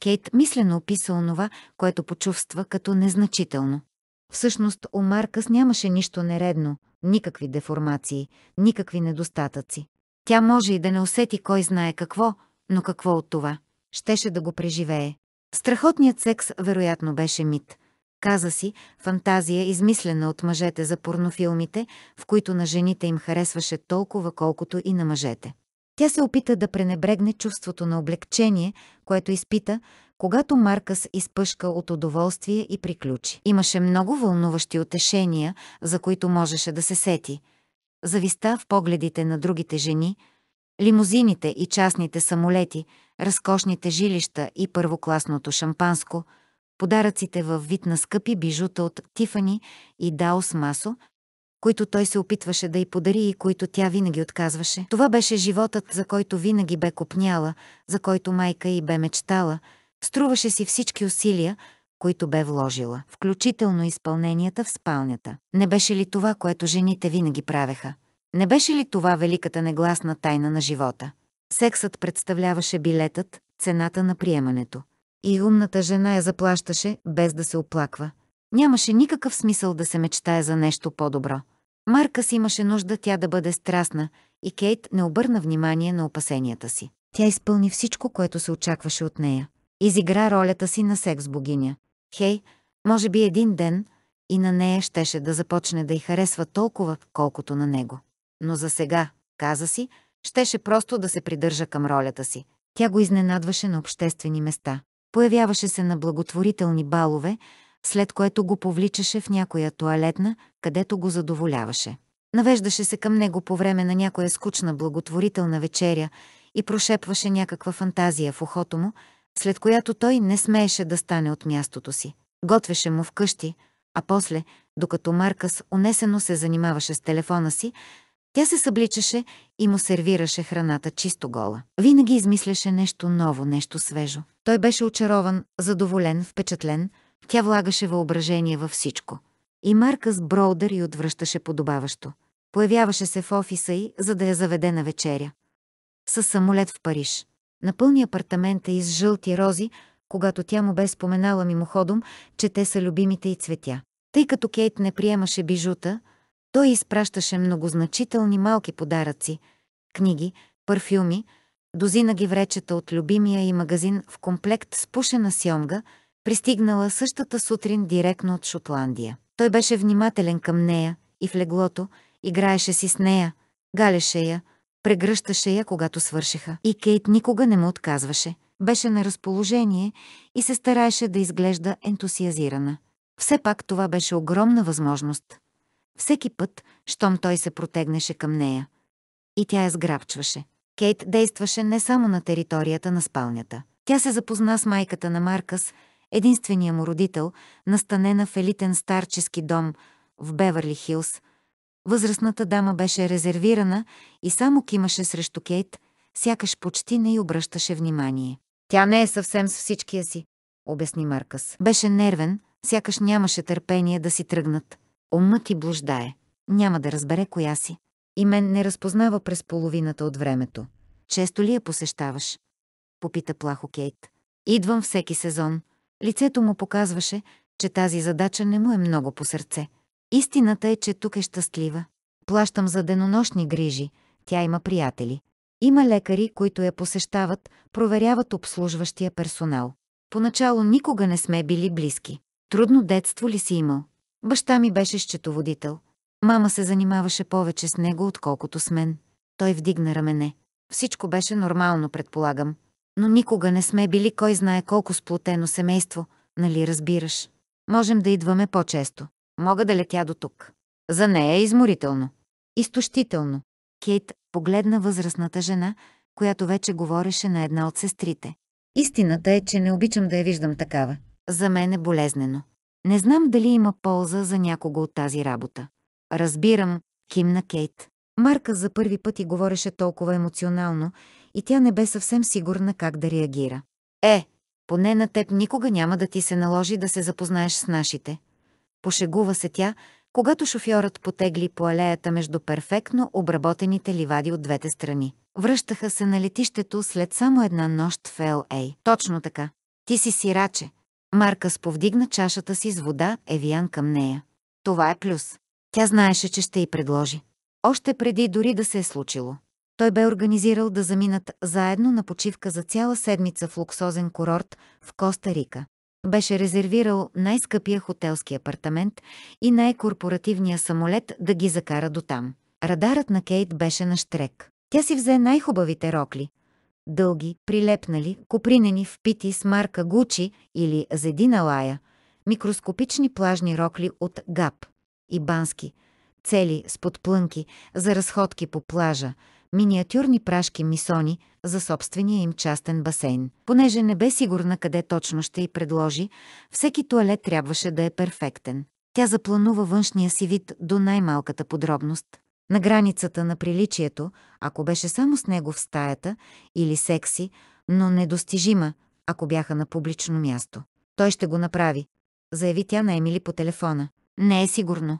Кейт мислено описа онова, което почувства като незначително. Всъщност у Маркъс нямаше нищо нередно, никакви деформации, никакви недостатъци. Тя може и да не усети кой знае какво, но какво от това? Щеше да го преживее. Страхотният секс вероятно беше мит. Каза си, фантазия измислена от мъжете за порнофилмите, в които на жените им харесваше толкова колкото и на мъжете. Тя се опита да пренебрегне чувството на облегчение, което изпита, когато Маркъс изпъшка от удоволствие и приключи. Имаше много вълнуващи утешения, за които можеше да се сети. Зависта в погледите на другите жени, лимузините и частните самолети, разкошните жилища и първокласното шампанско, подаръците във вид на скъпи бижута от Тифани и Даос Масо, които той се опитваше да й подари и които тя винаги отказваше. Това беше животът, за който винаги бе копняла, за който майка й бе мечтала, струваше си всички усилия, които бе вложила, включително изпълненията в спалнята. Не беше ли това, което жените винаги правеха? Не беше ли това великата негласна тайна на живота? Сексът представляваше билетът, цената на приемането. И умната жена я заплащаше, без да се оплаква. Нямаше никакъв смисъл да се мечтае за нещо по-добро. Маркъс имаше нужда тя да бъде страстна и Кейт не обърна внимание на опасенията си. Тя изпълни всичко, което се очакваше от нея. Изигра ролята си на секс-богиня. Хей, може би един ден и на нея щеше да започне да й харесва толкова, колкото на него. Но за сега, каза си, щеше просто да се придържа към ролята си. Тя го изненадваше на обществени места. Появяваше се на благотворителни балове, след което го повличаше в някоя туалетна, където го задоволяваше. Навеждаше се към него по време на някоя скучна благотворителна вечеря и прошепваше някаква фантазия в ухото му, след която той не смееше да стане от мястото си. Готвеше му вкъщи, а после, докато Маркъс унесено се занимаваше с телефона си, тя се събличаше и му сервираше храната чисто гола. Винаги измисляше нещо ново, нещо свежо. Той беше очарован, задоволен, впечатлен – тя влагаше въображение във всичко. И Маркъс Броудър й отвръщаше подобаващо. Появяваше се в офиса й, за да я заведе на вечеря. С самолет в Париж. Напълни апартамента е из жълти рози, когато тя му бе споменала мимоходом, че те са любимите й цветя. Тъй като Кейт не приемаше бижута, той изпращаше многозначителни малки подаръци – книги, парфюми, дозина ги вречета от любимия и магазин в комплект с пушена сьомга – Пристигнала същата сутрин директно от Шотландия. Той беше внимателен към нея и в леглото, играеше си с нея, галеше я, прегръщаше я, когато свършиха. И Кейт никога не му отказваше. Беше на разположение и се стараеше да изглежда ентусиазирана. Все пак това беше огромна възможност. Всеки път, щом той се протегнеше към нея. И тя я сграбчваше. Кейт действаше не само на територията на спалнята. Тя се запозна с майката на Маркъс, единствения му родител, настанена в елитен старчески дом в Беверли Хилс. Възрастната дама беше резервирана и само кимаше срещу Кейт, сякаш почти не й обръщаше внимание. Тя не е съвсем с всичкия си, обясни Маркъс. Беше нервен, сякаш нямаше търпение да си тръгнат. Умът ти блуждае. Няма да разбере коя си. И мен не разпознава през половината от времето. Често ли я посещаваш? Попита плахо Кейт. Идвам всеки сезон. Лицето му показваше, че тази задача не му е много по сърце. Истината е, че тук е щастлива. Плащам за денонощни грижи, тя има приятели. Има лекари, които я посещават, проверяват обслужващия персонал. Поначало никога не сме били близки. Трудно детство ли си имал? Баща ми беше счетоводител. Мама се занимаваше повече с него, отколкото с мен. Той вдигна рамене. Всичко беше нормално, предполагам но никога не сме били кой знае колко сплотено семейство, нали разбираш? Можем да идваме по-често. Мога да летя до тук. За нея е изморително. Изтощително. Кейт погледна възрастната жена, която вече говореше на една от сестрите. Истината е, че не обичам да я виждам такава. За мен е болезнено. Не знам дали има полза за някого от тази работа. Разбирам, кимна Кейт. Марка за първи път и говореше толкова емоционално и тя не бе съвсем сигурна как да реагира. Е, поне на теб никога няма да ти се наложи да се запознаеш с нашите. Пошегува се тя, когато шофьорът потегли по алеята между перфектно обработените ливади от двете страни. Връщаха се на летището след само една нощ в Л.А. Точно така. Ти си сираче. Маркъс повдигна чашата си с вода, Евиан към нея. Това е плюс. Тя знаеше, че ще й предложи. Още преди дори да се е случило той бе организирал да заминат заедно на почивка за цяла седмица в луксозен курорт в Коста-Рика. Беше резервирал най-скъпия хотелски апартамент и най-корпоративния самолет да ги закара до там. Радарът на Кейт беше на штрек. Тя си взе най-хубавите рокли. Дълги, прилепнали, копринени впити с марка Гучи или Зедина Лая, микроскопични плажни рокли от Гап и Бански, цели с подплънки за разходки по плажа, миниатюрни прашки мисони за собствения им частен басейн. Понеже не бе сигурна къде точно ще й предложи, всеки туалет трябваше да е перфектен. Тя запланува външния си вид до най-малката подробност. На границата на приличието, ако беше само с него в стаята, или секси, но недостижима, ако бяха на публично място. Той ще го направи, заяви тя на Емили по телефона. Не е сигурно,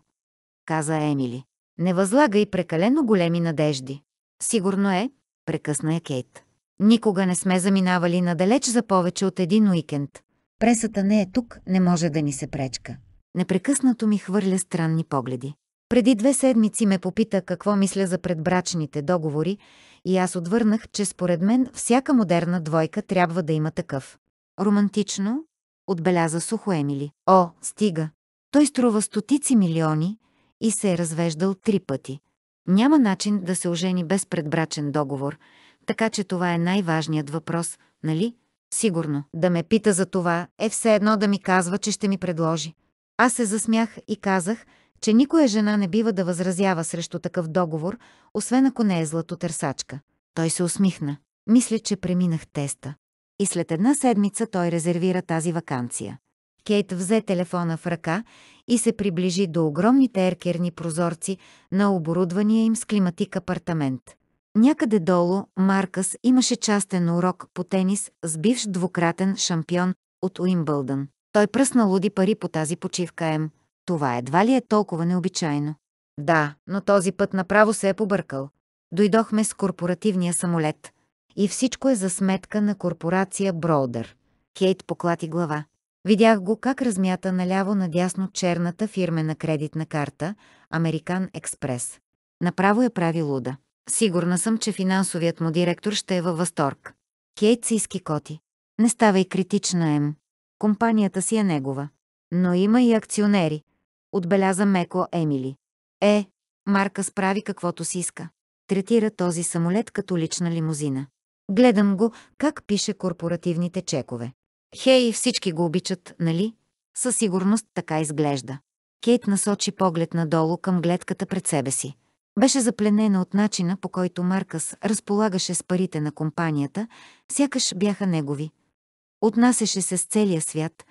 каза Емили. Не възлагай прекалено големи надежди. Сигурно е, прекъсна я Кейт. Никога не сме заминавали надалеч за повече от един уикенд. Пресата не е тук, не може да ни се пречка. Непрекъснато ми хвърля странни погледи. Преди две седмици ме попита какво мисля за предбрачните договори и аз отвърнах, че според мен всяка модерна двойка трябва да има такъв. Романтично, отбеляза сухо Емили. О, стига! Той струва стотици милиони и се е развеждал три пъти. Няма начин да се ожени без предбрачен договор, така че това е най-важният въпрос, нали? Сигурно, да ме пита за това е все едно да ми казва, че ще ми предложи. Аз се засмях и казах, че никоя жена не бива да възразява срещу такъв договор, освен ако не е злато търсачка. Той се усмихна. Мисля, че преминах теста. И след една седмица той резервира тази вакансия. Кейт взе телефона в ръка и се приближи до огромните еркерни прозорци на оборудвания им с климатик апартамент. Някъде долу Маркъс имаше частен урок по тенис с бивш двукратен шампион от Уимбълдън. Той пръсна луди пари по тази почивка М. Това едва ли е толкова необичайно. Да, но този път направо се е побъркал. Дойдохме с корпоративния самолет. И всичко е за сметка на корпорация Броудър. Кейт поклати глава. Видях го как размята наляво-надясно черната фирмена кредитна карта Американ Експрес. Направо я прави луда. Сигурна съм, че финансовият му директор ще е във възторг. Кейт си коти. Не ставай критична, Ем. Компанията си е негова. Но има и акционери. Отбеляза меко Емили. Е, Марка справи каквото си иска. Третира този самолет като лична лимузина. Гледам го как пише корпоративните чекове. Хей, всички го обичат, нали? Със сигурност така изглежда. Кейт насочи поглед надолу към гледката пред себе си. Беше запленена от начина, по който Маркъс разполагаше с парите на компанията, сякаш бяха негови. Отнасяше се с целия свят,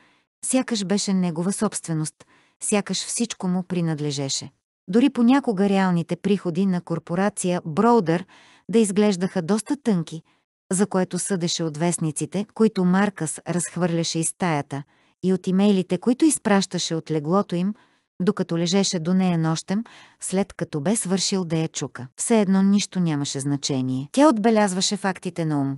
сякаш беше негова собственост, сякаш всичко му принадлежеше. Дори понякога реалните приходи на корпорация Броудър да изглеждаха доста тънки – за което съдеше от вестниците, които Маркъс разхвърляше из стаята, и от имейлите, които изпращаше от леглото им, докато лежеше до нея нощем, след като бе свършил да я чука. Все едно нищо нямаше значение. Тя отбелязваше фактите на ум.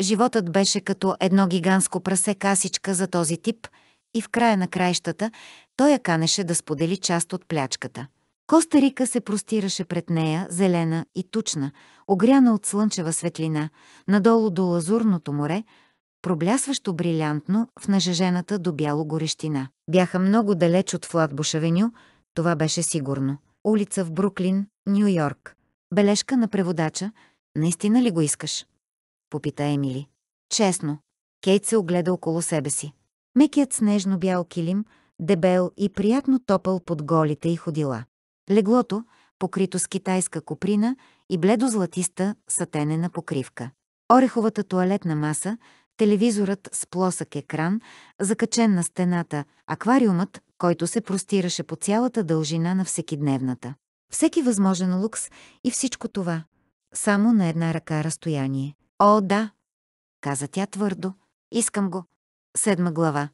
Животът беше като едно гигантско прасе касичка за този тип и в края на краищата той я канеше да сподели част от плячката. Коста-Рика се простираше пред нея, зелена и тучна, огряна от слънчева светлина, надолу до лазурното море, проблясващо брилянтно в нажежената до бяло горещина. Бяха много далеч от Флатбуш Авеню, това беше сигурно. Улица в Бруклин, Нью Йорк. Бележка на преводача. Наистина ли го искаш? Попита Емили. Честно. Кейт се огледа около себе си. Мекият снежно бял килим, дебел и приятно топъл под голите и ходила. Леглото, покрито с китайска коприна и бледо-златиста сатенена покривка. Ореховата туалетна маса, телевизорът с плосък екран, закачен на стената, аквариумът, който се простираше по цялата дължина на всекидневната. Всеки възможен лукс и всичко това. Само на една ръка разстояние. О, да, каза тя твърдо. Искам го. Седма глава.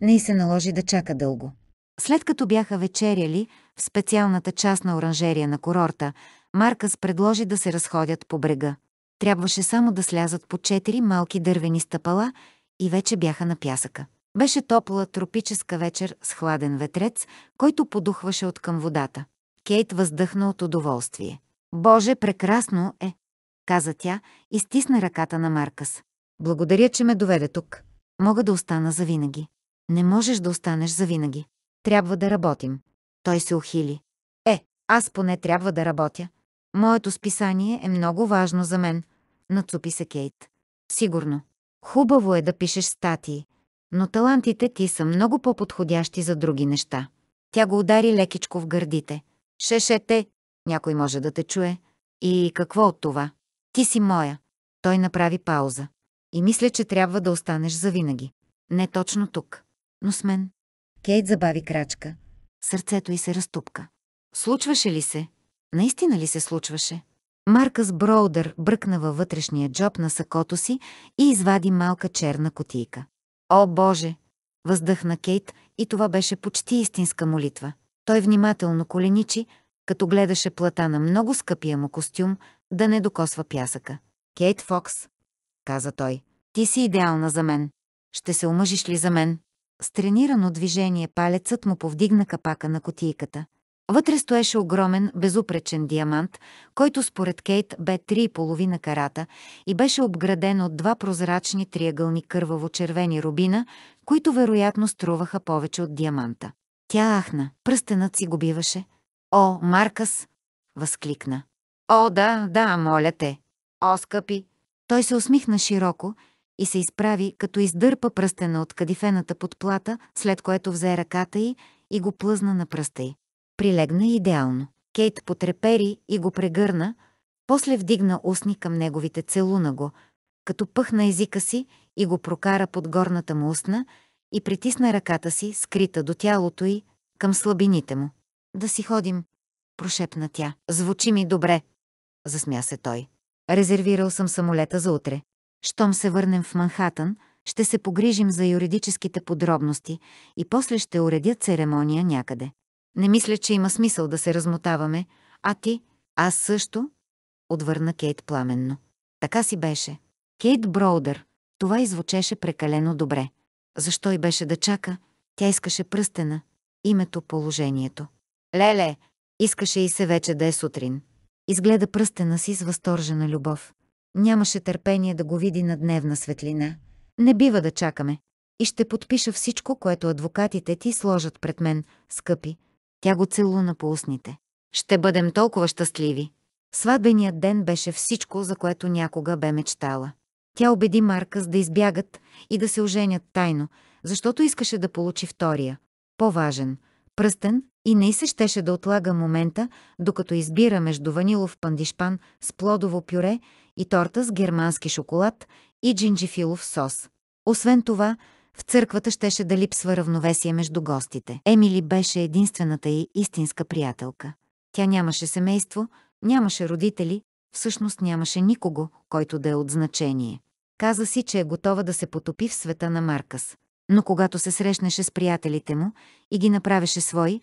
Не и се наложи да чака дълго. След като бяха вечеряли, в специалната част на оранжерия на курорта, Маркъс предложи да се разходят по брега. Трябваше само да слязат по четири малки дървени стъпала и вече бяха на пясъка. Беше топла тропическа вечер с хладен ветрец, който подухваше от към водата. Кейт въздъхна от удоволствие. «Боже, прекрасно е!» каза тя и стисна ръката на Маркъс. «Благодаря, че ме доведе тук. Мога да остана завинаги». «Не можеш да останеш завинаги. Трябва да работим. Той се ухили. Е, аз поне трябва да работя. Моето списание е много важно за мен, нацупи се Кейт. Сигурно. Хубаво е да пишеш статии, но талантите ти са много по-подходящи за други неща. Тя го удари лекичко в гърдите. Шешете, някой може да те чуе. И какво от това? Ти си моя. Той направи пауза. И мисля, че трябва да останеш завинаги. Не точно тук, но с мен. Кейт забави крачка. Сърцето й се разтупка. Случваше ли се? Наистина ли се случваше? Маркъс Броудър бръкна във вътрешния джоб на сакото си и извади малка черна котийка. О, Боже! Въздъхна Кейт и това беше почти истинска молитва. Той внимателно коленичи, като гледаше плата на много скъпия му костюм, да не докосва пясъка. Кейт Фокс, каза той, ти си идеална за мен. Ще се омъжиш ли за мен? С тренирано движение палецът му повдигна капака на котийката. Вътре стоеше огромен, безупречен диамант, който според Кейт бе 3,5 карата и беше обграден от два прозрачни триъгълни кърваво-червени рубина, които вероятно струваха повече от диаманта. Тя ахна, пръстенът си го биваше. «О, Маркъс!» — възкликна. «О, да, да, моля те! О, скъпи!» Той се усмихна широко и се изправи, като издърпа пръстена от кадифената подплата, след което взе ръката й и го плъзна на пръста й. Прилегна идеално. Кейт потрепери и го прегърна, после вдигна устни към неговите целуна го, като пъхна езика си и го прокара под горната му устна и притисна ръката си, скрита до тялото й, към слабините му. «Да си ходим», прошепна тя. «Звучи ми добре», засмя се той. Резервирал съм самолета за утре. Щом се върнем в Манхатън, ще се погрижим за юридическите подробности и после ще уредя церемония някъде. Не мисля, че има смисъл да се размотаваме, а ти, аз също, отвърна Кейт пламенно. Така си беше. Кейт Броудър. Това извучеше прекалено добре. Защо и беше да чака? Тя искаше пръстена. Името, положението. Леле, искаше и се вече да е сутрин. Изгледа пръстена си с възторжена любов. Нямаше търпение да го види на дневна светлина. Не бива да чакаме. И ще подпиша всичко, което адвокатите ти сложат пред мен, скъпи. Тя го целуна по устните. Ще бъдем толкова щастливи. Сватбеният ден беше всичко, за което някога бе мечтала. Тя убеди Маркъс да избягат и да се оженят тайно, защото искаше да получи втория, по-важен, пръстен и не се щеше да отлага момента, докато избира между ванилов пандишпан с плодово пюре и торта с германски шоколад и джинджифилов сос. Освен това, в църквата щеше да липсва равновесие между гостите. Емили беше единствената й истинска приятелка. Тя нямаше семейство, нямаше родители, всъщност нямаше никого, който да е от значение. Каза си, че е готова да се потопи в света на Маркъс. Но когато се срещнеше с приятелите му и ги направеше свои,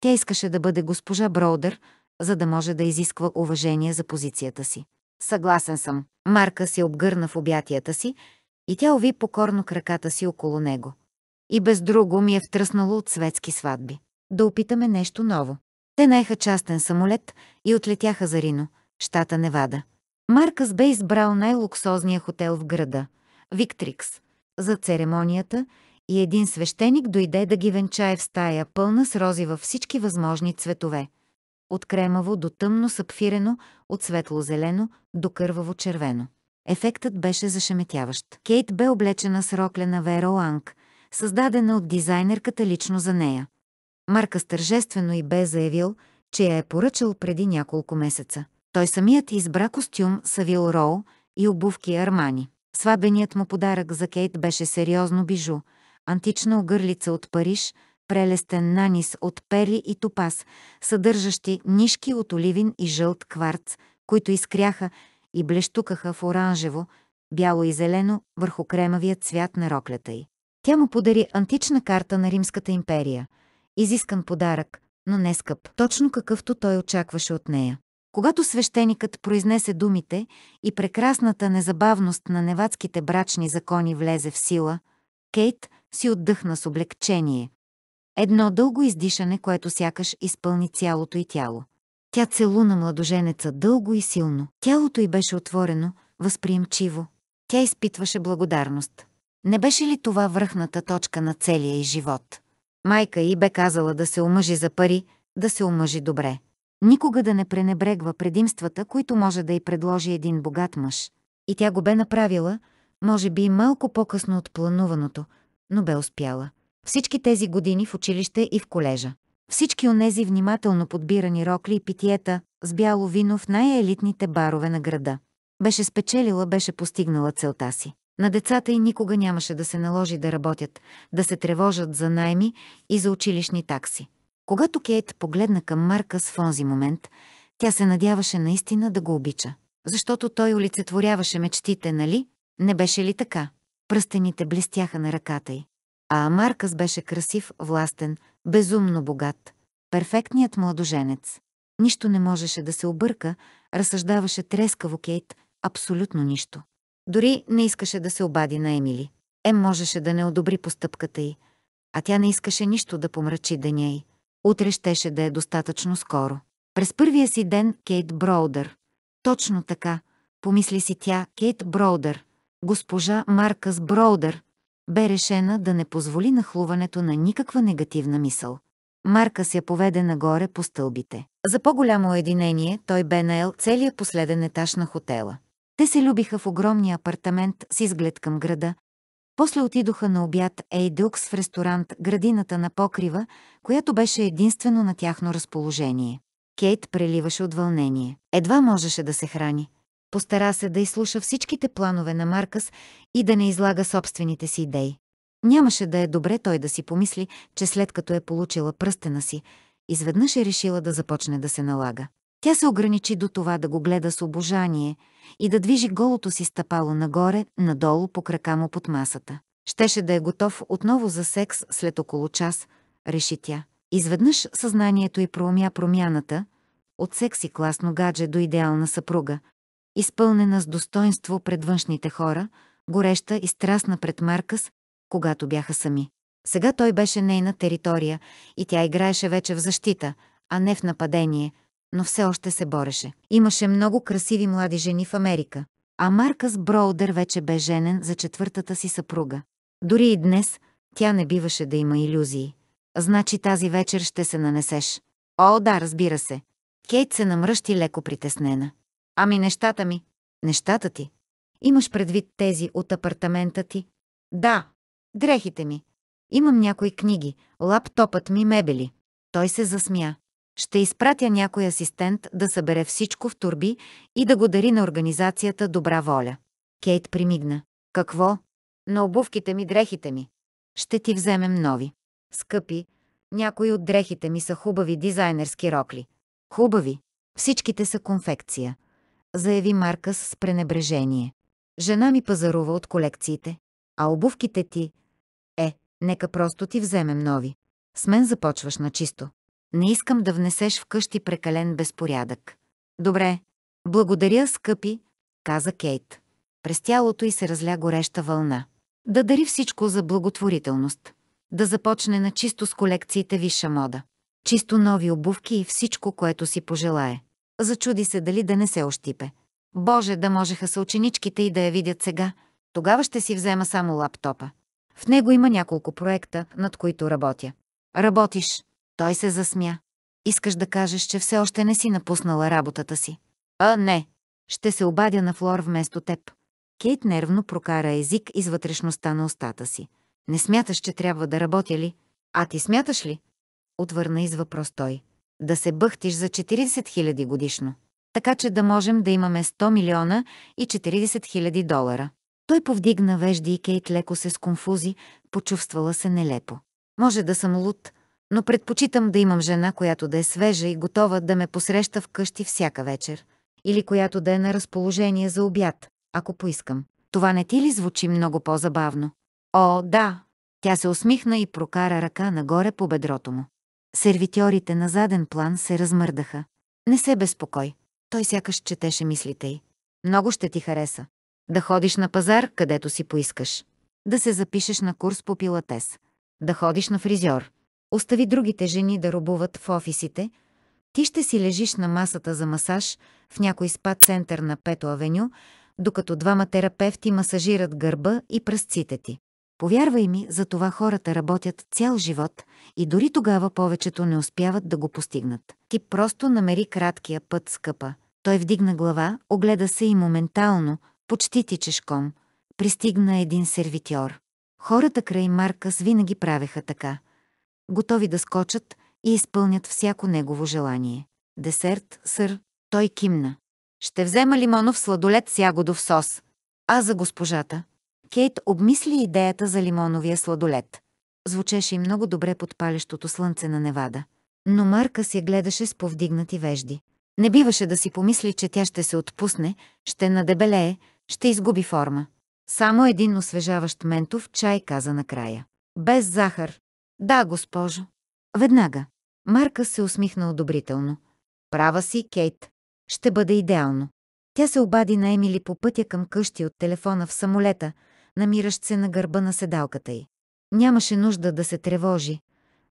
тя искаше да бъде госпожа Броудър, за да може да изисква уважение за позицията си. Съгласен съм. Марка се обгърна в обятията си и тя уви покорно краката си около него. И без друго ми е втръснало от светски сватби. Да опитаме нещо ново. Те наеха частен самолет и отлетяха за Рино, щата Невада. Маркъс бе избрал най-луксозния хотел в града – Виктрикс. За церемонията и един свещеник дойде да ги венчае в стая пълна с рози във всички възможни цветове – от кремаво до тъмно сапфирено, от светло-зелено до кърваво-червено. Ефектът беше зашеметяващ. Кейт бе облечена с рокля на Веро Анг, създадена от дизайнерката лично за нея. Марка стържествено и бе заявил, че я е поръчал преди няколко месеца. Той самият избра костюм Савил Роу и обувки Армани. Свабеният му подарък за Кейт беше сериозно бижу, антична огърлица от Париж – прелестен нанис от пери и топаз, съдържащи нишки от оливин и жълт кварц, които изкряха и блещукаха в оранжево, бяло и зелено върху кремавия цвят на роклята й. Тя му подари антична карта на Римската империя. Изискан подарък, но не скъп, точно какъвто той очакваше от нея. Когато свещеникът произнесе думите и прекрасната незабавност на невадските брачни закони влезе в сила, Кейт си отдъхна с облегчение. Едно дълго издишане, което сякаш изпълни цялото й тяло. Тя целуна младоженеца дълго и силно. Тялото й беше отворено, възприемчиво. Тя изпитваше благодарност. Не беше ли това връхната точка на целия й живот? Майка й бе казала да се омъжи за пари, да се омъжи добре. Никога да не пренебрегва предимствата, които може да й предложи един богат мъж. И тя го бе направила, може би малко по-късно от плануваното, но бе успяла. Всички тези години в училище и в колежа. Всички онези внимателно подбирани рокли и питиета с бяло вино в най-елитните барове на града. Беше спечелила, беше постигнала целта си. На децата и никога нямаше да се наложи да работят, да се тревожат за найми и за училищни такси. Когато Кейт погледна към Маркъс в онзи момент, тя се надяваше наистина да го обича. Защото той олицетворяваше мечтите, нали? Не беше ли така? Пръстените блестяха на ръката й. А Маркъс беше красив, властен, безумно богат, перфектният младоженец. Нищо не можеше да се обърка, разсъждаваше трескаво Кейт, абсолютно нищо. Дори не искаше да се обади на Емили. Ем можеше да не одобри постъпката й, а тя не искаше нищо да помрачи деня й. Утре щеше да е достатъчно скоро. През първия си ден Кейт Броудър. Точно така, помисли си тя, Кейт Броудър. Госпожа Маркъс Броудър, бе решена да не позволи нахлуването на никаква негативна мисъл. Марка я поведе нагоре по стълбите. За по-голямо единение той бе наел целият последен етаж на хотела. Те се любиха в огромния апартамент с изглед към града. После отидоха на обяд Ейдюкс в ресторант Градината на покрива, която беше единствено на тяхно разположение. Кейт преливаше от вълнение. Едва можеше да се храни. Постара се да изслуша всичките планове на Маркъс и да не излага собствените си идеи. Нямаше да е добре той да си помисли, че след като е получила пръстена си, изведнъж е решила да започне да се налага. Тя се ограничи до това да го гледа с обожание и да движи голото си стъпало нагоре, надолу по крака му под масата. Щеше да е готов отново за секс след около час, реши тя. Изведнъж съзнанието й проумя промяната, от секси класно гадже до идеална съпруга, изпълнена с достоинство пред външните хора, гореща и страстна пред Маркъс, когато бяха сами. Сега той беше нейна територия и тя играеше вече в защита, а не в нападение, но все още се бореше. Имаше много красиви млади жени в Америка, а Маркъс Броудер вече бе женен за четвъртата си съпруга. Дори и днес тя не биваше да има иллюзии. Значи тази вечер ще се нанесеш. О, да, разбира се. Кейт се намръщи леко притеснена. Ами нещата ми. Нещата ти. Имаш предвид тези от апартамента ти? Да. Дрехите ми. Имам някои книги, лаптопът ми мебели. Той се засмя. Ще изпратя някой асистент да събере всичко в турби и да го дари на организацията Добра воля. Кейт примигна. Какво? На обувките ми, дрехите ми. Ще ти вземем нови. Скъпи, някои от дрехите ми са хубави дизайнерски рокли. Хубави. Всичките са конфекция заяви Маркъс с пренебрежение. Жена ми пазарува от колекциите, а обувките ти... Е, нека просто ти вземем нови. С мен започваш на чисто. Не искам да внесеш вкъщи прекален безпорядък. Добре. Благодаря, скъпи, каза Кейт. През тялото й се разля гореща вълна. Да дари всичко за благотворителност. Да започне на чисто с колекциите виша мода. Чисто нови обувки и всичко, което си пожелае. Зачуди се дали да не се ощипе. Боже, да можеха съученичките и да я видят сега. Тогава ще си взема само лаптопа. В него има няколко проекта, над които работя. Работиш. Той се засмя. Искаш да кажеш, че все още не си напуснала работата си. А, не. Ще се обадя на Флор вместо теб. Кейт нервно прокара език из вътрешността на устата си. Не смяташ, че трябва да работя ли? А ти смяташ ли? Отвърна из въпрос той да се бъхтиш за 40 хиляди годишно. Така че да можем да имаме 100 милиона и 40 хиляди долара. Той повдигна вежди и Кейт леко се сконфузи, почувствала се нелепо. Може да съм луд, но предпочитам да имам жена, която да е свежа и готова да ме посреща вкъщи всяка вечер. Или която да е на разположение за обяд, ако поискам. Това не ти ли звучи много по-забавно? О, да! Тя се усмихна и прокара ръка нагоре по бедрото му. Сервитьорите на заден план се размърдаха. Не се безпокой. Той сякаш четеше мислите й. Много ще ти хареса. Да ходиш на пазар, където си поискаш. Да се запишеш на курс по пилатес. Да ходиш на фризьор. Остави другите жени да робуват в офисите. Ти ще си лежиш на масата за масаж в някой спа-център на Пето Авеню, докато двама терапевти масажират гърба и пръстците ти. Повярвай ми, за това хората работят цял живот и дори тогава повечето не успяват да го постигнат. Ти просто намери краткия път, скъпа. Той вдигна глава, огледа се и моментално, почти ти чешком, пристигна един сервитьор. Хората край Маркас винаги правеха така. Готови да скочат и изпълнят всяко негово желание. Десерт, сър, той кимна. Ще взема лимонов сладолет с ягодов сос. А за госпожата? Кейт обмисли идеята за лимоновия сладолет. Звучеше и много добре под палещото слънце на Невада. Но Марка я гледаше с повдигнати вежди. Не биваше да си помисли, че тя ще се отпусне, ще надебелее, ще изгуби форма. Само един освежаващ ментов чай каза накрая. Без захар. Да, госпожо. Веднага. Марка се усмихна одобрително. Права си, Кейт. Ще бъде идеално. Тя се обади на Емили по пътя към къщи от телефона в самолета – намиращ се на гърба на седалката й. Нямаше нужда да се тревожи.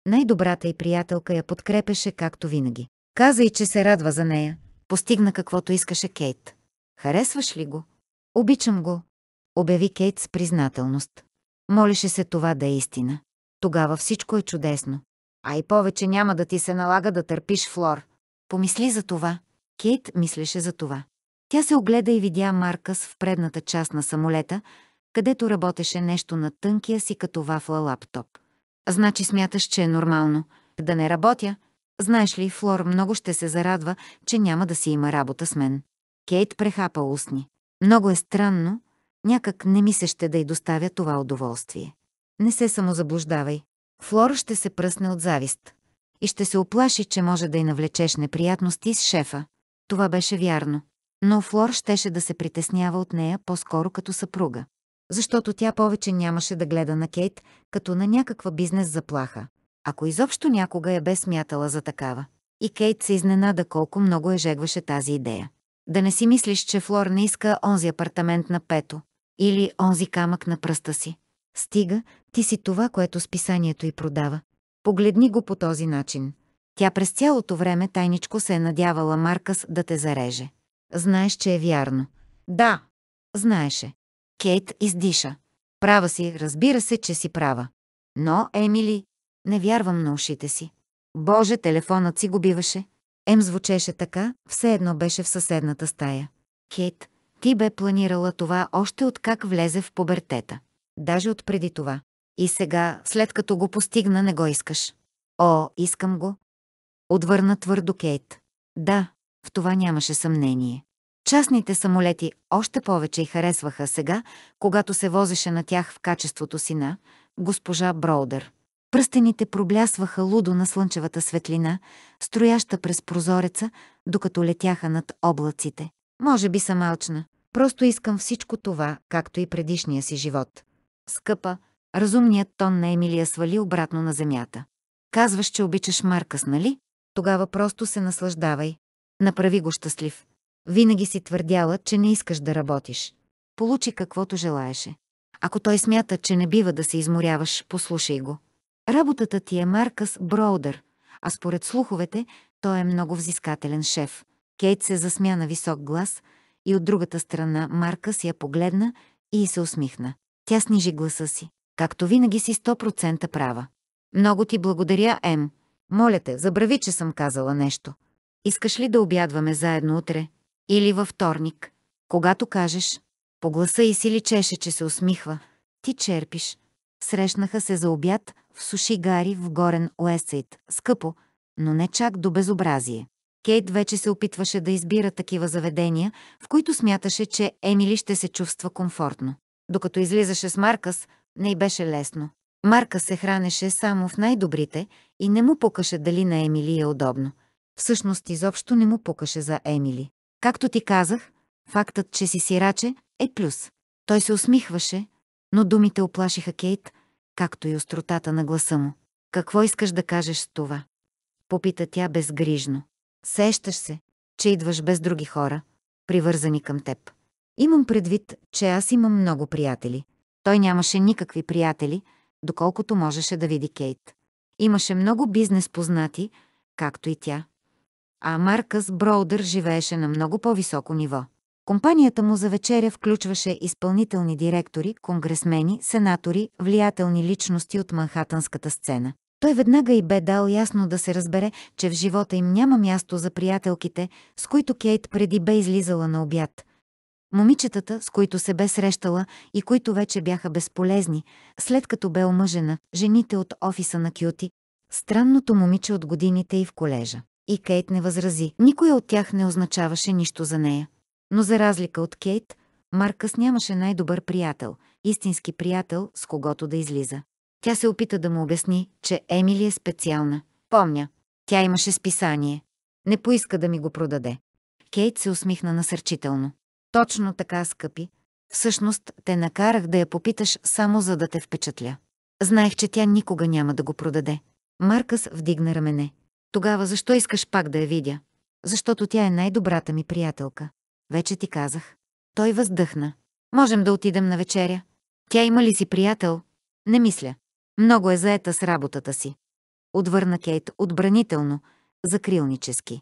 Най-добрата й приятелка я подкрепеше както винаги. Каза и, че се радва за нея. Постигна каквото искаше Кейт. Харесваш ли го? Обичам го. Обяви Кейт с признателност. Молеше се това да е истина. Тогава всичко е чудесно. А и повече няма да ти се налага да търпиш Флор. Помисли за това. Кейт мислеше за това. Тя се огледа и видя Маркъс в предната част на самолета, където работеше нещо на тънкия си като вафла лаптоп. Значи смяташ, че е нормално да не работя? Знаеш ли, Флор много ще се зарадва, че няма да си има работа с мен. Кейт прехапа устни. Много е странно, някак не ми се ще да й доставя това удоволствие. Не се самозаблуждавай. Флор ще се пръсне от завист. И ще се оплаши, че може да й навлечеш неприятности с шефа. Това беше вярно. Но Флор щеше да се притеснява от нея по-скоро като съпруга защото тя повече нямаше да гледа на Кейт като на някаква бизнес заплаха, ако изобщо някога я бе смятала за такава. И Кейт се изненада колко много е жегваше тази идея. Да не си мислиш, че Флор не иска онзи апартамент на Пето или онзи камък на пръста си. Стига, ти си това, което списанието й продава. Погледни го по този начин. Тя през цялото време тайничко се е надявала Маркъс да те зареже. Знаеш, че е вярно. Да, знаеше. Кейт издиша. Права си, разбира се, че си права. Но, Емили, не вярвам на ушите си. Боже, телефонът си го биваше. Ем звучеше така, все едно беше в съседната стая. Кейт, ти бе планирала това още от как влезе в пубертета. Даже от преди това. И сега, след като го постигна, не го искаш. О, искам го. Отвърна твърдо Кейт. Да, в това нямаше съмнение. Частните самолети още повече й харесваха сега, когато се возеше на тях в качеството си на госпожа Бролдър. Пръстените проблясваха лудо на слънчевата светлина, строяща през прозореца, докато летяха над облаците. Може би съм алчна. Просто искам всичко това, както и предишния си живот. Скъпа, разумният тон на Емилия свали обратно на земята. Казваш, че обичаш Маркъс, нали? Тогава просто се наслаждавай. Направи го щастлив. Винаги си твърдяла, че не искаш да работиш. Получи каквото желаеше. Ако той смята, че не бива да се изморяваш, послушай го. Работата ти е Маркъс Броудър, а според слуховете той е много взискателен шеф. Кейт се засмя на висок глас и от другата страна Маркъс я погледна и се усмихна. Тя снижи гласа си. Както винаги си 100% права. Много ти благодаря, Ем. Моля те, забрави, че съм казала нещо. Искаш ли да обядваме заедно утре? Или във вторник, когато кажеш, по гласа и си личеше, че се усмихва, ти черпиш. Срещнаха се за обяд в суши гари в горен Уесейт, скъпо, но не чак до безобразие. Кейт вече се опитваше да избира такива заведения, в които смяташе, че Емили ще се чувства комфортно. Докато излизаше с Маркъс, не й беше лесно. Марка се хранеше само в най-добрите и не му пукаше дали на Емили е удобно. Всъщност изобщо не му пукаше за Емили. Както ти казах, фактът, че си сираче, е плюс. Той се усмихваше, но думите оплашиха Кейт, както и остротата на гласа му. Какво искаш да кажеш с това? Попита тя безгрижно. Сещаш се, че идваш без други хора, привързани към теб. Имам предвид, че аз имам много приятели. Той нямаше никакви приятели, доколкото можеше да види Кейт. Имаше много бизнес познати, както и тя, а Маркъс Броудър живееше на много по-високо ниво. Компанията му за вечеря включваше изпълнителни директори, конгресмени, сенатори, влиятелни личности от Манхатанската сцена. Той веднага и бе дал ясно да се разбере, че в живота им няма място за приятелките, с които Кейт преди бе излизала на обяд. Момичетата, с които се бе срещала и които вече бяха безполезни, след като бе омъжена, жените от офиса на Кюти, странното момиче от годините и в колежа. И Кейт не възрази. Никоя от тях не означаваше нищо за нея. Но за разлика от Кейт, Маркъс нямаше най-добър приятел, истински приятел, с когото да излиза. Тя се опита да му обясни, че Емили е специална. Помня, тя имаше списание. Не поиска да ми го продаде. Кейт се усмихна насърчително. Точно така, скъпи. Всъщност, те накарах да я попиташ само за да те впечатля. Знаех, че тя никога няма да го продаде. Маркъс вдигна рамене. Тогава защо искаш пак да я видя? Защото тя е най-добрата ми приятелка. Вече ти казах. Той въздъхна. Можем да отидем на вечеря. Тя има ли си приятел? Не мисля. Много е заета с работата си. Отвърна Кейт отбранително, закрилнически.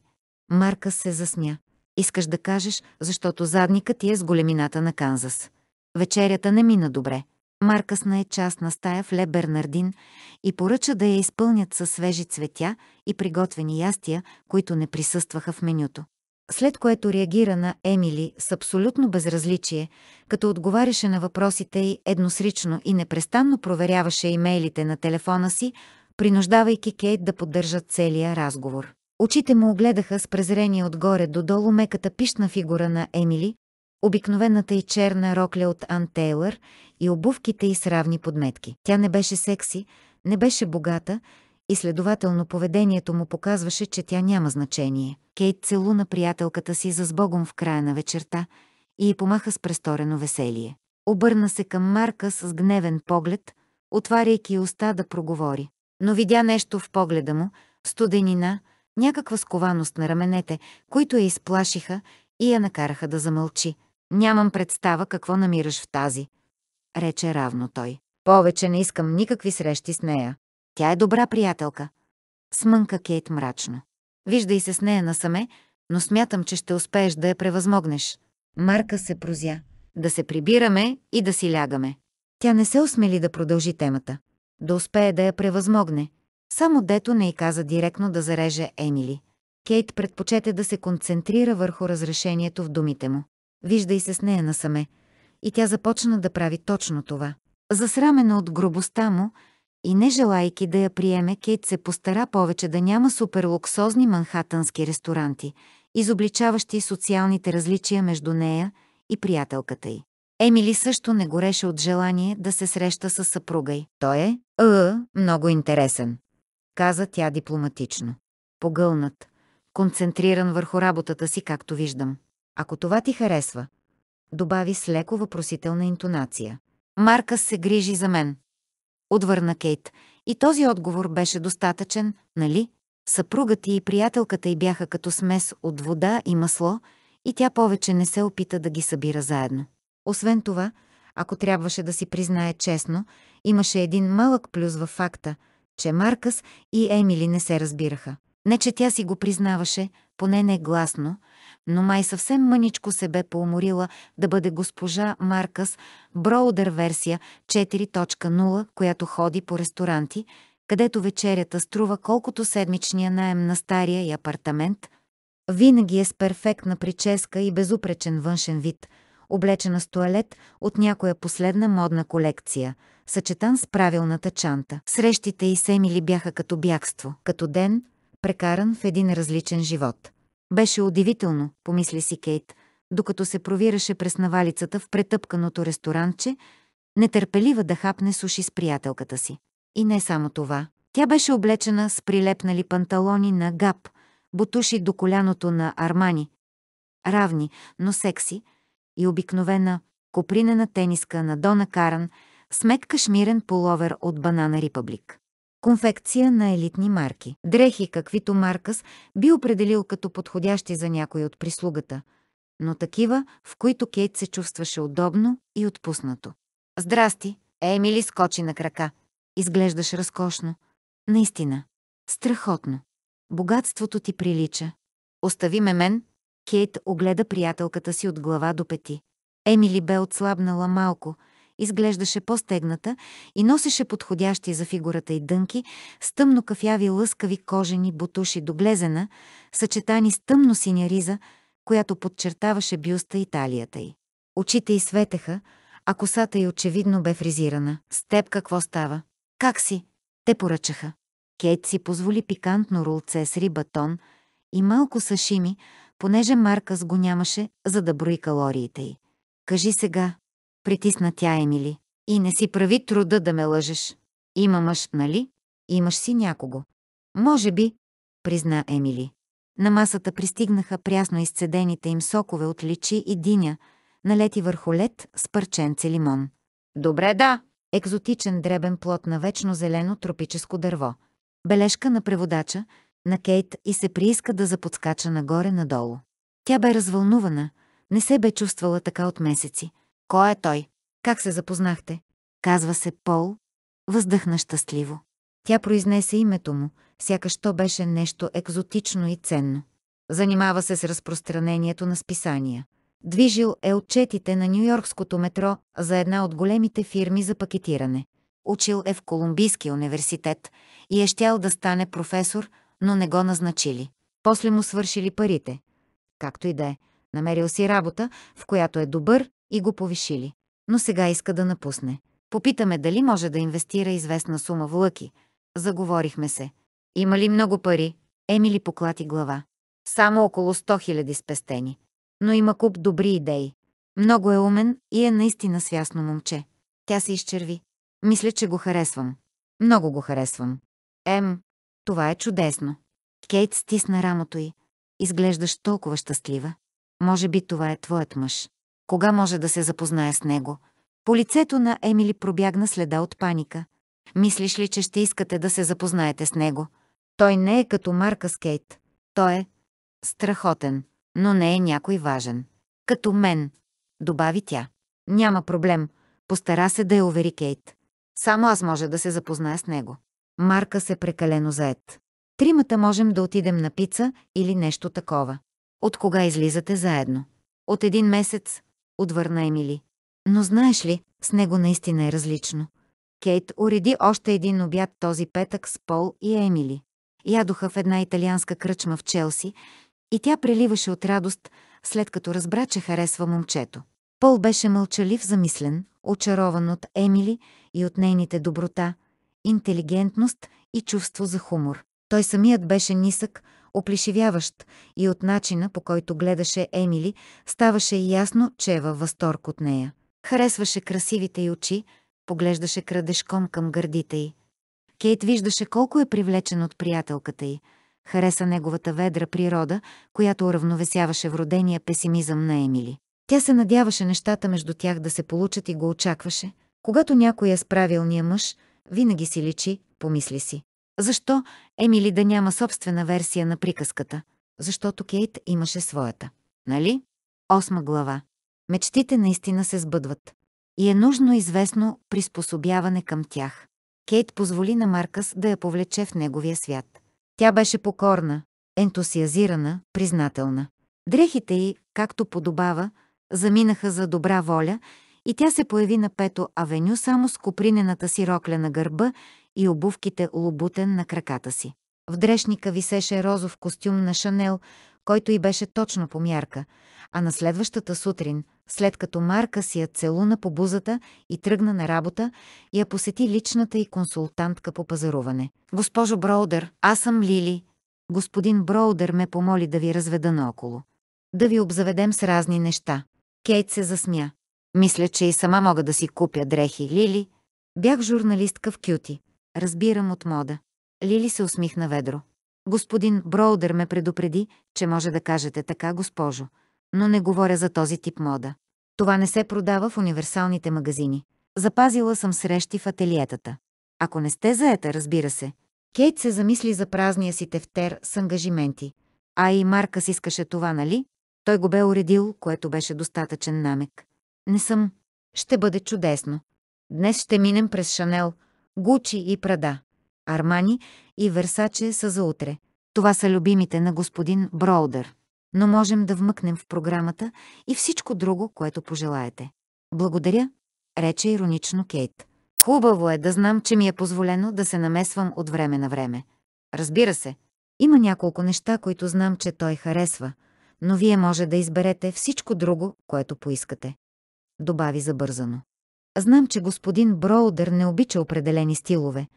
Маркъс се засмя. Искаш да кажеш, защото задникът ти е с големината на Канзас. Вечерята не мина добре. Маркъсна е частна стая в Ле Бернардин и поръча да я изпълнят със свежи цветя и приготвени ястия, които не присъстваха в менюто. След което реагира на Емили с абсолютно безразличие, като отговаряше на въпросите й едносрично и непрестанно проверяваше имейлите на телефона си, принуждавайки Кейт да поддържа целия разговор. Очите му огледаха с презрение отгоре до долу меката пишна фигура на Емили, обикновената и черна рокля от Ан Тейлър и обувките и с равни подметки. Тя не беше секси, не беше богата и следователно поведението му показваше, че тя няма значение. Кейт целуна приятелката си за сбогом в края на вечерта и й помаха с престорено веселие. Обърна се към Марка с гневен поглед, отваряйки уста да проговори. Но видя нещо в погледа му, студенина, някаква скованост на раменете, които я изплашиха и я накараха да замълчи. Нямам представа какво намираш в тази, рече равно той. Повече не искам никакви срещи с нея. Тя е добра приятелка. Смънка Кейт мрачно. Виждай се с нея насаме, но смятам, че ще успееш да я превъзмогнеш. Марка се прозя. Да се прибираме и да си лягаме. Тя не се осмели да продължи темата. Да успее да я превъзмогне. Само дето не й каза директно да зареже Емили. Кейт предпочете да се концентрира върху разрешението в думите му. Виждай се с нея насаме. И тя започна да прави точно това. Засрамена от грубостта му и не желайки да я приеме, Кейт се постара повече да няма суперлуксозни манхатански ресторанти, изобличаващи социалните различия между нея и приятелката й. Емили също не гореше от желание да се среща с съпруга й. Той е, е, много интересен, каза тя дипломатично. Погълнат, концентриран върху работата си, както виждам. Ако това ти харесва, добави с леко въпросителна интонация. Маркъс се грижи за мен. Отвърна Кейт. И този отговор беше достатъчен, нали? Съпругът и приятелката й бяха като смес от вода и масло, и тя повече не се опита да ги събира заедно. Освен това, ако трябваше да си признае честно, имаше един малък плюс във факта, че Маркъс и Емили не се разбираха. Не, че тя си го признаваше, поне не гласно – но май съвсем мъничко се бе поуморила да бъде госпожа Маркъс Броудер версия 4.0, която ходи по ресторанти, където вечерята струва колкото седмичния наем на стария и апартамент. Винаги е с перфектна прическа и безупречен външен вид, облечена с туалет от някоя последна модна колекция, съчетан с правилната чанта. Срещите и Семили бяха като бягство, като ден, прекаран в един различен живот. Беше удивително, помисли си Кейт, докато се провираше през навалицата в претъпканото ресторанче, нетърпелива да хапне суши с приятелката си. И не само това. Тя беше облечена с прилепнали панталони на гап, бутуши до коляното на Армани, равни, но секси, и обикновена копринена тениска на Дона Каран с мек кашмирен половер от Банана Републик конфекция на елитни марки. Дрехи, каквито Маркъс би определил като подходящи за някой от прислугата, но такива, в които Кейт се чувстваше удобно и отпуснато. «Здрасти!» Емили скочи на крака. «Изглеждаш разкошно. Наистина. Страхотно. Богатството ти прилича. Остави ме мен!» Кейт огледа приятелката си от глава до пети. Емили бе отслабнала малко – изглеждаше по-стегната и носеше подходящи за фигурата и дънки с тъмно кафяви лъскави кожени бутуши до глезена, съчетани с тъмно синя риза, която подчертаваше бюста и талията й. Очите й светеха, а косата й очевидно бе фризирана. С теб какво става? Как си? Те поръчаха. Кейт си позволи пикантно рулце с рибатон и малко сашими, понеже Маркас го нямаше, за да брои калориите й. Кажи сега, притисна тя Емили. И не си прави труда да ме лъжеш. Има мъж, нали? Имаш си някого. Може би, призна Емили. На масата пристигнаха прясно изцедените им сокове от личи и диня, налети върху лед с парченце лимон. Добре, да! Екзотичен дребен плод на вечно зелено тропическо дърво. Бележка на преводача, на Кейт и се прииска да заподскача нагоре-надолу. Тя бе развълнувана, не се бе чувствала така от месеци. Кой е той? Как се запознахте? Казва се Пол. Въздъхна щастливо. Тя произнесе името му, сякаш то беше нещо екзотично и ценно. Занимава се с разпространението на списания. Движил е отчетите на Нью-Йоркското метро за една от големите фирми за пакетиране. Учил е в Колумбийския университет и е щял да стане професор, но не го назначили. После му свършили парите. Както и да е, намерил си работа, в която е добър и го повишили. Но сега иска да напусне. Попитаме дали може да инвестира известна сума в лъки. Заговорихме се. Има ли много пари? Емили поклати глава. Само около 100 000 спестени. Но има куп добри идеи. Много е умен и е наистина свясно момче. Тя се изчерви. Мисля, че го харесвам. Много го харесвам. Ем, това е чудесно. Кейт стисна рамото й. Изглеждаш толкова щастлива. Може би това е твоят мъж. Кога може да се запознае с него? По лицето на Емили пробягна следа от паника. Мислиш ли, че ще искате да се запознаете с него? Той не е като Марка Скейт. Той е страхотен, но не е някой важен. Като мен, добави тя. Няма проблем, постара се да я увери Кейт. Само аз може да се запозная с него. Марка се прекалено заед. Тримата можем да отидем на пица или нещо такова. От кога излизате заедно? От един месец, отвърна Емили. Но знаеш ли, с него наистина е различно. Кейт уреди още един обяд този петък с Пол и Емили. Ядоха в една италианска кръчма в Челси и тя преливаше от радост, след като разбра, че харесва момчето. Пол беше мълчалив, замислен, очарован от Емили и от нейните доброта, интелигентност и чувство за хумор. Той самият беше нисък, оплешивяващ, и от начина по който гледаше Емили, ставаше ясно, че е във възторг от нея. Харесваше красивите й очи, поглеждаше крадешком към гърдите й. Кейт виждаше колко е привлечен от приятелката й. Хареса неговата ведра природа, която уравновесяваше вродения песимизъм на Емили. Тя се надяваше нещата между тях да се получат и го очакваше. Когато някой е с правилния мъж, винаги си личи, помисли си. Защо Емили да няма собствена версия на приказката? Защото Кейт имаше своята. Нали? Осма глава. Мечтите наистина се сбъдват. И е нужно известно приспособяване към тях. Кейт позволи на Маркъс да я повлече в неговия свят. Тя беше покорна, ентусиазирана, признателна. Дрехите й, както подобава, заминаха за добра воля и тя се появи на Пето Авеню само с копринената си рокля на гърба и обувките лобутен на краката си. В дрешника висеше розов костюм на Шанел, който и беше точно по мярка, а на следващата сутрин, след като Марка си я целуна по бузата и тръгна на работа, я посети личната и консултантка по пазаруване. «Госпожо Броудър, аз съм Лили. Господин Броудър ме помоли да ви разведа наоколо. Да ви обзаведем с разни неща». Кейт се засмя. «Мисля, че и сама мога да си купя дрехи, Лили. Бях журналистка в Кюти. Разбирам от мода. Лили се усмихна ведро. Господин Броудер ме предупреди, че може да кажете така, госпожо. Но не говоря за този тип мода. Това не се продава в универсалните магазини. Запазила съм срещи в ателиетата. Ако не сте заета, разбира се. Кейт се замисли за празния си тефтер с ангажименти. А и Маркъс искаше това, нали? Той го бе уредил, което беше достатъчен намек. Не съм. Ще бъде чудесно. Днес ще минем през Шанел, Гучи и Прада, Армани и Версаче са за утре. Това са любимите на господин Броудър. Но можем да вмъкнем в програмата и всичко друго, което пожелаете. Благодаря, рече иронично Кейт. Хубаво е да знам, че ми е позволено да се намесвам от време на време. Разбира се, има няколко неща, които знам, че той харесва, но вие може да изберете всичко друго, което поискате. Добави забързано. Знам, че господин Броудър не обича определени стилове,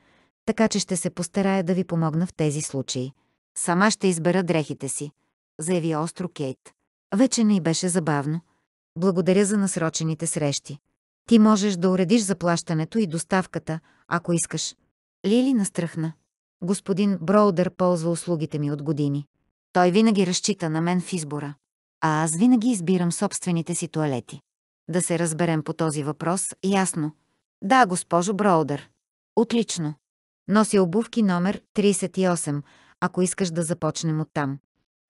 така че ще се постарая да ви помогна в тези случаи. Сама ще избера дрехите си, заяви остро Кейт. Вече не й беше забавно. Благодаря за насрочените срещи. Ти можеш да уредиш заплащането и доставката, ако искаш. Лили настръхна. Господин Броудър ползва услугите ми от години. Той винаги разчита на мен в избора. А аз винаги избирам собствените си туалети да се разберем по този въпрос, ясно. Да, госпожо Броудър. Отлично. Носи обувки номер 38, ако искаш да започнем оттам.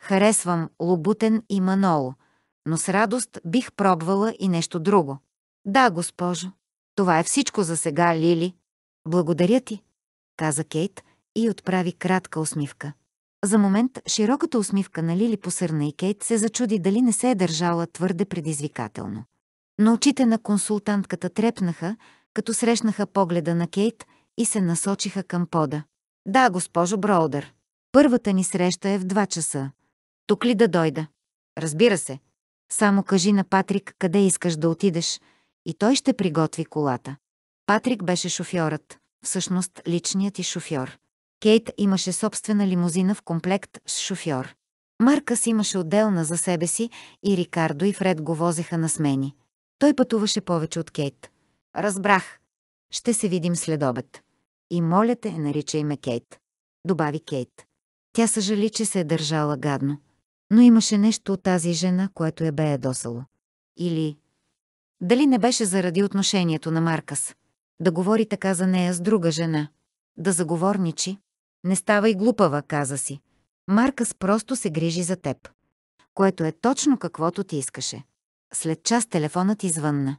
Харесвам Лобутен и Маноло, но с радост бих пробвала и нещо друго. Да, госпожо. Това е всичко за сега, Лили. Благодаря ти, каза Кейт и отправи кратка усмивка. За момент широката усмивка на Лили посърна и Кейт се зачуди дали не се е държала твърде предизвикателно. Но очите на консултантката трепнаха, като срещнаха погледа на Кейт и се насочиха към пода. Да, госпожо Броудър. Първата ни среща е в два часа. Тук ли да дойда? Разбира се. Само кажи на Патрик къде искаш да отидеш и той ще приготви колата. Патрик беше шофьорът, всъщност личният и шофьор. Кейт имаше собствена лимузина в комплект с шофьор. Маркъс имаше отделна за себе си и Рикардо и Фред го возеха на смени. Той пътуваше повече от Кейт. Разбрах. Ще се видим след обед. И моля те, наричай ме Кейт. Добави Кейт. Тя съжали, че се е държала гадно. Но имаше нещо от тази жена, което я бе досало. Или... Дали не беше заради отношението на Маркас? Да говори така за нея с друга жена. Да заговорничи. Не ставай глупава, каза си. Маркас просто се грижи за теб. Което е точно каквото ти искаше след час телефонът извънна.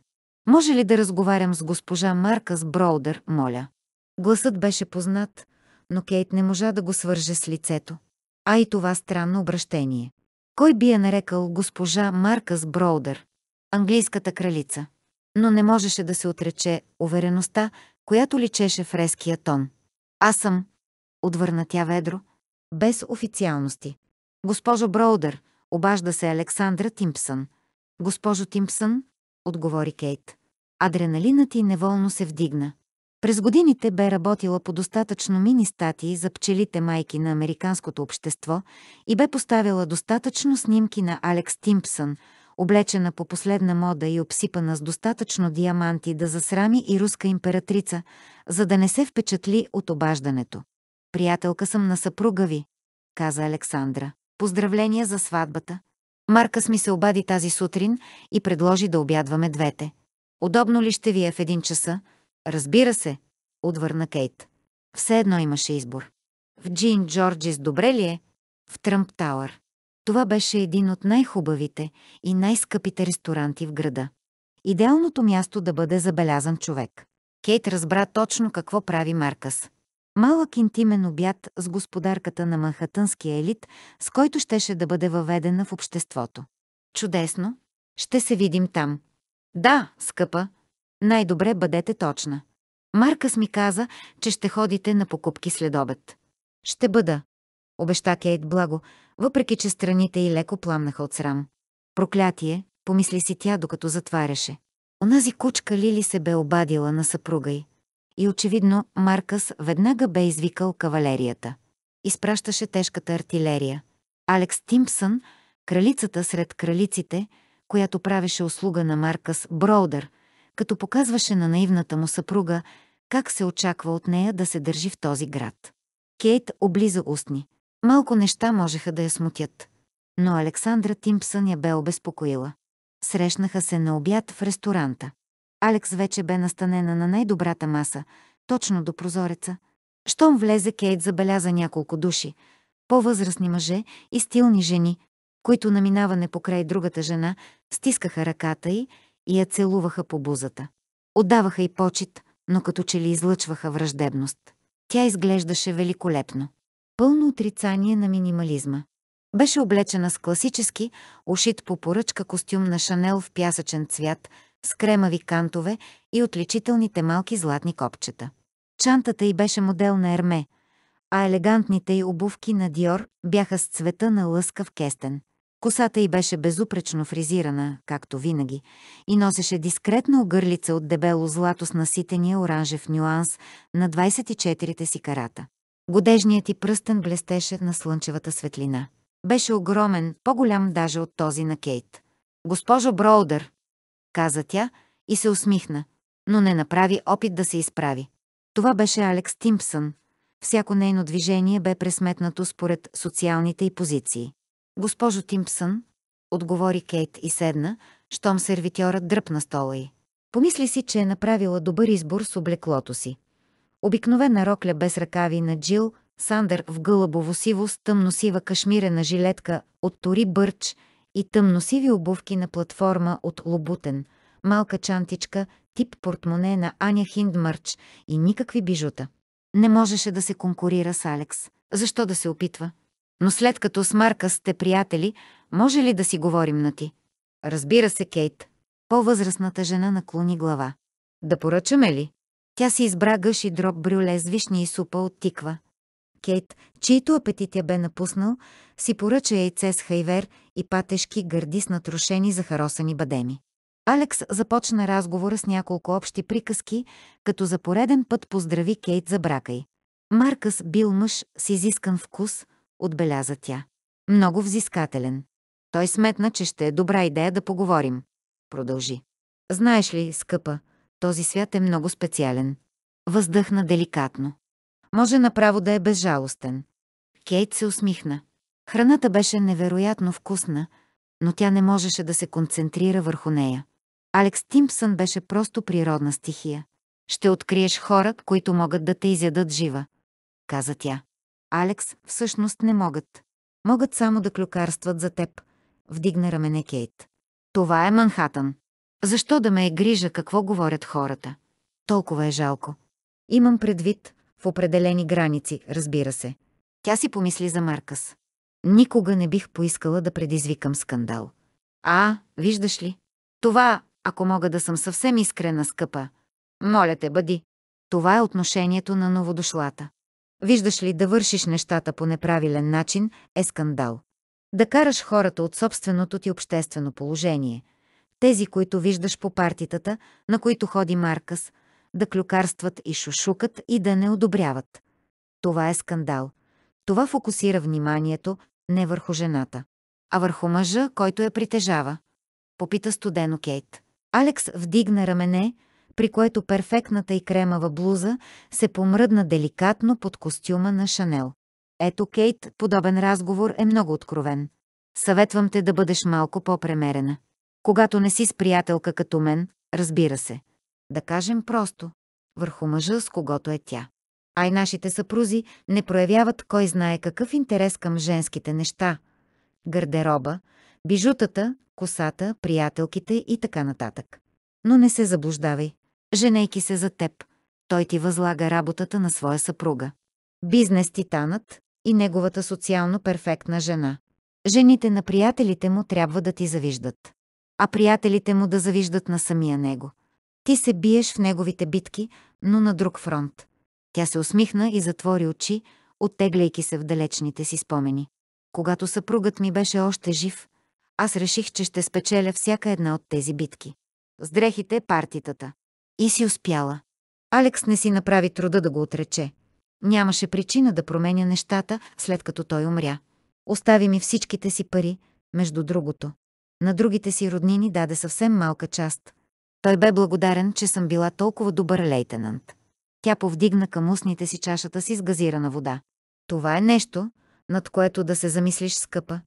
Може ли да разговарям с госпожа Маркъс Броудър, моля? Гласът беше познат, но Кейт не можа да го свърже с лицето. А и това странно обращение. Кой би я нарекал госпожа Маркъс Броудър? Английската кралица. Но не можеше да се отрече увереността, която личеше в резкия тон. Аз съм, отвърна тя ведро, без официалности. Госпожо Броудър, обажда се Александра Тимпсън. Госпожо Тимпсън, отговори Кейт. Адреналинът ти неволно се вдигна. През годините бе работила по достатъчно мини-статии за пчелите майки на американското общество и бе поставила достатъчно снимки на Алекс Тимпсън, облечена по последна мода и обсипана с достатъчно диаманти да засрами и руска императрица, за да не се впечатли от обаждането. «Приятелка съм на съпруга ви», каза Александра. «Поздравления за сватбата!» Маркъс ми се обади тази сутрин и предложи да обядваме двете. Удобно ли ще ви е в един часа? Разбира се, отвърна Кейт. Все едно имаше избор. В Джин Джорджис добре ли е? В Тръмп Тауър. Това беше един от най-хубавите и най-скъпите ресторанти в града. Идеалното място да бъде забелязан човек. Кейт разбра точно какво прави Маркъс. Малък интимен обяд с господарката на манхатънския елит, с който щеше да бъде въведена в обществото. Чудесно! Ще се видим там. Да, скъпа. Най-добре бъдете точна. Маркъс ми каза, че ще ходите на покупки след обед. Ще бъда, обеща Кейт благо, въпреки че страните й леко пламнаха от срам. Проклятие, помисли си тя, докато затваряше. Онази кучка Лили се бе обадила на съпруга й. И очевидно, Маркъс веднага бе извикал кавалерията. Изпращаше тежката артилерия. Алекс Тимпсън, кралицата сред кралиците, която правеше услуга на Маркъс Броудър, като показваше на наивната му съпруга как се очаква от нея да се държи в този град. Кейт облиза устни. Малко неща можеха да я смутят. Но Александра Тимпсън я бе обезпокоила. Срещнаха се на обяд в ресторанта. Алекс вече бе настанена на най-добрата маса, точно до прозореца. Щом влезе, Кейт забеляза няколко души, по-възрастни мъже и стилни жени, които наминаване покрай другата жена стискаха ръката й и я целуваха по бузата. Отдаваха й почет, но като че ли излъчваха враждебност. Тя изглеждаше великолепно. Пълно отрицание на минимализма. Беше облечена с класически, ушит по поръчка костюм на Шанел в пясъчен цвят – с кремави кантове и отличителните малки златни копчета. Чантата й беше модел на Ерме, а елегантните й обувки на Диор бяха с цвета на лъскав кестен. Косата й беше безупречно фризирана, както винаги, и носеше дискретна огърлица от дебело злато с наситения оранжев нюанс на 24-те си карата. Годежният ти пръстен блестеше на слънчевата светлина. Беше огромен, по-голям даже от този на Кейт. «Госпожо Броудър», каза тя и се усмихна, но не направи опит да се изправи. Това беше Алекс Тимпсън. Всяко нейно движение бе пресметнато според социалните и позиции. Госпожо Тимпсън, отговори Кейт и седна, щом сервитьорът дръпна стола й. Помисли си, че е направила добър избор с облеклото си. Обикновена рокля без ръкави на Джил, Сандър в гълъбово сиво с сива кашмирена жилетка от Тори Бърч – и тъмносиви обувки на платформа от лобутен, малка чантичка, тип портмоне на Аня Хиндмърч и никакви бижута. Не можеше да се конкурира с Алекс. Защо да се опитва? Но след като с Марка сте приятели, може ли да си говорим на ти? Разбира се, Кейт. По-възрастната жена наклони глава. Да поръчаме ли? Тя си избра гъш и дроб брюле с вишни и супа от тиква. Кейт, чийто апетит я бе напуснал, си поръча яйце с хайвер и патешки гърди с натрушени захаросани бадеми. Алекс започна разговора с няколко общи приказки, като за пореден път поздрави Кейт за брака й. Маркъс бил мъж с изискан вкус, отбеляза тя. Много взискателен. Той сметна, че ще е добра идея да поговорим. Продължи. Знаеш ли, скъпа, този свят е много специален. Въздъхна деликатно. Може направо да е безжалостен. Кейт се усмихна. Храната беше невероятно вкусна, но тя не можеше да се концентрира върху нея. Алекс Тимпсън беше просто природна стихия. Ще откриеш хора, които могат да те изядат жива, каза тя. Алекс, всъщност не могат. Могат само да клюкарстват за теб, вдигна рамене Кейт. Това е Манхатън. Защо да ме е грижа какво говорят хората? Толкова е жалко. Имам предвид, в определени граници, разбира се. Тя си помисли за Маркъс. Никога не бих поискала да предизвикам скандал. А, виждаш ли? Това, ако мога да съм съвсем искрена, скъпа. Моля те, бъди. Това е отношението на новодошлата. Виждаш ли, да вършиш нещата по неправилен начин е скандал. Да караш хората от собственото ти обществено положение. Тези, които виждаш по партитата, на които ходи Маркъс – да клюкарстват и шушукат и да не одобряват. Това е скандал. Това фокусира вниманието не върху жената, а върху мъжа, който я притежава. Попита студено Кейт. Алекс вдигна рамене, при което перфектната и кремава блуза се помръдна деликатно под костюма на Шанел. Ето, Кейт, подобен разговор е много откровен. Съветвам те да бъдеш малко по-премерена. Когато не си с приятелка като мен, разбира се да кажем просто, върху мъжа, с когото е тя. А и нашите съпрузи не проявяват кой знае какъв интерес към женските неща – гардероба, бижутата, косата, приятелките и така нататък. Но не се заблуждавай. Женейки се за теб, той ти възлага работата на своя съпруга. Бизнес титанът и неговата социално перфектна жена. Жените на приятелите му трябва да ти завиждат. А приятелите му да завиждат на самия него – ти се биеш в неговите битки, но на друг фронт. Тя се усмихна и затвори очи, оттегляйки се в далечните си спомени. Когато съпругът ми беше още жив, аз реших, че ще спечеля всяка една от тези битки. С дрехите партитата. И си успяла. Алекс не си направи труда да го отрече. Нямаше причина да променя нещата, след като той умря. Остави ми всичките си пари, между другото. На другите си роднини даде съвсем малка част – той бе благодарен, че съм била толкова добър лейтенант. Тя повдигна към устните си чашата си с газирана вода. Това е нещо, над което да се замислиш, скъпа.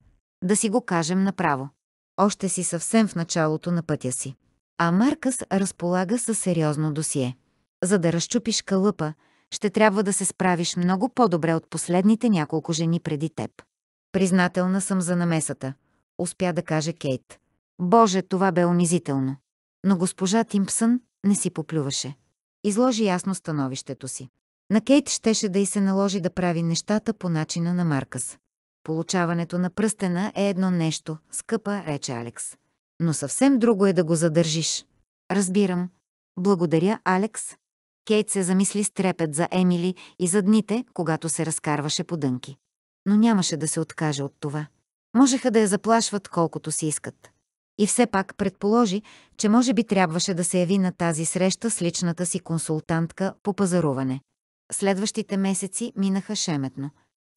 Да си го кажем направо. Още си съвсем в началото на пътя си. А Маркъс разполага със сериозно досие. За да разчупиш калъпа, ще трябва да се справиш много по-добре от последните няколко жени преди теб. Признателна съм за намесата, успя да каже Кейт. Боже, това бе унизително но госпожа Тимпсън не си поплюваше. Изложи ясно становището си. На Кейт щеше да й се наложи да прави нещата по начина на Маркъс. Получаването на пръстена е едно нещо, скъпа, рече Алекс. Но съвсем друго е да го задържиш. Разбирам. Благодаря, Алекс. Кейт се замисли с трепет за Емили и за дните, когато се разкарваше по дънки. Но нямаше да се откаже от това. Можеха да я заплашват колкото си искат и все пак предположи, че може би трябваше да се яви на тази среща с личната си консултантка по пазаруване. Следващите месеци минаха шеметно.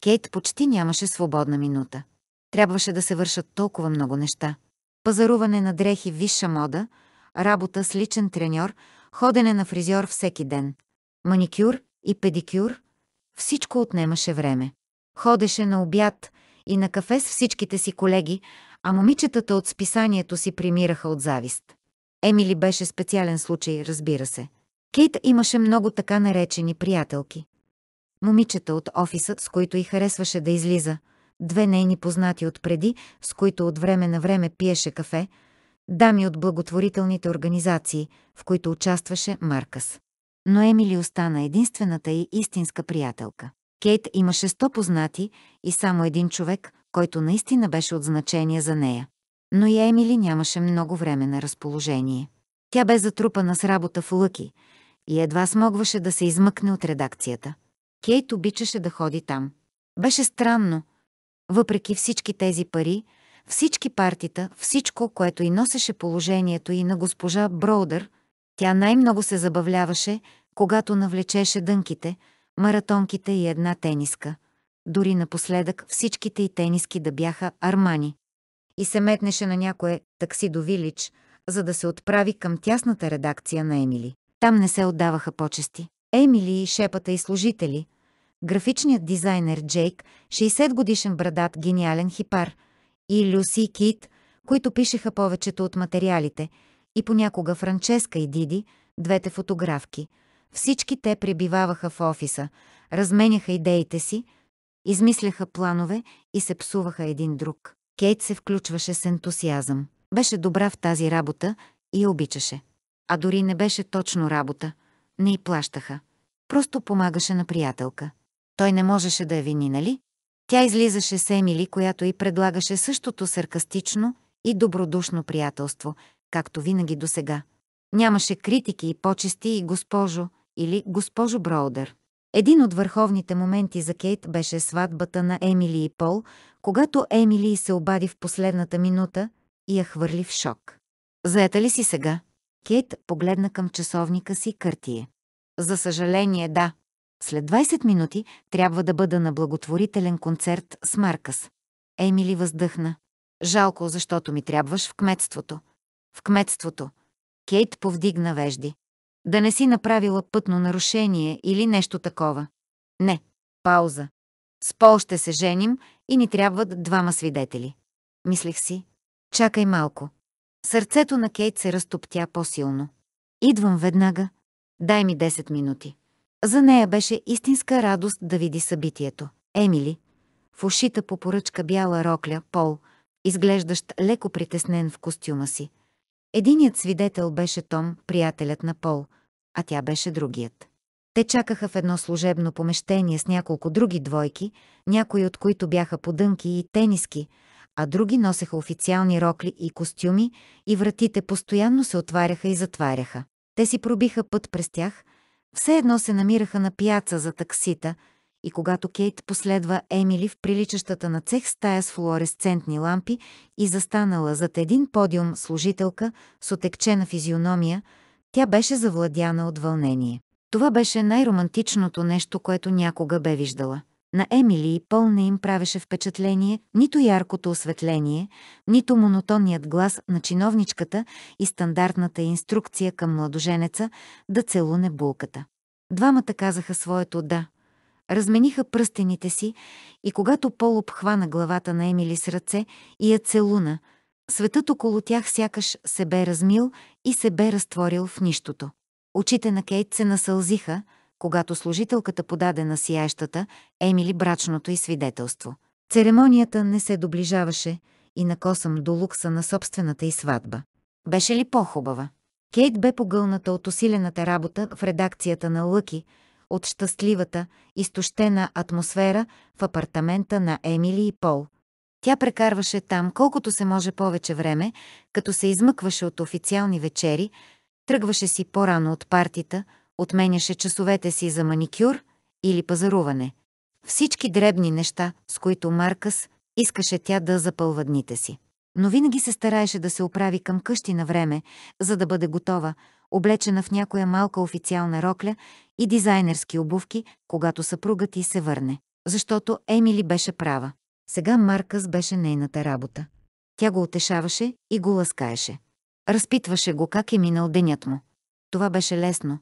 Кейт почти нямаше свободна минута. Трябваше да се вършат толкова много неща. Пазаруване на дрехи висша мода, работа с личен треньор, ходене на фризьор всеки ден, маникюр и педикюр, всичко отнемаше време. Ходеше на обяд и на кафе с всичките си колеги, а момичетата от списанието си примираха от завист. Емили беше специален случай, разбира се. Кейт имаше много така наречени приятелки. Момичета от офиса, с които и харесваше да излиза, две нейни познати отпреди, с които от време на време пиеше кафе, дами от благотворителните организации, в които участваше Маркъс. Но Емили остана единствената и истинска приятелка. Кейт имаше сто познати и само един човек, който наистина беше от значение за нея. Но и Емили нямаше много време на разположение. Тя бе затрупана с работа в Лъки и едва смогваше да се измъкне от редакцията. Кейт обичаше да ходи там. Беше странно. Въпреки всички тези пари, всички партита, всичко, което и носеше положението и на госпожа Броудър, тя най-много се забавляваше, когато навлечеше дънките, маратонките и една тениска – дори напоследък всичките и тениски да бяха армани. И се метнеше на някое такси до Вилич, за да се отправи към тясната редакция на Емили. Там не се отдаваха почести. Емили и шепата и служители, графичният дизайнер Джейк, 60 годишен брадат гениален хипар и Люси Кит, които пишеха повечето от материалите, и понякога Франческа и Диди, двете фотографки. Всички те пребиваваха в офиса, разменяха идеите си, Измисляха планове и се псуваха един друг. Кейт се включваше с ентусиазъм. Беше добра в тази работа и я обичаше. А дори не беше точно работа. Не й плащаха. Просто помагаше на приятелка. Той не можеше да я вини, нали? Тя излизаше с Емили, която й предлагаше същото саркастично и добродушно приятелство, както винаги досега. Нямаше критики и почести и госпожо или госпожо Броудър. Един от върховните моменти за Кейт беше сватбата на Емили и Пол, когато Емили се обади в последната минута и я хвърли в шок. Заета ли си сега? Кейт погледна към часовника си къртие. За съжаление, да. След 20 минути трябва да бъда на благотворителен концерт с Маркъс. Емили въздъхна. Жалко, защото ми трябваш в кметството. В кметството. Кейт повдигна вежди. Да не си направила пътно нарушение или нещо такова. Не. Пауза. С Пол ще се женим и ни трябват двама свидетели. Мислих си. Чакай малко. Сърцето на Кейт се разтоптя по-силно. Идвам веднага. Дай ми 10 минути. За нея беше истинска радост да види събитието. Емили, в ушита по поръчка бяла рокля, Пол, изглеждащ леко притеснен в костюма си, Единият свидетел беше Том, приятелят на Пол, а тя беше другият. Те чакаха в едно служебно помещение с няколко други двойки, някои от които бяха подънки и тениски, а други носеха официални рокли и костюми и вратите постоянно се отваряха и затваряха. Те си пробиха път през тях, все едно се намираха на пияца за таксита – и когато Кейт последва Емили в приличащата на цех стая с флуоресцентни лампи и застанала зад един подиум служителка с отекчена физиономия, тя беше завладяна от вълнение. Това беше най-романтичното нещо, което някога бе виждала. На Емили и Пол не им правеше впечатление нито яркото осветление, нито монотонният глас на чиновничката и стандартната инструкция към младоженеца да целуне булката. Двамата казаха своето «да», Размениха пръстените си и когато Пол обхвана главата на Емили с ръце и я целуна, светът около тях сякаш се бе размил и се бе разтворил в нищото. Очите на Кейт се насълзиха, когато служителката подаде на сияещата Емили брачното и свидетелство. Церемонията не се доближаваше и накосъм до лукса на собствената й сватба. Беше ли по-хубава? Кейт бе погълната от усилената работа в редакцията на Лъки – от щастливата, изтощена атмосфера в апартамента на Емили и Пол. Тя прекарваше там колкото се може повече време, като се измъкваше от официални вечери, тръгваше си по-рано от партита, отменяше часовете си за маникюр или пазаруване. Всички дребни неща, с които Маркъс искаше тя да запълва дните си но винаги се стараеше да се оправи към къщи на време, за да бъде готова, облечена в някоя малка официална рокля и дизайнерски обувки, когато съпругът ти се върне. Защото Емили беше права. Сега Маркъс беше нейната работа. Тя го отешаваше и го ласкаеше. Разпитваше го как е минал денят му. Това беше лесно,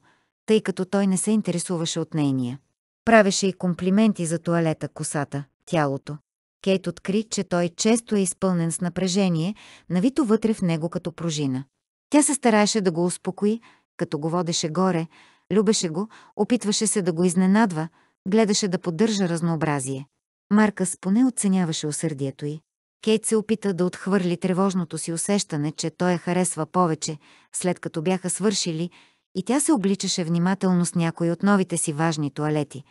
тъй като той не се интересуваше от нейния. Правеше и комплименти за туалета, косата, тялото. Кейт откри, че той често е изпълнен с напрежение, навито вътре в него като пружина. Тя се стараеше да го успокои, като го водеше горе, любеше го, опитваше се да го изненадва, гледаше да поддържа разнообразие. Маркъс поне оценяваше усърдието й. Кейт се опита да отхвърли тревожното си усещане, че той я харесва повече, след като бяха свършили, и тя се обличаше внимателно с някои от новите си важни туалети.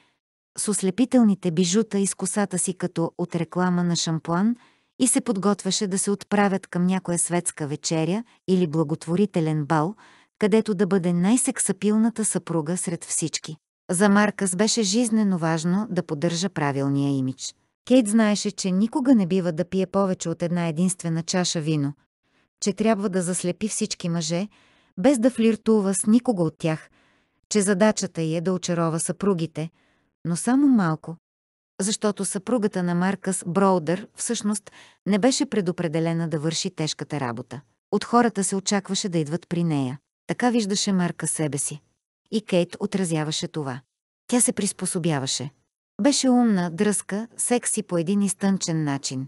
С ослепителните бижута и с косата си като от реклама на шампуан – и се подготвяше да се отправят към някоя светска вечеря или благотворителен бал, където да бъде най-сексапилната съпруга сред всички. За Маркъс беше жизнено важно да поддържа правилния имидж. Кейт знаеше, че никога не бива да пие повече от една единствена чаша вино, че трябва да заслепи всички мъже, без да флиртува с никого от тях, че задачата й е да очарова съпругите, но само малко, защото съпругата на Маркъс Броудър всъщност не беше предопределена да върши тежката работа. От хората се очакваше да идват при нея. Така виждаше Марка себе си. И Кейт отразяваше това. Тя се приспособяваше. Беше умна, дръзка, секси по един изтънчен начин.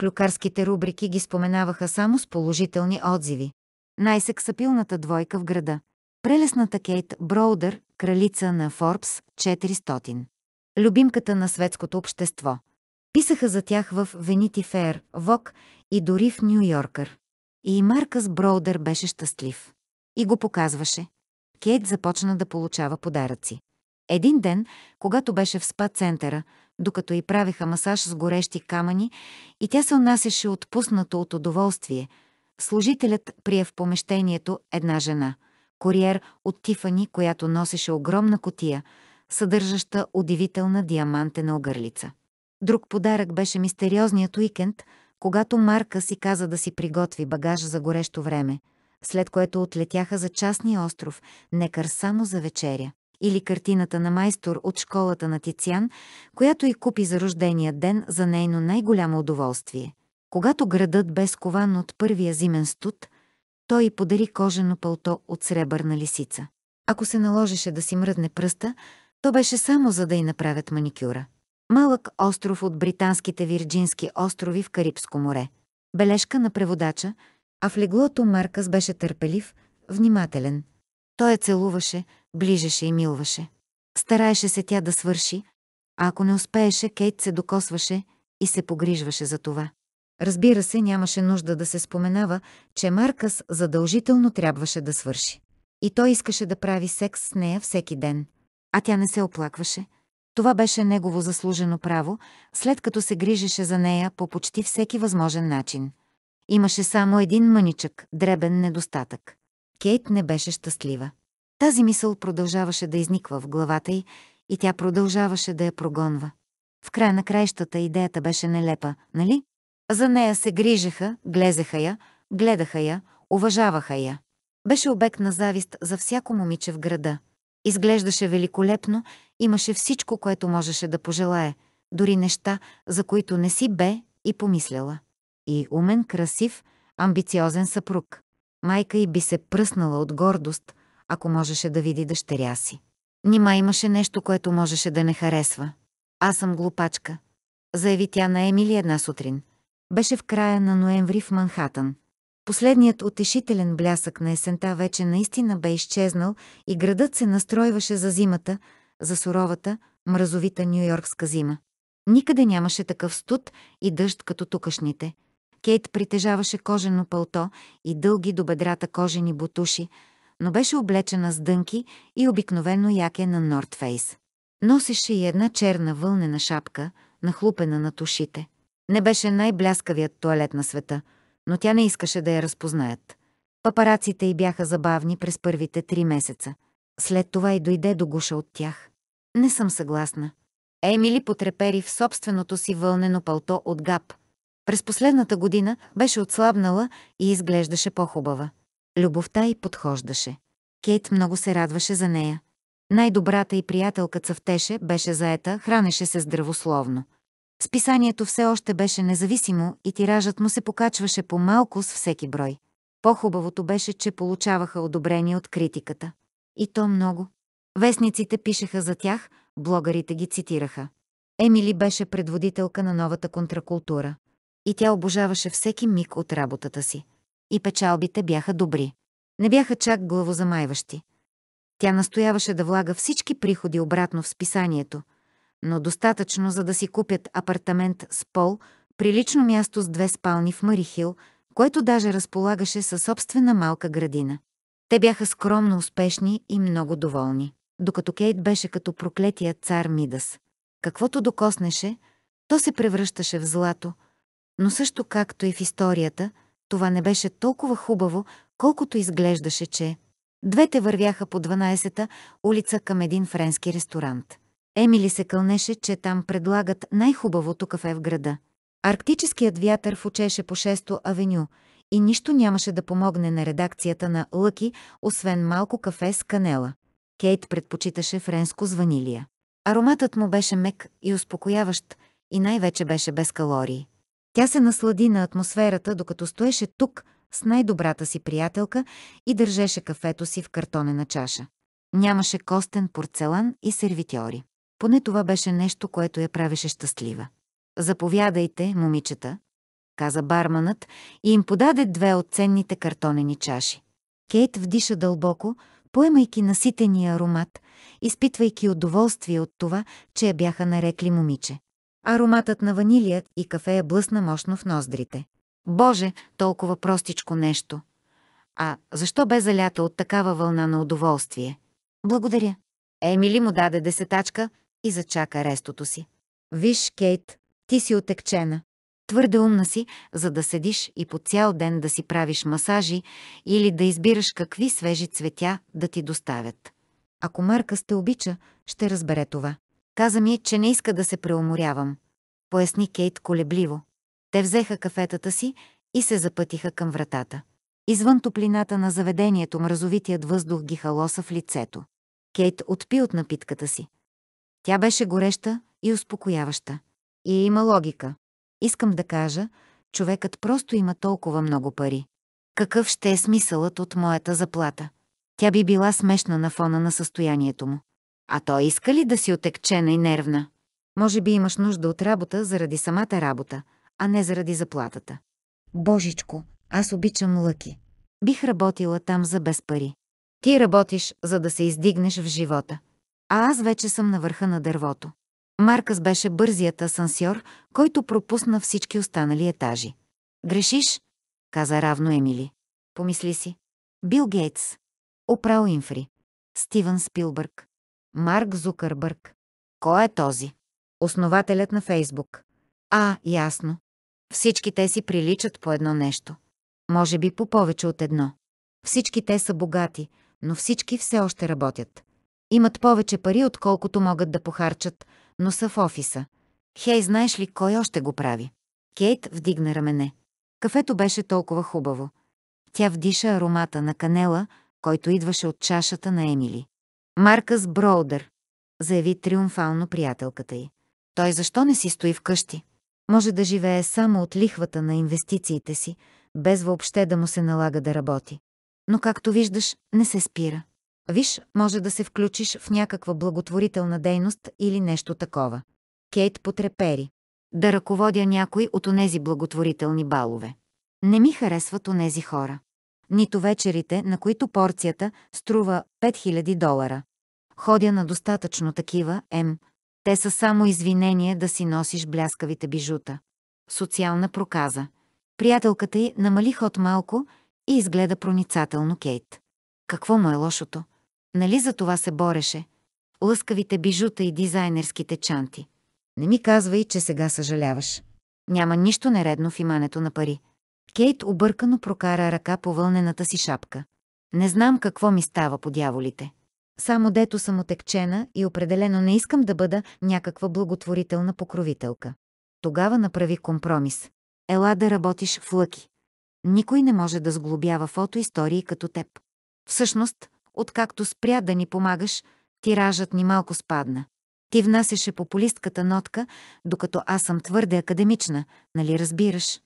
Клюкарските рубрики ги споменаваха само с положителни отзиви. Най-сексапилната двойка в града. Прелесната Кейт Броудър, кралица на Форбс 400 любимката на светското общество. Писаха за тях в Венити Феер, Вок и дори в Нью Йоркър. И Маркъс Броудър беше щастлив. И го показваше. Кейт започна да получава подаръци. Един ден, когато беше в спа-центъра, докато й правиха масаж с горещи камъни и тя се унасяше отпуснато от удоволствие, служителят прие в помещението една жена, куриер от Тифани, която носеше огромна котия – съдържаща удивителна диамантена огърлица. Друг подарък беше мистериозният уикенд, когато Марка си каза да си приготви багаж за горещо време, след което отлетяха за частния остров, некър само за вечеря. Или картината на майстор от школата на Тициан, която и купи за рождения ден за нейно най-голямо удоволствие. Когато градът бе скован от първия зимен студ, той й подари кожено пълто от сребърна лисица. Ако се наложеше да си мръдне пръста, то беше само за да й направят маникюра. Малък остров от британските Вирджински острови в Карибско море. Бележка на преводача, а в леглото Маркъс беше търпелив, внимателен. Той я целуваше, ближеше и милваше. Стараеше се тя да свърши, а ако не успееше, Кейт се докосваше и се погрижваше за това. Разбира се, нямаше нужда да се споменава, че Маркъс задължително трябваше да свърши. И той искаше да прави секс с нея всеки ден. А тя не се оплакваше. Това беше негово заслужено право, след като се грижеше за нея по почти всеки възможен начин. Имаше само един мъничък, дребен недостатък. Кейт не беше щастлива. Тази мисъл продължаваше да изниква в главата й и тя продължаваше да я прогонва. В края на краищата идеята беше нелепа, нали? За нея се грижеха, глезеха я, гледаха я, уважаваха я. Беше обект на завист за всяко момиче в града. Изглеждаше великолепно, имаше всичко, което можеше да пожелае, дори неща, за които не си бе и помисляла. И умен, красив, амбициозен съпруг. Майка й би се пръснала от гордост, ако можеше да види дъщеря си. Нима имаше нещо, което можеше да не харесва. Аз съм глупачка, заяви тя на Емили една сутрин. Беше в края на ноември в Манхатън. Последният утешителен блясък на есента вече наистина бе изчезнал и градът се настройваше за зимата, за суровата, мразовита нью-йоркска зима. Никъде нямаше такъв студ и дъжд като тукашните. Кейт притежаваше кожено пълто и дълги до бедрата кожени бутуши, но беше облечена с дънки и обикновено яке на Нортфейс. Носеше и една черна вълнена шапка, нахлупена на тушите. Не беше най-бляскавият туалет на света – но тя не искаше да я разпознаят. Папараците й бяха забавни през първите три месеца. След това и дойде до гуша от тях. Не съм съгласна. Емили потрепери в собственото си вълнено палто от гап. През последната година беше отслабнала и изглеждаше по-хубава. Любовта й подхождаше. Кейт много се радваше за нея. Най-добрата й приятелка цъфтеше, беше заета, хранеше се здравословно. Списанието все още беше независимо и тиражът му се покачваше по малко с всеки брой. По-хубавото беше, че получаваха одобрение от критиката. И то много. Вестниците пишеха за тях, блогарите ги цитираха. Емили беше предводителка на новата контракултура. И тя обожаваше всеки миг от работата си. И печалбите бяха добри. Не бяха чак главозамайващи. Тя настояваше да влага всички приходи обратно в списанието – но достатъчно за да си купят апартамент с пол, прилично място с две спални в Марихил, което даже разполагаше със собствена малка градина. Те бяха скромно успешни и много доволни, докато Кейт беше като проклетия цар Мидас. Каквото докоснеше, то се превръщаше в злато, но също както и в историята, това не беше толкова хубаво, колкото изглеждаше, че двете вървяха по 12-та улица към един френски ресторант. Емили се кълнеше, че там предлагат най-хубавото кафе в града. Арктическият вятър фучеше по 6-то авеню и нищо нямаше да помогне на редакцията на Лъки, освен малко кафе с канела. Кейт предпочиташе френско с ванилия. Ароматът му беше мек и успокояващ, и най-вече беше без калории. Тя се наслади на атмосферата, докато стоеше тук с най-добрата си приятелка и държеше кафето си в картонена чаша. Нямаше костен порцелан и сервитьори. Поне това беше нещо, което я правеше щастлива. Заповядайте, момичета, каза барманът и им подаде две от ценните картонени чаши. Кейт вдиша дълбоко, поемайки наситения аромат, изпитвайки удоволствие от това, че я бяха нарекли момиче. Ароматът на ванилия и кафе я блъсна мощно в ноздрите. Боже, толкова простичко нещо! А защо бе залята от такава вълна на удоволствие? Благодаря. Емили му даде десетачка, и зачака рестото си. Виж, Кейт, ти си отекчена. Твърде умна си, за да седиш и по цял ден да си правиш масажи или да избираш какви свежи цветя да ти доставят. Ако Маркъс те обича, ще разбере това. Каза ми, че не иска да се преуморявам. Поясни Кейт колебливо. Те взеха кафетата си и се запътиха към вратата. Извън топлината на заведението мразовитият въздух ги халоса в лицето. Кейт отпи от напитката си. Тя беше гореща и успокояваща. И е има логика. Искам да кажа, човекът просто има толкова много пари. Какъв ще е смисълът от моята заплата? Тя би била смешна на фона на състоянието му. А той иска ли да си отекчена и нервна? Може би имаш нужда от работа заради самата работа, а не заради заплатата. Божичко, аз обичам лъки. Бих работила там за без пари. Ти работиш, за да се издигнеш в живота а аз вече съм на върха на дървото. Маркъс беше бързият асансьор, който пропусна всички останали етажи. Грешиш, каза равно Емили. Помисли си. Бил Гейтс. Опрал Инфри. Стивън Спилбърг. Марк Зукърбърг. Кой е този? Основателят на Фейсбук. А, ясно. Всички те си приличат по едно нещо. Може би по повече от едно. Всички те са богати, но всички все още работят. Имат повече пари, отколкото могат да похарчат, но са в офиса. Хей, знаеш ли кой още го прави? Кейт вдигна рамене. Кафето беше толкова хубаво. Тя вдиша аромата на канела, който идваше от чашата на Емили. Маркъс Броудър, заяви триумфално приятелката й. Той защо не си стои вкъщи? Може да живее само от лихвата на инвестициите си, без въобще да му се налага да работи. Но както виждаш, не се спира. Виж, може да се включиш в някаква благотворителна дейност или нещо такова. Кейт потрепери. Да ръководя някой от онези благотворителни балове. Не ми харесват онези хора. Нито вечерите, на които порцията струва 5000 долара. Ходя на достатъчно такива, М. Те са само извинение да си носиш бляскавите бижута. Социална проказа. Приятелката й намали ход малко и изгледа проницателно Кейт. Какво му е лошото? Нали за това се бореше? Лъскавите бижута и дизайнерските чанти. Не ми казвай, че сега съжаляваш. Няма нищо нередно в имането на пари. Кейт объркано прокара ръка по вълнената си шапка. Не знам какво ми става по дяволите. Само дето съм отекчена и определено не искам да бъда някаква благотворителна покровителка. Тогава направи компромис. Ела да работиш в лъки. Никой не може да сглобява фотоистории като теб. Всъщност, Откакто спря да ни помагаш, тиражът ни малко спадна. Ти внасяше популистката нотка, докато аз съм твърде академична, нали разбираш?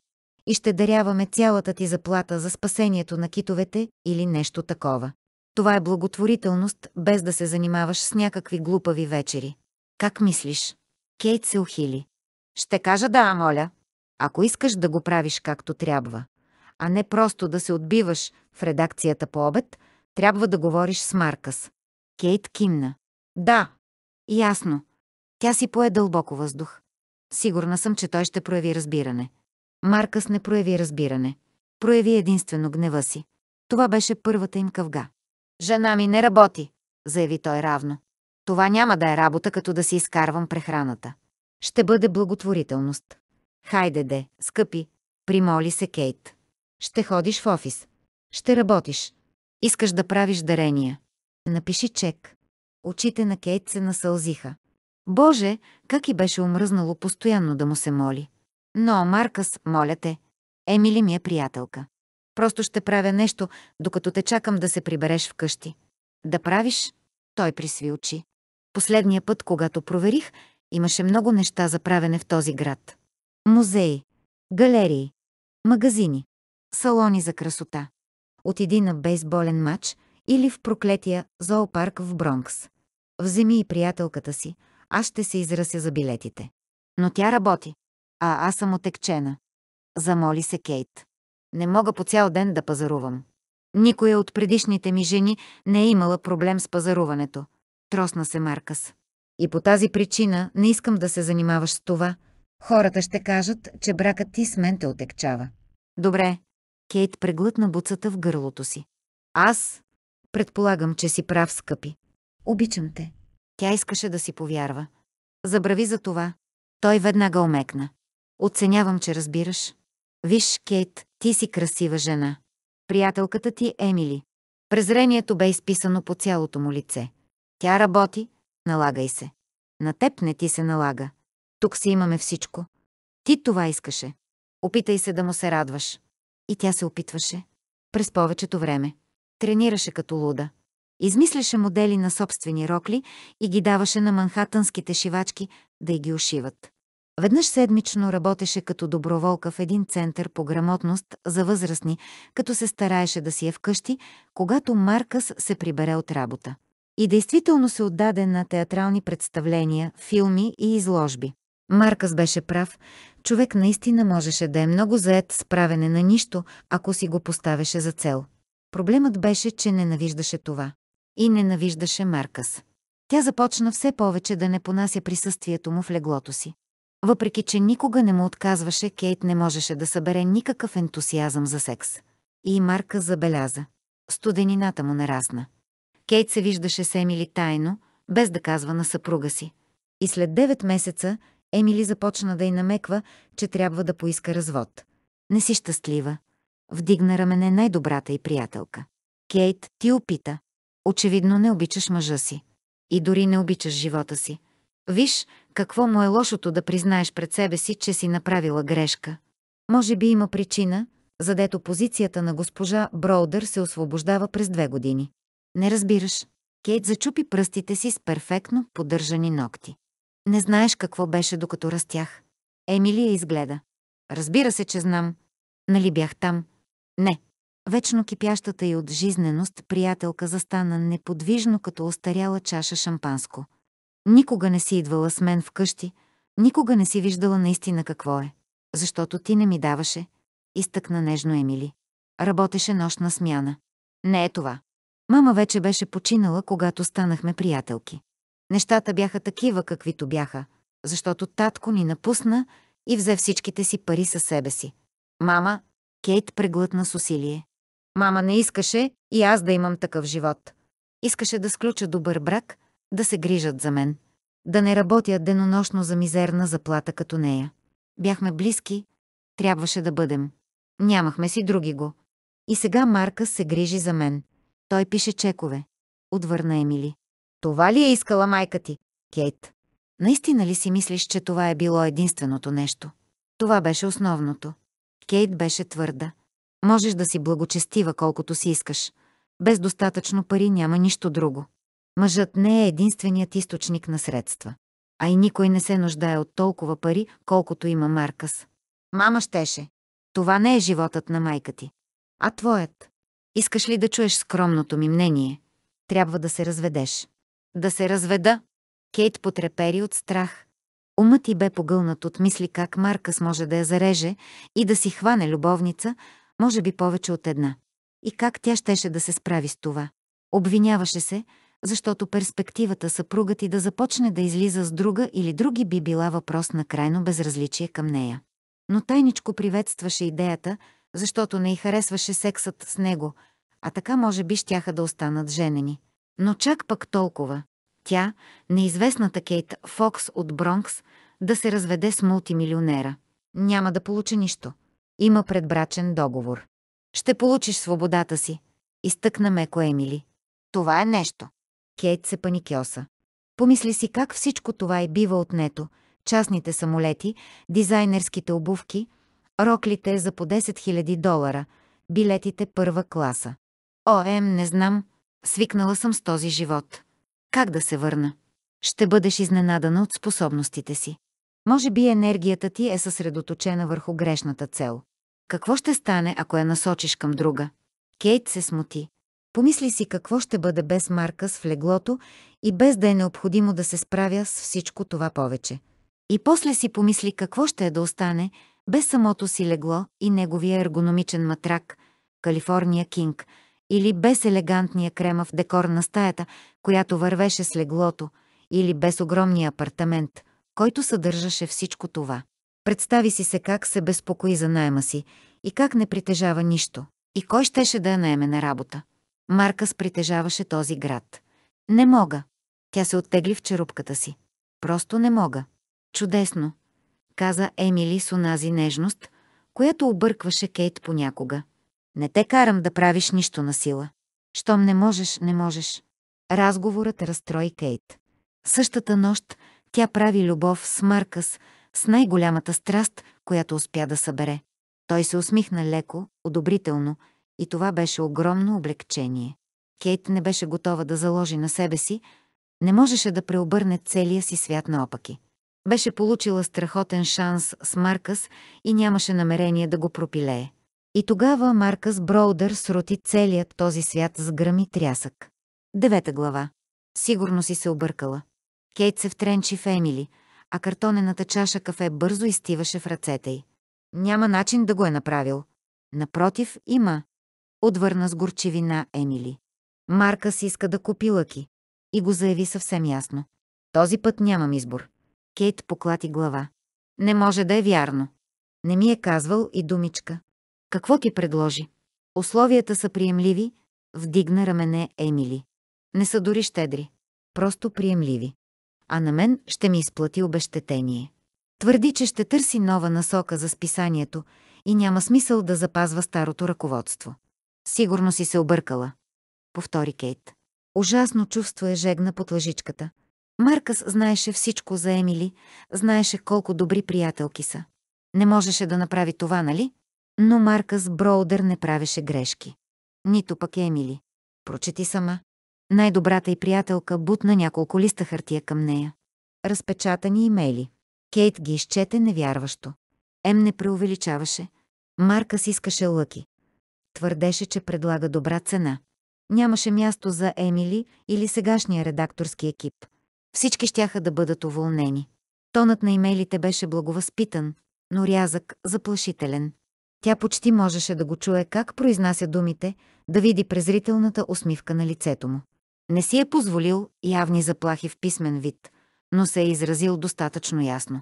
И ще даряваме цялата ти заплата за спасението на китовете или нещо такова. Това е благотворителност, без да се занимаваш с някакви глупави вечери. Как мислиш? Кейт се ухили. Ще кажа да, моля. Ако искаш да го правиш както трябва, а не просто да се отбиваш в редакцията по обед – трябва да говориш с Маркъс. Кейт кимна. Да. Ясно. Тя си пое дълбоко въздух. Сигурна съм, че той ще прояви разбиране. Маркъс не прояви разбиране. Прояви единствено гнева си. Това беше първата им къвга. Жена ми не работи, заяви той равно. Това няма да е работа, като да си изкарвам прехраната. Ще бъде благотворителност. Хайде де, скъпи, примоли се Кейт. Ще ходиш в офис. Ще работиш. Искаш да правиш дарения. Напиши чек. Очите на Кейт се насълзиха. Боже, как и беше омръзнало постоянно да му се моли. Но, Маркъс, моля те, Емили ми е приятелка. Просто ще правя нещо, докато те чакам да се прибереш вкъщи. Да правиш? Той присви очи. Последния път, когато проверих, имаше много неща за правене в този град. Музеи, галерии, магазини, салони за красота отиди на бейсболен матч или в проклетия зоопарк в Бронкс. Вземи и приятелката си, аз ще се израся за билетите. Но тя работи, а аз съм отекчена. Замоли се Кейт. Не мога по цял ден да пазарувам. Никоя от предишните ми жени не е имала проблем с пазаруването. Тросна се Маркас. И по тази причина не искам да се занимаваш с това. Хората ще кажат, че бракът ти с мен те отекчава. Добре, Кейт преглътна буцата в гърлото си. Аз предполагам, че си прав, скъпи. Обичам те. Тя искаше да си повярва. Забрави за това. Той веднага омекна. Оценявам, че разбираш. Виж, Кейт, ти си красива жена. Приятелката ти е Емили. Презрението бе изписано по цялото му лице. Тя работи, налагай се. На теб не ти се налага. Тук си имаме всичко. Ти това искаше. Опитай се да му се радваш и тя се опитваше. През повечето време. Тренираше като луда. Измисляше модели на собствени рокли и ги даваше на манхатънските шивачки да ги ушиват. Веднъж седмично работеше като доброволка в един център по грамотност за възрастни, като се стараеше да си е вкъщи, когато Маркъс се прибере от работа. И действително се отдаде на театрални представления, филми и изложби. Маркъс беше прав, човек наистина можеше да е много заед с правене на нищо, ако си го поставеше за цел. Проблемът беше, че ненавиждаше това. И ненавиждаше Маркъс. Тя започна все повече да не понася присъствието му в леглото си. Въпреки, че никога не му отказваше, Кейт не можеше да събере никакъв ентусиазъм за секс. И Марка забеляза. Студенината му нарасна. Кейт се виждаше с Емили тайно, без да казва на съпруга си. И след 9 месеца Емили започна да й намеква, че трябва да поиска развод. Не си щастлива. Вдигна рамене най-добрата й приятелка. Кейт, ти опита. Очевидно не обичаш мъжа си. И дори не обичаш живота си. Виж, какво му е лошото да признаеш пред себе си, че си направила грешка. Може би има причина, задето позицията на госпожа Броудър се освобождава през две години. Не разбираш. Кейт зачупи пръстите си с перфектно поддържани ногти. Не знаеш какво беше, докато растях. Емилия изгледа. Разбира се, че знам. Нали бях там? Не. Вечно кипящата и от жизненост приятелка застана неподвижно като остаряла чаша шампанско. Никога не си идвала с мен вкъщи, никога не си виждала наистина какво е. Защото ти не ми даваше, изтъкна нежно Емили. Работеше нощна смяна. Не е това. Мама вече беше починала, когато станахме приятелки. Нещата бяха такива, каквито бяха, защото татко ни напусна и взе всичките си пари със себе си. Мама, Кейт преглътна с усилие. Мама не искаше и аз да имам такъв живот. Искаше да сключа добър брак, да се грижат за мен. Да не работя денонощно за мизерна заплата като нея. Бяхме близки, трябваше да бъдем. Нямахме си други го. И сега Марка се грижи за мен. Той пише чекове. Отвърна Емили. Това ли е искала майка ти, Кейт? Наистина ли си мислиш, че това е било единственото нещо? Това беше основното. Кейт беше твърда. Можеш да си благочестива колкото си искаш. Без достатъчно пари няма нищо друго. Мъжът не е единственият източник на средства. А и никой не се нуждае от толкова пари, колкото има Маркъс. Мама щеше. Това не е животът на майка ти. А твоят? Искаш ли да чуеш скромното ми мнение? Трябва да се разведеш. Да се разведа. Кейт потрепери от страх. Умът й бе погълнат от мисли как Маркъс може да я зареже и да си хване любовница, може би повече от една. И как тя щеше да се справи с това. Обвиняваше се, защото перспективата съпругът и да започне да излиза с друга или други би била въпрос на крайно безразличие към нея. Но тайничко приветстваше идеята, защото не й харесваше сексът с него, а така може би щяха да останат женени. Но чак пък толкова. Тя, неизвестната Кейт Фокс от Бронкс, да се разведе с мултимилионера. Няма да получи нищо. Има предбрачен договор. Ще получиш свободата си. Изтъкна меко Емили. Това е нещо. Кейт се паникьоса. Помисли си как всичко това е бива отнето. Частните самолети, дизайнерските обувки, роклите за по 10 000 долара, билетите първа класа. О, ем, не знам, Свикнала съм с този живот. Как да се върна? Ще бъдеш изненадана от способностите си. Може би енергията ти е съсредоточена върху грешната цел. Какво ще стане, ако я насочиш към друга? Кейт се смути. Помисли си какво ще бъде без Маркъс в леглото и без да е необходимо да се справя с всичко това повече. И после си помисли какво ще е да остане без самото си легло и неговия ергономичен матрак – Калифорния Кинг – или без елегантния кремав декор на стаята, която вървеше с леглото, или без огромния апартамент, който съдържаше всичко това. Представи си се как се безпокои за найема си и как не притежава нищо. И кой щеше да я наеме на работа? Маркас притежаваше този град. Не мога. Тя се оттегли в черупката си. Просто не мога. Чудесно, каза Емили с онази нежност, която объркваше Кейт понякога. Не те карам да правиш нищо на сила. Щом не можеш, не можеш. Разговорът разстрои Кейт. Същата нощ тя прави любов с Маркъс, с най-голямата страст, която успя да събере. Той се усмихна леко, одобрително, и това беше огромно облегчение. Кейт не беше готова да заложи на себе си, не можеше да преобърне целия си свят наопаки. Беше получила страхотен шанс с Маркъс и нямаше намерение да го пропилее. И тогава Маркъс Броудър сроти целият този свят с гръм и трясък. Девета глава. Сигурно си се объркала. Кейт се втренчи в Емили, а картонената чаша кафе бързо изтиваше в ръцете й. Няма начин да го е направил. Напротив, има. Отвърна с горчивина Емили. Маркъс иска да купи лъки. И го заяви съвсем ясно. Този път нямам избор. Кейт поклати глава. Не може да е вярно. Не ми е казвал и думичка. Какво ти предложи? Условията са приемливи, вдигна рамене Емили. Не са дори щедри. Просто приемливи. А на мен ще ми изплати обещетение. Твърди, че ще търси нова насока за списанието и няма смисъл да запазва старото ръководство. Сигурно си се объркала. Повтори Кейт. Ужасно чувство е жегна под лъжичката. Маркъс знаеше всичко за Емили, знаеше колко добри приятелки са. Не можеше да направи това, нали? Но Маркъс Броудър не правеше грешки. Нито пък Емили. Прочети сама. Най-добрата й приятелка бутна няколко листа хартия към нея. Разпечатани имейли. Кейт ги изчете невярващо. Ем не преувеличаваше. Маркъс искаше лъки. Твърдеше, че предлага добра цена. Нямаше място за Емили или сегашния редакторски екип. Всички щяха да бъдат уволнени. Тонът на имейлите беше благовъзпитан, но рязък, заплашителен. Тя почти можеше да го чуе как произнася думите, да види презрителната усмивка на лицето му. Не си е позволил явни заплахи в писмен вид, но се е изразил достатъчно ясно.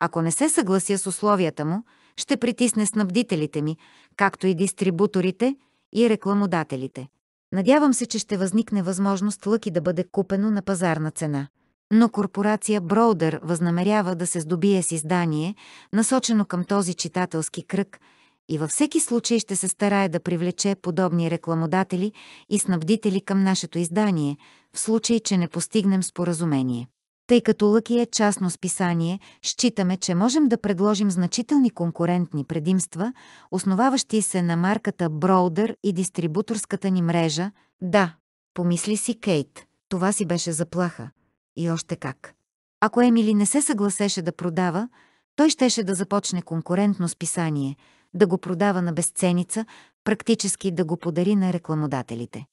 Ако не се съглася с условията му, ще притисне снабдителите ми, както и дистрибуторите и рекламодателите. Надявам се, че ще възникне възможност лъки да бъде купено на пазарна цена. Но корпорация Броудър възнамерява да се здобие с издание, насочено към този читателски кръг – и във всеки случай ще се старае да привлече подобни рекламодатели и снабдители към нашето издание, в случай, че не постигнем споразумение. Тъй като Лъки е частно списание, считаме, че можем да предложим значителни конкурентни предимства, основаващи се на марката Броудър и дистрибуторската ни мрежа. Да, помисли си Кейт, това си беше заплаха. И още как. Ако Емили не се съгласеше да продава, той щеше да започне конкурентно списание – да го продава на безценица, практически да го подари на рекламодателите.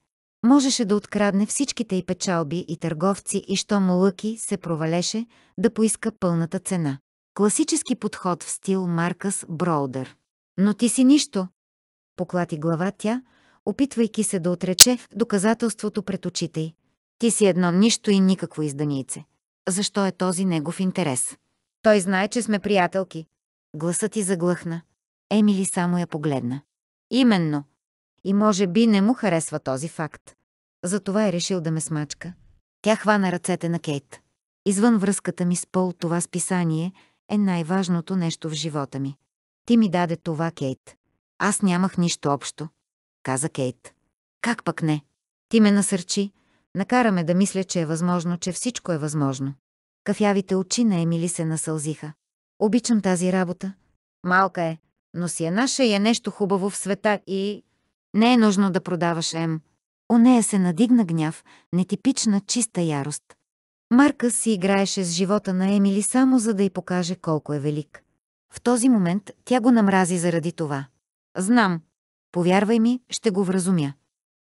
Можеше да открадне всичките и печалби и търговци и що му лъки се провалеше да поиска пълната цена. Класически подход в стил Маркъс Броудър. Но ти си нищо. Поклати глава тя, опитвайки се да отрече доказателството пред очите й. Ти си едно нищо и никакво изданийце. Защо е този негов интерес? Той знае, че сме приятелки. Гласът ти заглъхна. Емили само я погледна. Именно. И може би не му харесва този факт. Затова е решил да ме смачка. Тя хвана ръцете на Кейт. Извън връзката ми с Пол това списание е най-важното нещо в живота ми. Ти ми даде това, Кейт. Аз нямах нищо общо, каза Кейт. Как пък не? Ти ме насърчи, накараме да мисля, че е възможно, че всичко е възможно. Кафявите очи на Емили се насълзиха. Обичам тази работа. Малка е, но си е наша и е нещо хубаво в света и... Не е нужно да продаваш Ем. У нея се надигна гняв, нетипична чиста ярост. Марка си играеше с живота на Емили само за да й покаже колко е велик. В този момент тя го намрази заради това. Знам. Повярвай ми, ще го вразумя.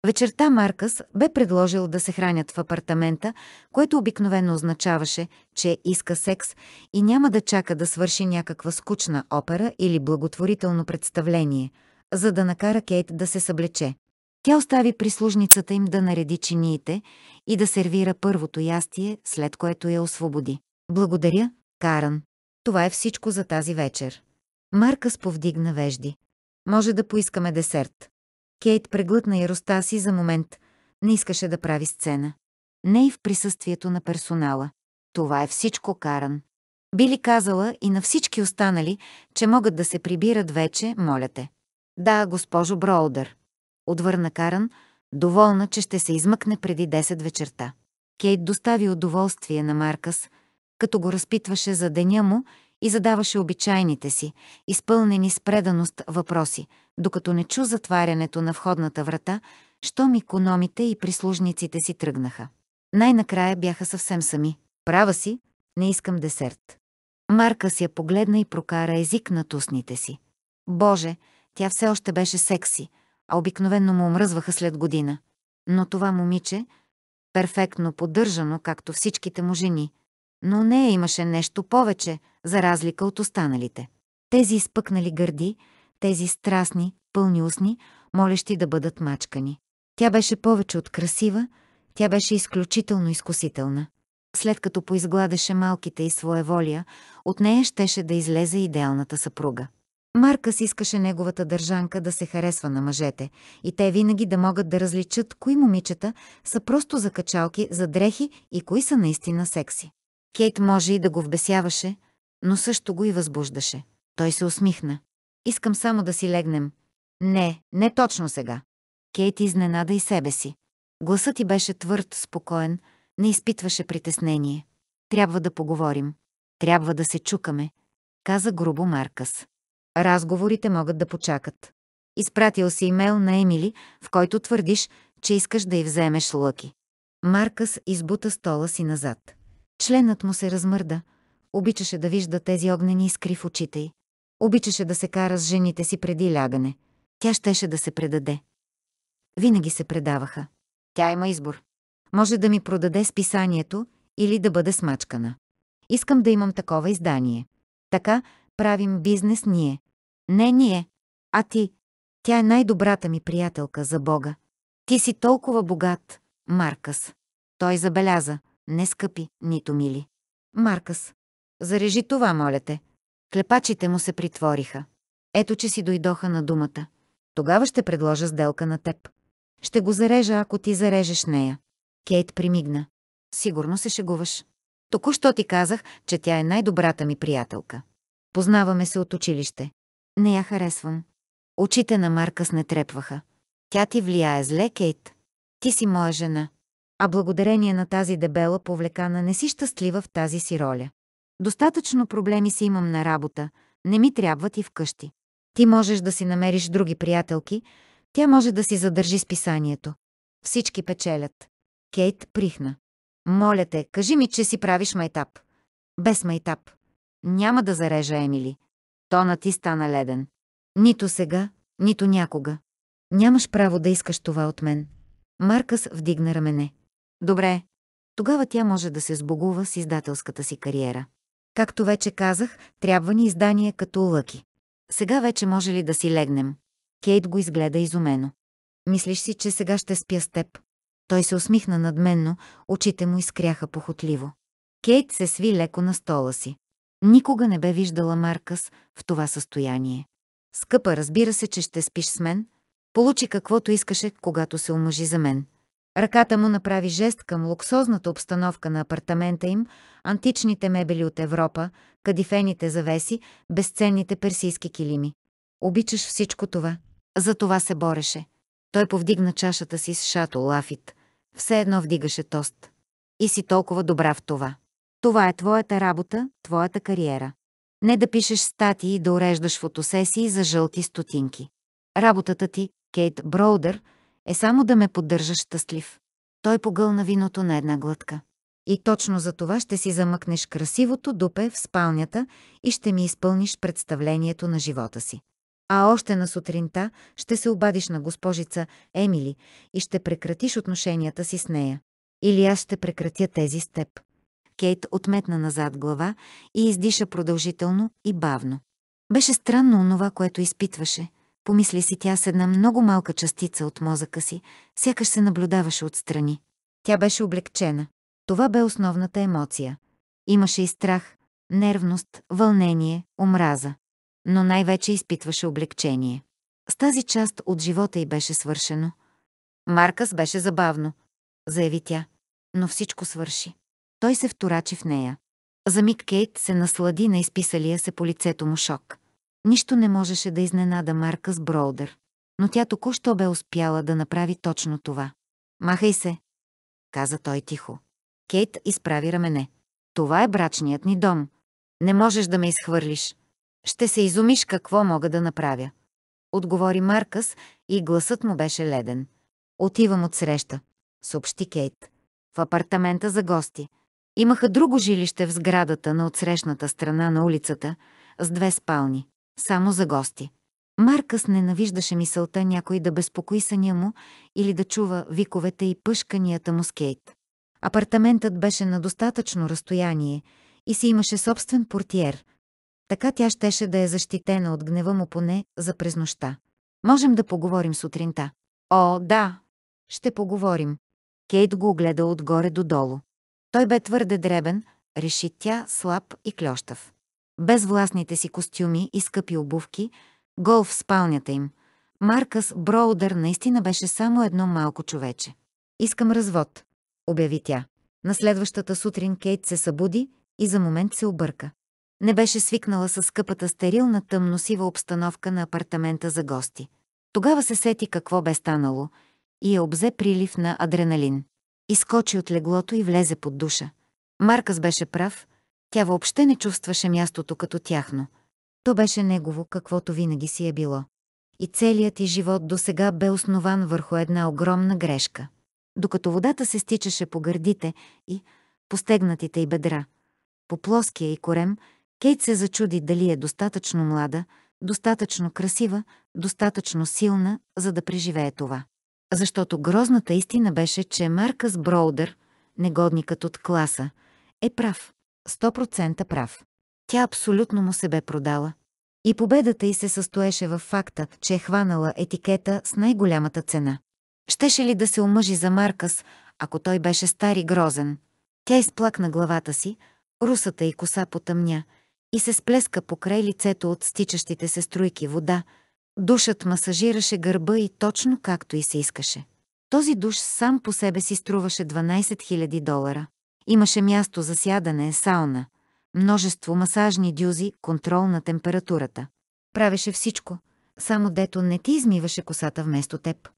Вечерта Маркъс бе предложил да се хранят в апартамента, което обикновено означаваше, че иска секс и няма да чака да свърши някаква скучна опера или благотворително представление, за да накара Кейт да се съблече. Тя остави прислужницата им да нареди чиниите и да сервира първото ястие, след което я освободи. Благодаря, Каран. Това е всичко за тази вечер. Маркъс повдигна вежди. Може да поискаме десерт. Кейт преглътна яростта си за момент. Не искаше да прави сцена. Не и в присъствието на персонала. Това е всичко, Каран. Били казала и на всички останали, че могат да се прибират вече, моля те. Да, госпожо Броудър. Отвърна Каран, доволна, че ще се измъкне преди 10 вечерта. Кейт достави удоволствие на Маркас, като го разпитваше за деня му и задаваше обичайните си, изпълнени с преданост въпроси, докато не чу затварянето на входната врата, щом икономите и прислужниците си тръгнаха. Най-накрая бяха съвсем сами. Права си, не искам десерт. си я погледна и прокара език на тусните си. Боже, тя все още беше секси, а обикновенно му омръзваха след година. Но това момиче, перфектно поддържано, както всичките му жени, но нея имаше нещо повече, за разлика от останалите. Тези изпъкнали гърди, тези страстни, пълни устни, молещи да бъдат мачкани. Тя беше повече от красива, тя беше изключително изкусителна. След като поизгладеше малките и своеволия, от нея щеше да излезе идеалната съпруга. Маркъс искаше неговата държанка да се харесва на мъжете и те винаги да могат да различат кои момичета са просто закачалки за дрехи и кои са наистина секси. Кейт може и да го вбесяваше, но също го и възбуждаше. Той се усмихна. Искам само да си легнем. Не, не точно сега. Кейт изненада и себе си. Гласът ти беше твърд, спокоен, не изпитваше притеснение. Трябва да поговорим. Трябва да се чукаме, каза грубо Маркъс. Разговорите могат да почакат. Изпратил си имейл на Емили, в който твърдиш, че искаш да й вземеш лъки. Маркъс избута стола си назад. Членът му се размърда. Обичаше да вижда тези огнени искри в очите й. Обичаше да се кара с жените си преди лягане. Тя щеше да се предаде. Винаги се предаваха. Тя има избор. Може да ми продаде списанието или да бъде смачкана. Искам да имам такова издание. Така правим бизнес ние. Не ние, а ти. Тя е най-добрата ми приятелка за Бога. Ти си толкова богат, Маркъс. Той забеляза. Не скъпи, нито мили. Маркъс. Зарежи това, моля те. Клепачите му се притвориха. Ето, че си дойдоха на думата. Тогава ще предложа сделка на теб. Ще го зарежа, ако ти зарежеш нея. Кейт примигна. Сигурно се шегуваш. Току-що ти казах, че тя е най-добрата ми приятелка. Познаваме се от училище. Не я харесвам. Очите на Маркъс не трепваха. Тя ти влияе зле, Кейт. Ти си моя жена а благодарение на тази дебела повлекана не си щастлива в тази си роля. Достатъчно проблеми си имам на работа, не ми трябват и вкъщи. Ти можеш да си намериш други приятелки, тя може да си задържи списанието. Всички печелят. Кейт прихна. Моля те, кажи ми, че си правиш майтап. Без майтап. Няма да зарежа Емили. Тона ти стана леден. Нито сега, нито някога. Нямаш право да искаш това от мен. Маркъс вдигна рамене. Добре. Тогава тя може да се сбогува с издателската си кариера. Както вече казах, трябва ни издание като лъки. Сега вече може ли да си легнем? Кейт го изгледа изумено. Мислиш си, че сега ще спя с теб? Той се усмихна надменно, очите му изкряха похотливо. Кейт се сви леко на стола си. Никога не бе виждала Маркъс в това състояние. Скъпа, разбира се, че ще спиш с мен. Получи каквото искаше, когато се омъжи за мен. Ръката му направи жест към луксозната обстановка на апартамента им, античните мебели от Европа, кадифените завеси, безценните персийски килими. Обичаш всичко това. За това се бореше. Той повдигна чашата си с шато лафит. Все едно вдигаше тост. И си толкова добра в това. Това е твоята работа, твоята кариера. Не да пишеш статии и да уреждаш фотосесии за жълти стотинки. Работата ти, Кейт Броудър, е само да ме поддържаш щастлив. Той погълна виното на една глътка. И точно за това ще си замъкнеш красивото дупе в спалнята и ще ми изпълниш представлението на живота си. А още на сутринта ще се обадиш на госпожица Емили и ще прекратиш отношенията си с нея. Или аз ще прекратя тези с теб. Кейт отметна назад глава и издиша продължително и бавно. Беше странно онова, което изпитваше помисли си тя с една много малка частица от мозъка си, сякаш се наблюдаваше отстрани. Тя беше облегчена. Това бе основната емоция. Имаше и страх, нервност, вълнение, омраза. Но най-вече изпитваше облегчение. С тази част от живота й беше свършено. Маркас беше забавно, заяви тя. Но всичко свърши. Той се вторачи в нея. За миг Кейт се наслади на изписалия се по лицето му шок. Нищо не можеше да изненада Марка с но тя току-що бе успяла да направи точно това. «Махай се!» каза той тихо. Кейт изправи рамене. «Това е брачният ни дом. Не можеш да ме изхвърлиш. Ще се изумиш какво мога да направя». Отговори Маркъс и гласът му беше леден. «Отивам от среща», съобщи Кейт. «В апартамента за гости. Имаха друго жилище в сградата на отсрещната страна на улицата, с две спални. Само за гости. Маркъс ненавиждаше мисълта някой да безпокои съня му или да чува виковете и пъшканията му с Кейт. Апартаментът беше на достатъчно разстояние и си имаше собствен портиер. Така тя щеше да е защитена от гнева му поне за през нощта. Можем да поговорим сутринта. О, да, ще поговорим. Кейт го огледа отгоре до долу. Той бе твърде дребен, реши тя, слаб и клющав без властните си костюми и скъпи обувки, гол в спалнята им. Маркъс Броудър наистина беше само едно малко човече. «Искам развод», обяви тя. На следващата сутрин Кейт се събуди и за момент се обърка. Не беше свикнала с скъпата стерилна тъмносива обстановка на апартамента за гости. Тогава се сети какво бе станало и я обзе прилив на адреналин. Изкочи от леглото и влезе под душа. Маркъс беше прав – тя въобще не чувстваше мястото като тяхно. То беше негово, каквото винаги си е било. И целият ти живот до сега бе основан върху една огромна грешка. Докато водата се стичаше по гърдите и постегнатите й бедра, по плоския и корем, Кейт се зачуди дали е достатъчно млада, достатъчно красива, достатъчно силна, за да преживее това. Защото грозната истина беше, че Маркъс Броудър, негодникът от класа, е прав. 100% прав. Тя абсолютно му се бе продала. И победата й се състоеше в факта, че е хванала етикета с най-голямата цена. Щеше ли да се омъжи за Маркас, ако той беше стар и грозен? Тя изплакна главата си, русата и коса потъмня и се сплеска покрай лицето от стичащите се струйки вода. Душът масажираше гърба и точно както и се искаше. Този душ сам по себе си струваше 12 000 долара. Имаше място за сядане, сауна, множество масажни дюзи, контрол на температурата. Правеше всичко, само дето не ти измиваше косата вместо теб.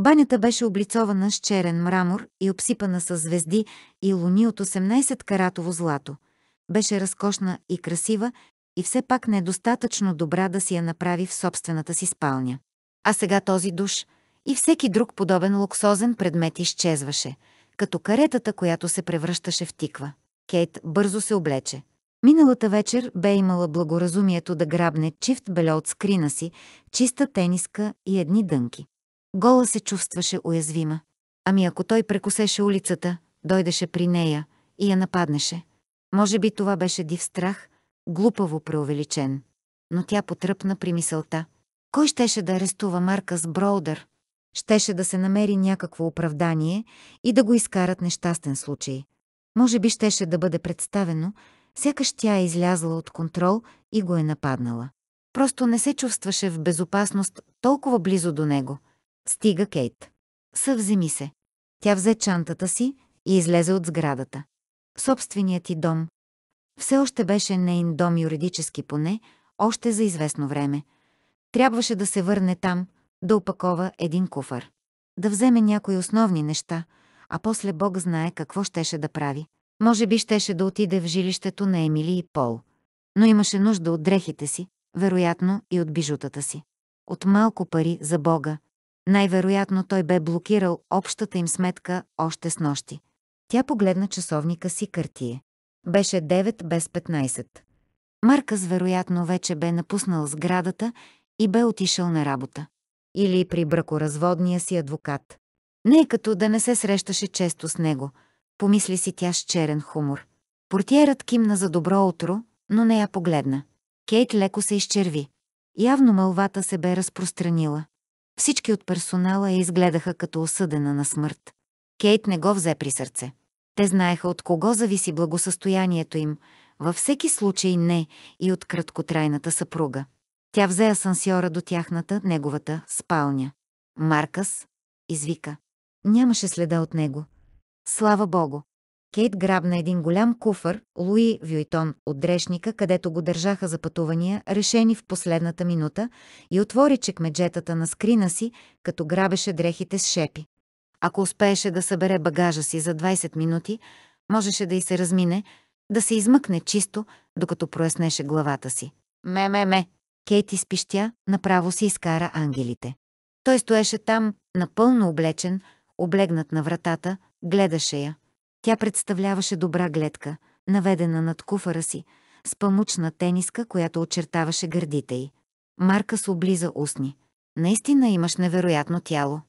Банята беше облицована с черен мрамор и обсипана с звезди и луни от 18 каратово злато. Беше разкошна и красива и все пак недостатъчно добра да си я направи в собствената си спалня. А сега този душ и всеки друг подобен луксозен предмет изчезваше – като каретата, която се превръщаше в тиква. Кейт бързо се облече. Миналата вечер бе имала благоразумието да грабне чифт беле от скрина си, чиста тениска и едни дънки. Гола се чувстваше уязвима. Ами ако той прекусеше улицата, дойдеше при нея и я нападнеше. Може би това беше див страх, глупаво преувеличен. Но тя потръпна при мисълта. Кой щеше да арестува Маркъс Броудър? щеше да се намери някакво оправдание и да го изкарат нещастен случай. Може би щеше да бъде представено, сякаш тя е излязла от контрол и го е нападнала. Просто не се чувстваше в безопасност толкова близо до него. Стига Кейт. Съвземи се. Тя взе чантата си и излезе от сградата. Собственият ти дом. Все още беше нейн дом юридически поне, още за известно време. Трябваше да се върне там, да опакова един куфар. Да вземе някои основни неща, а после Бог знае какво щеше да прави. Може би щеше да отиде в жилището на Емили и Пол, но имаше нужда от дрехите си, вероятно и от бижутата си. От малко пари за Бога, най-вероятно той бе блокирал общата им сметка още с нощи. Тя погледна часовника си картие. Беше 9 без 15. Маркъс вероятно вече бе напуснал сградата и бе отишъл на работа или при бракоразводния си адвокат. Не е като да не се срещаше често с него, помисли си тя с черен хумор. Портиерът кимна за добро утро, но не я погледна. Кейт леко се изчерви. Явно мълвата се бе разпространила. Всички от персонала я изгледаха като осъдена на смърт. Кейт не го взе при сърце. Те знаеха от кого зависи благосъстоянието им, във всеки случай не и от краткотрайната съпруга. Тя взе асансьора до тяхната, неговата, спалня. Маркъс, извика. Нямаше следа от него. Слава богу! Кейт грабна един голям куфър, Луи Вюйтон, от дрешника, където го държаха за пътувания, решени в последната минута, и отвори чекмеджетата на скрина си, като грабеше дрехите с шепи. Ако успееше да събере багажа си за 20 минути, можеше да и се размине, да се измъкне чисто, докато прояснеше главата си. Ме-ме-ме, Кейти спищя, направо си изкара ангелите. Той стоеше там, напълно облечен, облегнат на вратата, гледаше я. Тя представляваше добра гледка, наведена над куфара си, с памучна тениска, която очертаваше гърдите й. Маркас облиза устни. Наистина имаш невероятно тяло.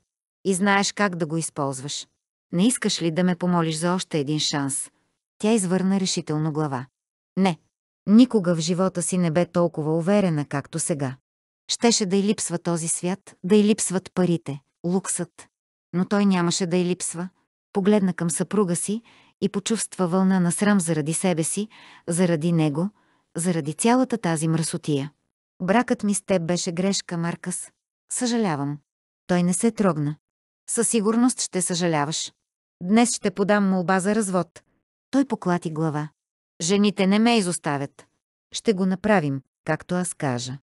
И знаеш как да го използваш. Не искаш ли да ме помолиш за още един шанс? Тя извърна решително глава. Не, Никога в живота си не бе толкова уверена, както сега. Щеше да й липсва този свят, да й липсват парите, луксът. Но той нямаше да й липсва. Погледна към съпруга си и почувства вълна на срам заради себе си, заради него, заради цялата тази мръсотия. Бракът ми с теб беше грешка, Маркас. Съжалявам. Той не се трогна. Със сигурност ще съжаляваш. Днес ще подам молба за развод. Той поклати глава. Жените не ме изоставят. Ще го направим, както аз кажа.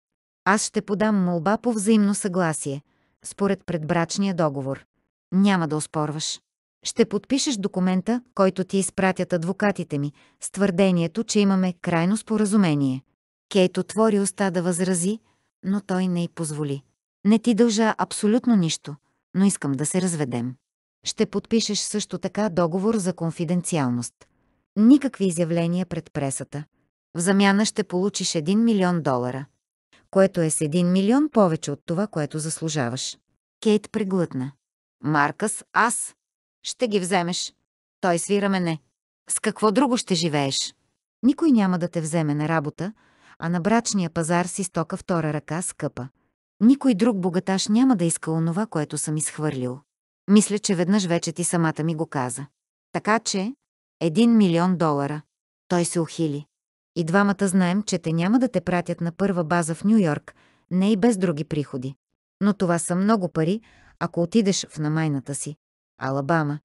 Аз ще подам молба по взаимно съгласие, според предбрачния договор. Няма да оспорваш. Ще подпишеш документа, който ти изпратят адвокатите ми, с твърдението, че имаме крайно споразумение. Кейт отвори уста да възрази, но той не й позволи. Не ти дължа абсолютно нищо, но искам да се разведем. Ще подпишеш също така договор за конфиденциалност. Никакви изявления пред пресата. В замяна ще получиш 1 милион долара, което е с 1 милион повече от това, което заслужаваш. Кейт преглътна. Маркъс, аз. Ще ги вземеш. Той свира мене. С какво друго ще живееш? Никой няма да те вземе на работа, а на брачния пазар си стока втора ръка скъпа. Никой друг богаташ няма да иска онова, което съм изхвърлил. Мисля, че веднъж вече ти самата ми го каза. Така че, един милион долара. Той се ухили. И двамата знаем, че те няма да те пратят на първа база в Нью-Йорк, не и без други приходи. Но това са много пари, ако отидеш в намайната си. Алабама.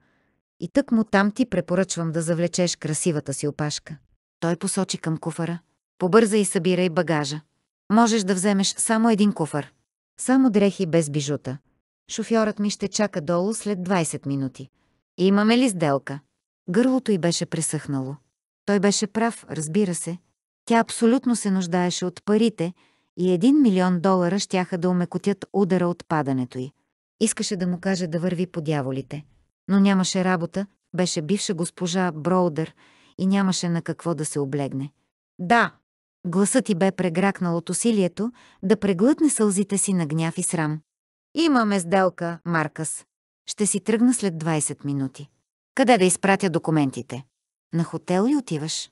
И тък му там ти препоръчвам да завлечеш красивата си опашка. Той посочи към куфара. Побърза и събирай багажа. Можеш да вземеш само един куфар. Само дрехи без бижута. Шофьорът ми ще чака долу след 20 минути. Имаме ли сделка? Гърлото й беше пресъхнало. Той беше прав, разбира се. Тя абсолютно се нуждаеше от парите и един милион долара щяха да умекотят удара от падането й. Искаше да му каже да върви по дяволите. Но нямаше работа, беше бивша госпожа Броудър и нямаше на какво да се облегне. Да! Гласът й бе прегракнал от усилието да преглътне сълзите си на гняв и срам. Имаме сделка, Маркас. Ще си тръгна след 20 минути. Къде да изпратя документите? На хотел ли отиваш?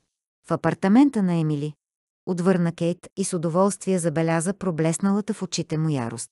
В апартамента на Емили. Отвърна Кейт и с удоволствие забеляза проблесналата в очите му ярост.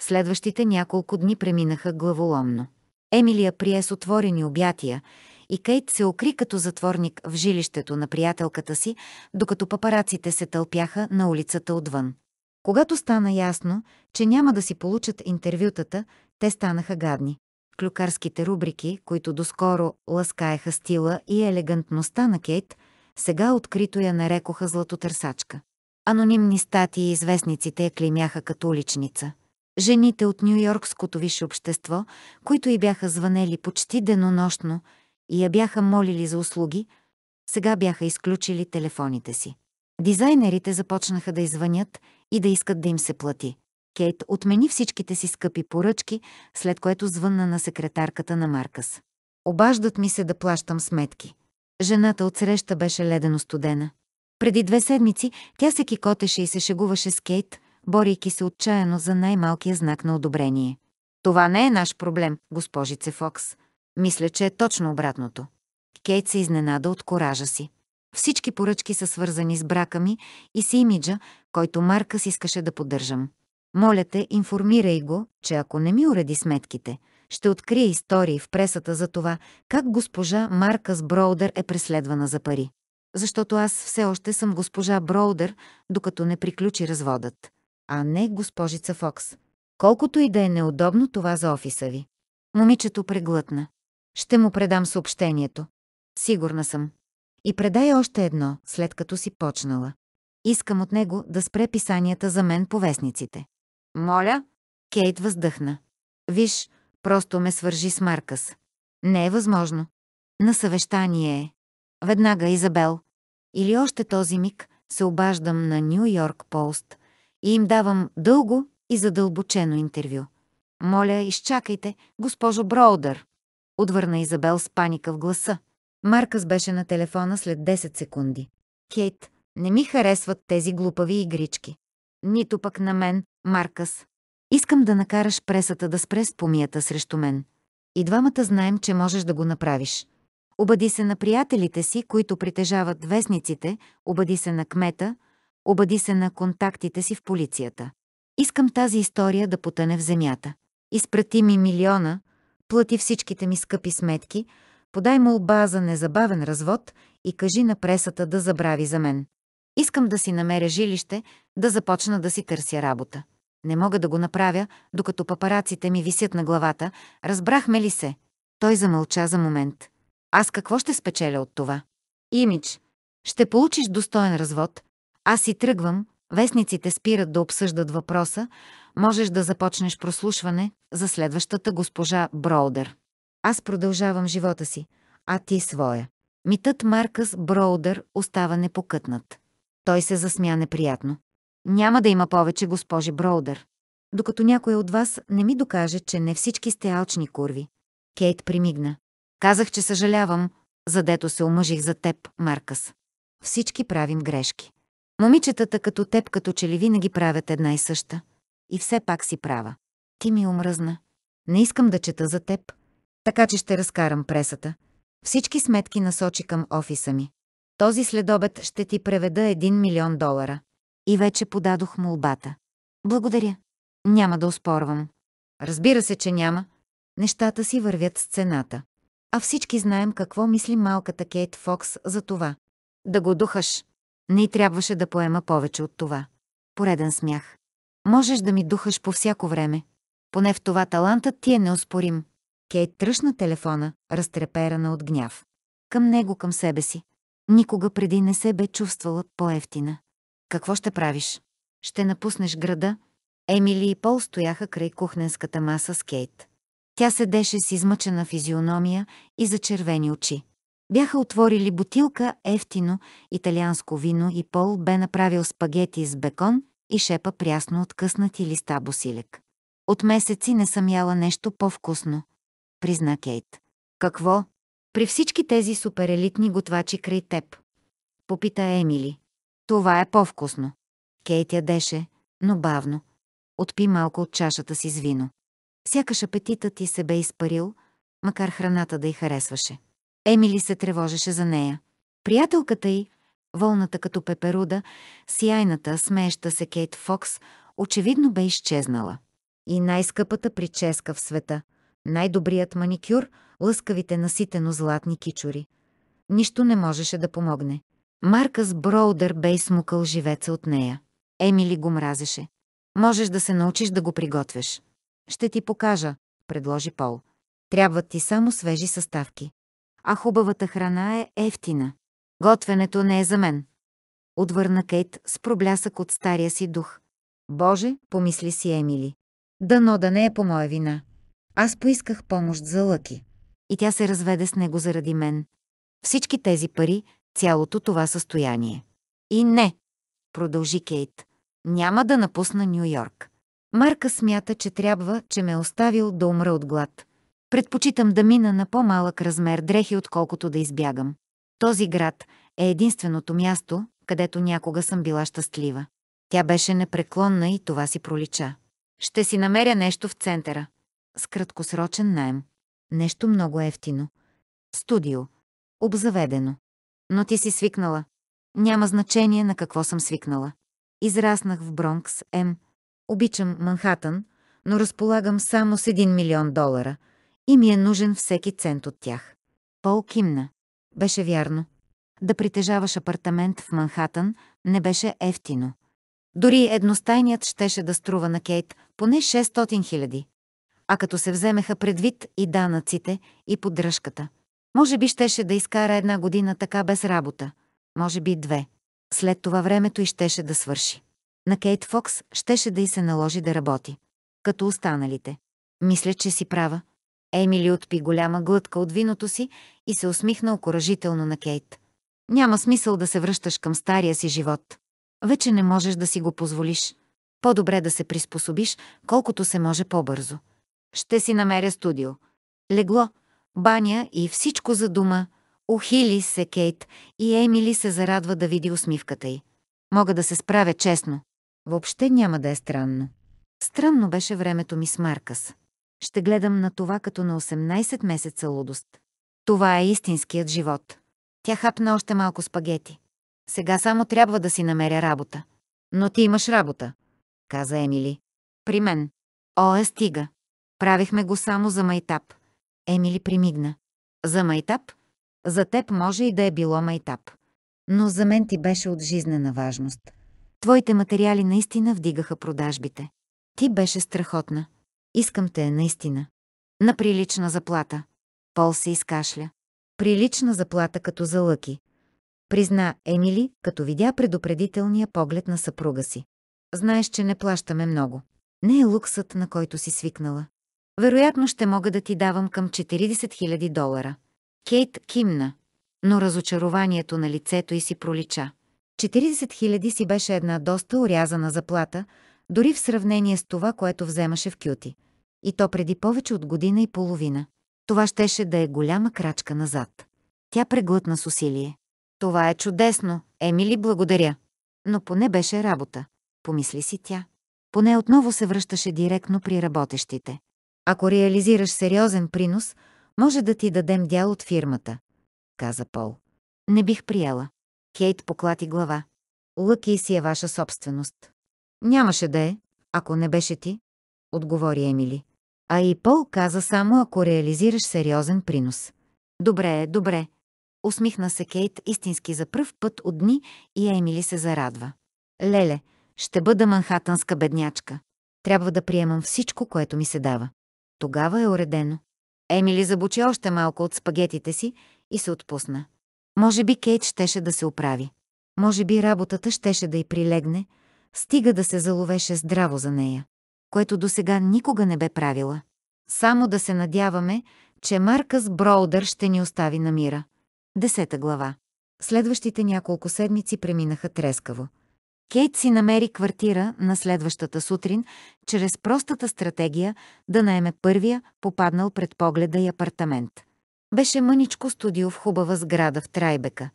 Следващите няколко дни преминаха главоломно. Емилия прие с отворени обятия и Кейт се окри като затворник в жилището на приятелката си, докато папараците се тълпяха на улицата отвън. Когато стана ясно, че няма да си получат интервютата, те станаха гадни. Клюкарските рубрики, които доскоро ласкаеха стила и елегантността на Кейт, сега открито я нарекоха златотърсачка. Анонимни статии и известниците я клеймяха като уличница. Жените от Нью-Йоркското висше общество, които й бяха звънели почти денонощно и я бяха молили за услуги, сега бяха изключили телефоните си. Дизайнерите започнаха да извънят и да искат да им се плати. Кейт отмени всичките си скъпи поръчки, след което звънна на секретарката на Маркъс. Обаждат ми се да плащам сметки. Жената от среща беше ледено студена. Преди две седмици тя се кикотеше и се шегуваше с Кейт, борейки се отчаяно за най-малкия знак на одобрение. Това не е наш проблем, госпожице Фокс. Мисля, че е точно обратното. Кейт се изненада от коража си. Всички поръчки са свързани с брака ми и с имиджа, който Маркъс искаше да поддържам. Моля те, информирай го, че ако не ми уреди сметките, ще открия истории в пресата за това, как госпожа Маркас Броудър е преследвана за пари. Защото аз все още съм госпожа Броудър, докато не приключи разводът, а не госпожица Фокс. Колкото и да е неудобно това за офиса ви. Момичето преглътна. Ще му предам съобщението. Сигурна съм. И предай още едно, след като си почнала. Искам от него да спре писанията за мен по вестниците. Моля? Кейт въздъхна. Виж, просто ме свържи с Маркъс. Не е възможно. На съвещание е. Веднага, Изабел. Или още този миг се обаждам на Нью Йорк Пост и им давам дълго и задълбочено интервю. Моля, изчакайте, госпожо Броудър. Отвърна Изабел с паника в гласа. Маркъс беше на телефона след 10 секунди. Кейт, не ми харесват тези глупави игрички нито пък на мен, Маркъс. Искам да накараш пресата да спре с помията срещу мен. И двамата знаем, че можеш да го направиш. Обади се на приятелите си, които притежават вестниците, обади се на кмета, обади се на контактите си в полицията. Искам тази история да потъне в земята. Изпрати ми милиона, плати всичките ми скъпи сметки, подай молба за незабавен развод и кажи на пресата да забрави за мен. Искам да си намеря жилище, да започна да си търся работа. Не мога да го направя, докато папараците ми висят на главата. Разбрахме ли се? Той замълча за момент. Аз какво ще спечеля от това? Имидж. Ще получиш достоен развод. Аз си тръгвам. Вестниците спират да обсъждат въпроса. Можеш да започнеш прослушване за следващата госпожа Броудер. Аз продължавам живота си, а ти своя. Митът Маркъс Броудер остава непокътнат. Той се засмя неприятно. Няма да има повече госпожи Броудър. Докато някой от вас не ми докаже, че не всички сте алчни курви. Кейт примигна. Казах, че съжалявам, задето се омъжих за теб, Маркъс. Всички правим грешки. Момичетата като теб като че ли винаги правят една и съща. И все пак си права. Ти ми омръзна. Не искам да чета за теб, така че ще разкарам пресата. Всички сметки насочи към офиса ми. Този следобед ще ти преведа един милион долара. И вече подадох молбата. Благодаря. Няма да успорвам. Разбира се, че няма. Нещата си вървят с цената. А всички знаем какво мисли малката Кейт Фокс за това. Да го духаш. Не й трябваше да поема повече от това. Пореден смях. Можеш да ми духаш по всяко време. Поне в това талантът ти е неоспорим. Кейт тръщна телефона, разтреперана от гняв. Към него, към себе си. Никога преди не се бе чувствала по-ефтина. Какво ще правиш? Ще напуснеш града? Емили и Пол стояха край кухненската маса с Кейт. Тя седеше с измъчена физиономия и зачервени очи. Бяха отворили бутилка ефтино италианско вино и Пол бе направил спагети с бекон и шепа прясно откъснати листа босилек. От месеци не съм яла нещо по-вкусно, призна Кейт. Какво? при всички тези суперелитни готвачи край теб? Попита Емили. Това е по-вкусно. Кейт ядеше, но бавно. Отпи малко от чашата си с вино. Сякаш апетитът ти се бе изпарил, макар храната да й харесваше. Емили се тревожеше за нея. Приятелката й, вълната като пеперуда, сияйната, смееща се Кейт Фокс, очевидно бе изчезнала. И най-скъпата прическа в света, най-добрият маникюр – лъскавите наситено златни кичури. Нищо не можеше да помогне. Маркъс Броудър бе измукал живеца от нея. Емили го мразеше. Можеш да се научиш да го приготвяш. Ще ти покажа, предложи Пол. Трябват ти само свежи съставки. А хубавата храна е ефтина. Готвенето не е за мен. Отвърна Кейт с проблясък от стария си дух. Боже, помисли си Емили. Дано да не е по моя вина. Аз поисках помощ за лъки и тя се разведе с него заради мен. Всички тези пари, цялото това състояние. И не, продължи Кейт, няма да напусна Нью Йорк. Марка смята, че трябва, че ме е оставил да умра от глад. Предпочитам да мина на по-малък размер дрехи, отколкото да избягам. Този град е единственото място, където някога съм била щастлива. Тя беше непреклонна и това си пролича. Ще си намеря нещо в центъра. С краткосрочен найем. Нещо много ефтино. Студио. Обзаведено. Но ти си свикнала. Няма значение на какво съм свикнала. Израснах в Бронкс, М. Обичам Манхатън, но разполагам само с 1 милион долара и ми е нужен всеки цент от тях. Пол кимна. Беше вярно. Да притежаваш апартамент в Манхатън не беше ефтино. Дори едностайният щеше да струва на Кейт поне 600 хиляди а като се вземеха предвид и данъците, и поддръжката. Може би щеше да изкара една година така без работа, може би две. След това времето и щеше да свърши. На Кейт Фокс щеше да й се наложи да работи. Като останалите. Мисля, че си права. Емили отпи голяма глътка от виното си и се усмихна окоръжително на Кейт. Няма смисъл да се връщаш към стария си живот. Вече не можеш да си го позволиш. По-добре да се приспособиш, колкото се може по-бързо. Ще си намеря студио. Легло, баня и всичко за дума. Ухили се Кейт и Емили се зарадва да види усмивката й. Мога да се справя честно. Въобще няма да е странно. Странно беше времето ми с Маркас. Ще гледам на това като на 18 месеца лудост. Това е истинският живот. Тя хапна още малко спагети. Сега само трябва да си намеря работа. Но ти имаш работа, каза Емили. При мен. О, е, стига. Правихме го само за майтап. Емили примигна. За майтап? За теб може и да е било майтап. Но за мен ти беше от жизнена важност. Твоите материали наистина вдигаха продажбите. Ти беше страхотна. Искам те, наистина. На прилична заплата. Пол се изкашля. Прилична заплата като за лъки. Призна Емили, като видя предупредителния поглед на съпруга си. Знаеш, че не плащаме много. Не е луксът, на който си свикнала. Вероятно ще мога да ти давам към 40 000 долара. Кейт кимна, но разочарованието на лицето й си пролича. 40 000 си беше една доста урязана заплата, дори в сравнение с това, което вземаше в Кюти. И то преди повече от година и половина. Това щеше да е голяма крачка назад. Тя преглътна с усилие. Това е чудесно, Емили, благодаря. Но поне беше работа, помисли си тя. Поне отново се връщаше директно при работещите. Ако реализираш сериозен принос, може да ти дадем дял от фирмата, каза Пол. Не бих приела. Кейт поклати глава. Лъки си е ваша собственост. Нямаше да е, ако не беше ти, отговори Емили. А и Пол каза само ако реализираш сериозен принос. Добре, е, добре. Усмихна се Кейт истински за пръв път от дни и Емили се зарадва. Леле, ще бъда манхатанска беднячка. Трябва да приемам всичко, което ми се дава. Тогава е уредено. Емили забучи още малко от спагетите си и се отпусна. Може би Кейт щеше да се оправи. Може би работата щеше да й прилегне, стига да се заловеше здраво за нея, което досега никога не бе правила. Само да се надяваме, че Маркъс Броудър ще ни остави на мира. Десета глава. Следващите няколко седмици преминаха трескаво. Кейт си намери квартира на следващата сутрин чрез простата стратегия да наеме първия, попаднал пред погледа и апартамент. Беше мъничко студио в хубава сграда в Трайбека.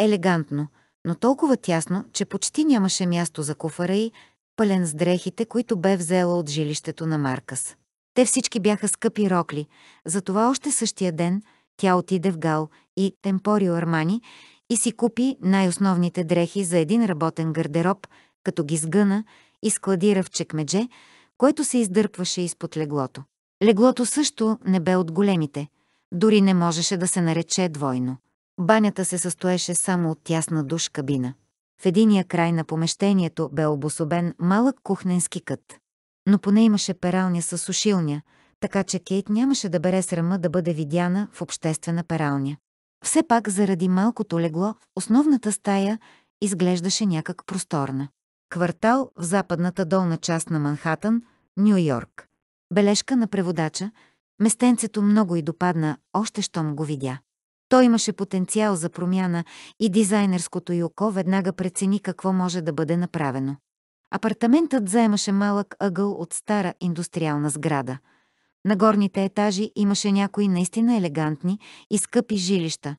Елегантно, но толкова тясно, че почти нямаше място за куфара и пълен с дрехите, които бе взела от жилището на Маркас. Те всички бяха скъпи рокли, затова още същия ден тя отиде в Гал и Темпорио Армани и си купи най-основните дрехи за един работен гардероб, като ги сгъна и складира в чекмедже, което се издърпваше изпод леглото. Леглото също не бе от големите, дори не можеше да се нарече двойно. Банята се състоеше само от тясна душ кабина. В единия край на помещението бе обособен малък кухненски кът. Но поне имаше пералня с сушилня, така че Кейт нямаше да бере срама да бъде видяна в обществена пералня. Все пак заради малкото легло, основната стая изглеждаше някак просторна. Квартал в западната долна част на Манхатън, Нью Йорк. Бележка на преводача, местенцето много и допадна, още щом го видя. Той имаше потенциал за промяна и дизайнерското й око веднага прецени какво може да бъде направено. Апартаментът заемаше малък ъгъл от стара индустриална сграда – на горните етажи имаше някои наистина елегантни и скъпи жилища,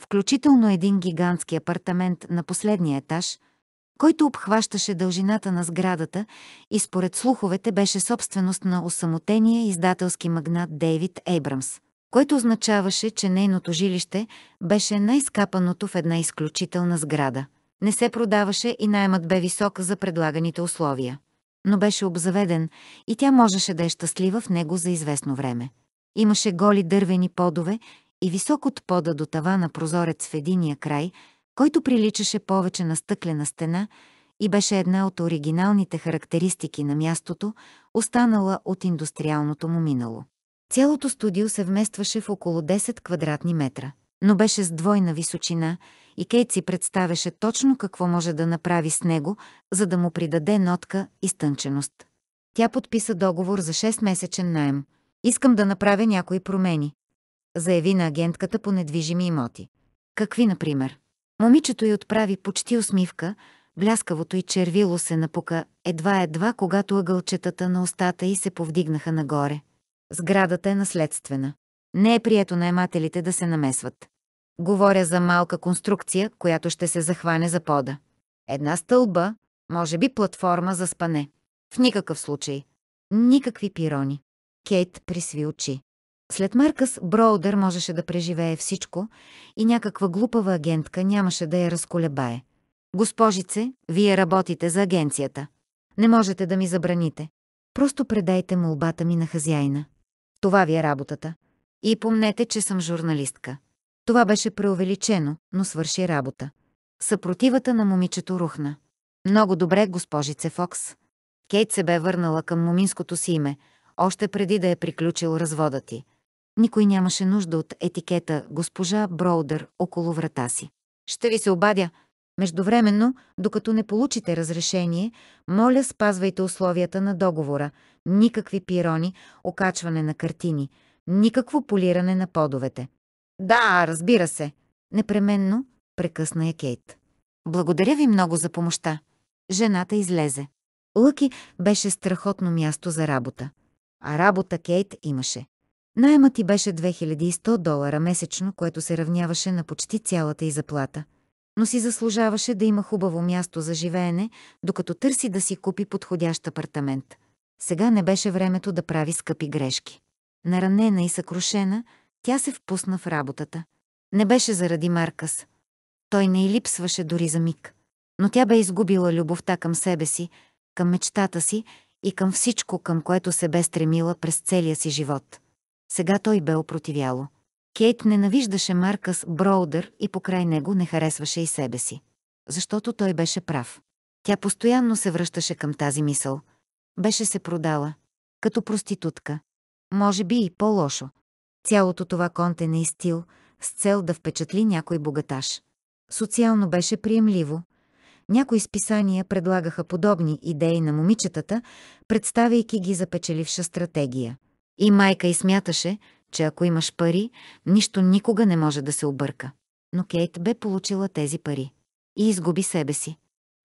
включително един гигантски апартамент на последния етаж, който обхващаше дължината на сградата и според слуховете беше собственост на осамотения издателски магнат Дейвид Ейбрамс, който означаваше, че нейното жилище беше най-скапаното в една изключителна сграда. Не се продаваше и наймът бе висок за предлаганите условия но беше обзаведен и тя можеше да е щастлива в него за известно време. Имаше голи дървени подове и висок от пода до тава на прозорец в единия край, който приличаше повече на стъклена стена и беше една от оригиналните характеристики на мястото, останала от индустриалното му минало. Цялото студио се вместваше в около 10 квадратни метра, но беше с двойна височина – и Кейт си представяше точно какво може да направи с него, за да му придаде нотка и стънченост. Тя подписа договор за 6-месечен найем. «Искам да направя някои промени», заяви на агентката по недвижими имоти. «Какви, например?» Момичето й отправи почти усмивка, бляскавото и червило се напука едва-едва, когато ъгълчетата на устата й се повдигнаха нагоре. Сградата е наследствена. Не е прието наемателите да се намесват. Говоря за малка конструкция, която ще се захване за пода. Една стълба, може би платформа за спане. В никакъв случай. Никакви пирони. Кейт присви очи. След Маркъс Броудър можеше да преживее всичко и някаква глупава агентка нямаше да я разколебае. Госпожице, вие работите за агенцията. Не можете да ми забраните. Просто предайте молбата ми на хазяина. Това ви е работата. И помнете, че съм журналистка. Това беше преувеличено, но свърши работа. Съпротивата на момичето рухна. Много добре, госпожице Фокс. Кейт се бе върнала към моминското си име, още преди да е приключил развода ти. Никой нямаше нужда от етикета госпожа Броудър около врата си. Ще ви се обадя. Междувременно, докато не получите разрешение, моля спазвайте условията на договора. Никакви пирони, окачване на картини, никакво полиране на подовете. Да, разбира се. Непременно, прекъсна я Кейт. Благодаря ви много за помощта. Жената излезе. Лъки беше страхотно място за работа. А работа Кейт имаше. Найма ти беше 2100 долара месечно, което се равняваше на почти цялата й заплата. Но си заслужаваше да има хубаво място за живеене, докато търси да си купи подходящ апартамент. Сега не беше времето да прави скъпи грешки. Наранена и съкрушена, тя се впусна в работата. Не беше заради Маркас. Той не й липсваше дори за миг. Но тя бе изгубила любовта към себе си, към мечтата си и към всичко, към което се бе стремила през целия си живот. Сега той бе опротивяло. Кейт ненавиждаше Маркас Броудър и покрай него не харесваше и себе си. Защото той беше прав. Тя постоянно се връщаше към тази мисъл. Беше се продала. Като проститутка. Може би и по-лошо. Цялото това Конте не изтил, с цел да впечатли някой богаташ. Социално беше приемливо. Някои списания предлагаха подобни идеи на момичетата, представяйки ги за печеливша стратегия. И майка и смяташе, че ако имаш пари, нищо никога не може да се обърка. Но Кейт бе получила тези пари. И изгуби себе си.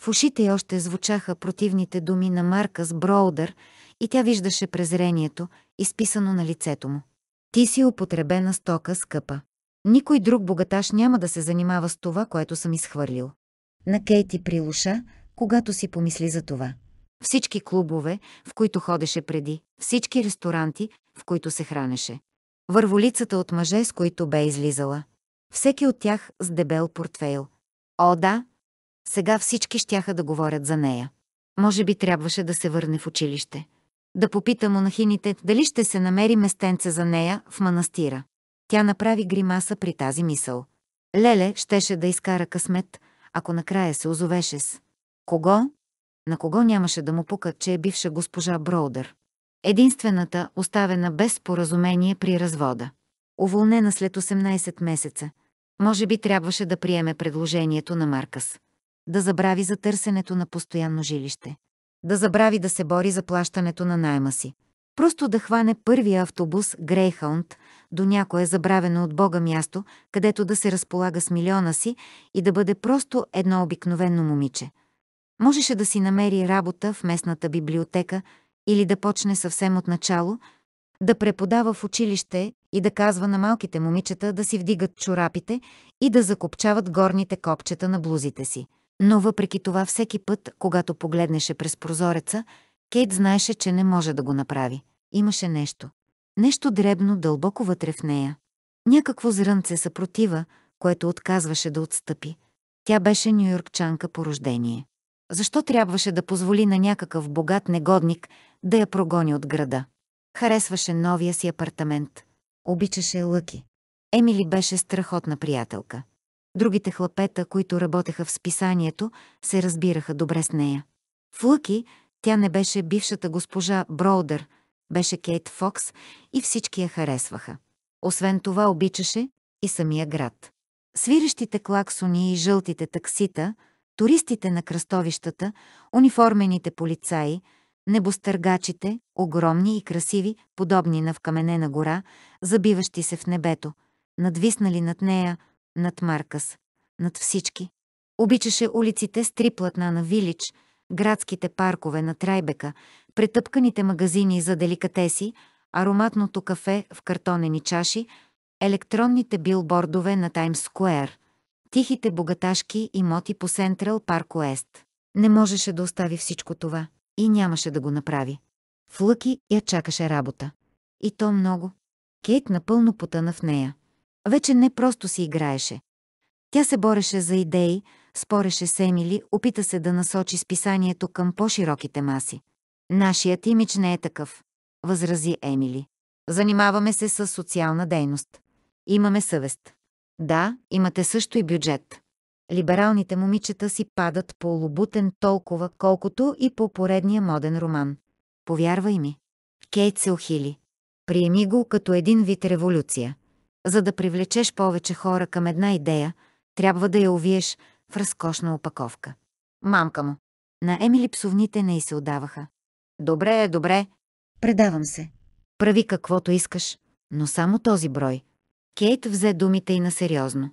В ушите й още звучаха противните думи на Маркъс Броудър и тя виждаше презрението, изписано на лицето му. Ти си употребена стока, скъпа. Никой друг богаташ няма да се занимава с това, което съм изхвърлил. На Кейти прилуша, когато си помисли за това. Всички клубове, в които ходеше преди, всички ресторанти, в които се хранеше. Върволицата от мъже, с които бе излизала. Всеки от тях с дебел портфейл. О, да! Сега всички щяха да говорят за нея. Може би трябваше да се върне в училище да попита монахините дали ще се намери местенце за нея в манастира. Тя направи гримаса при тази мисъл. Леле щеше да изкара късмет, ако накрая се озовеше с. Кого? На кого нямаше да му пука, че е бивша госпожа Броудър. Единствената, оставена без споразумение при развода. Уволнена след 18 месеца. Може би трябваше да приеме предложението на Маркас: Да забрави за търсенето на постоянно жилище да забрави да се бори за плащането на найма си. Просто да хване първия автобус Грейхаунд до някое забравено от Бога място, където да се разполага с милиона си и да бъде просто едно обикновено момиче. Можеше да си намери работа в местната библиотека или да почне съвсем от начало, да преподава в училище и да казва на малките момичета да си вдигат чорапите и да закопчават горните копчета на блузите си. Но въпреки това всеки път, когато погледнеше през прозореца, Кейт знаеше, че не може да го направи. Имаше нещо. Нещо дребно дълбоко вътре в нея. Някакво зрънце съпротива, което отказваше да отстъпи. Тя беше нюйоркчанка по рождение. Защо трябваше да позволи на някакъв богат негодник да я прогони от града? Харесваше новия си апартамент. Обичаше Лъки. Емили беше страхотна приятелка. Другите хлапета, които работеха в списанието, се разбираха добре с нея. В Лъки тя не беше бившата госпожа Броудър, беше Кейт Фокс и всички я харесваха. Освен това обичаше и самия град. Свирещите клаксони и жълтите таксита, туристите на кръстовищата, униформените полицаи, небостъргачите, огромни и красиви, подобни на вкаменена гора, забиващи се в небето, надвиснали над нея – над Маркъс, над всички. Обичаше улиците с три платна на Вилич, градските паркове на Трайбека, претъпканите магазини за деликатеси, ароматното кафе в картонени чаши, електронните билбордове на Таймс Скуер, тихите богаташки имоти по Сентрал Парк Уест. Не можеше да остави всичко това и нямаше да го направи. В Лъки я чакаше работа. И то много. Кейт напълно потъна в нея. Вече не просто си играеше. Тя се бореше за идеи, спореше с Емили, опита се да насочи списанието към по-широките маси. Нашият имидж не е такъв, възрази Емили. Занимаваме се с социална дейност. Имаме съвест. Да, имате също и бюджет. Либералните момичета си падат по лобутен толкова, колкото и по поредния моден роман. Повярвай ми. Кейт се ухили. Приеми го като един вид революция. За да привлечеш повече хора към една идея, трябва да я увиеш в разкошна опаковка. Мамка му. На Емили псовните не й се отдаваха. Добре, добре. Предавам се. Прави каквото искаш, но само този брой. Кейт взе думите и на сериозно.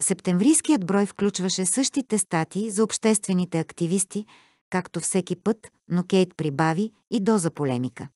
Септемврийският брой включваше същите статии за обществените активисти, както всеки път, но Кейт прибави и доза полемика.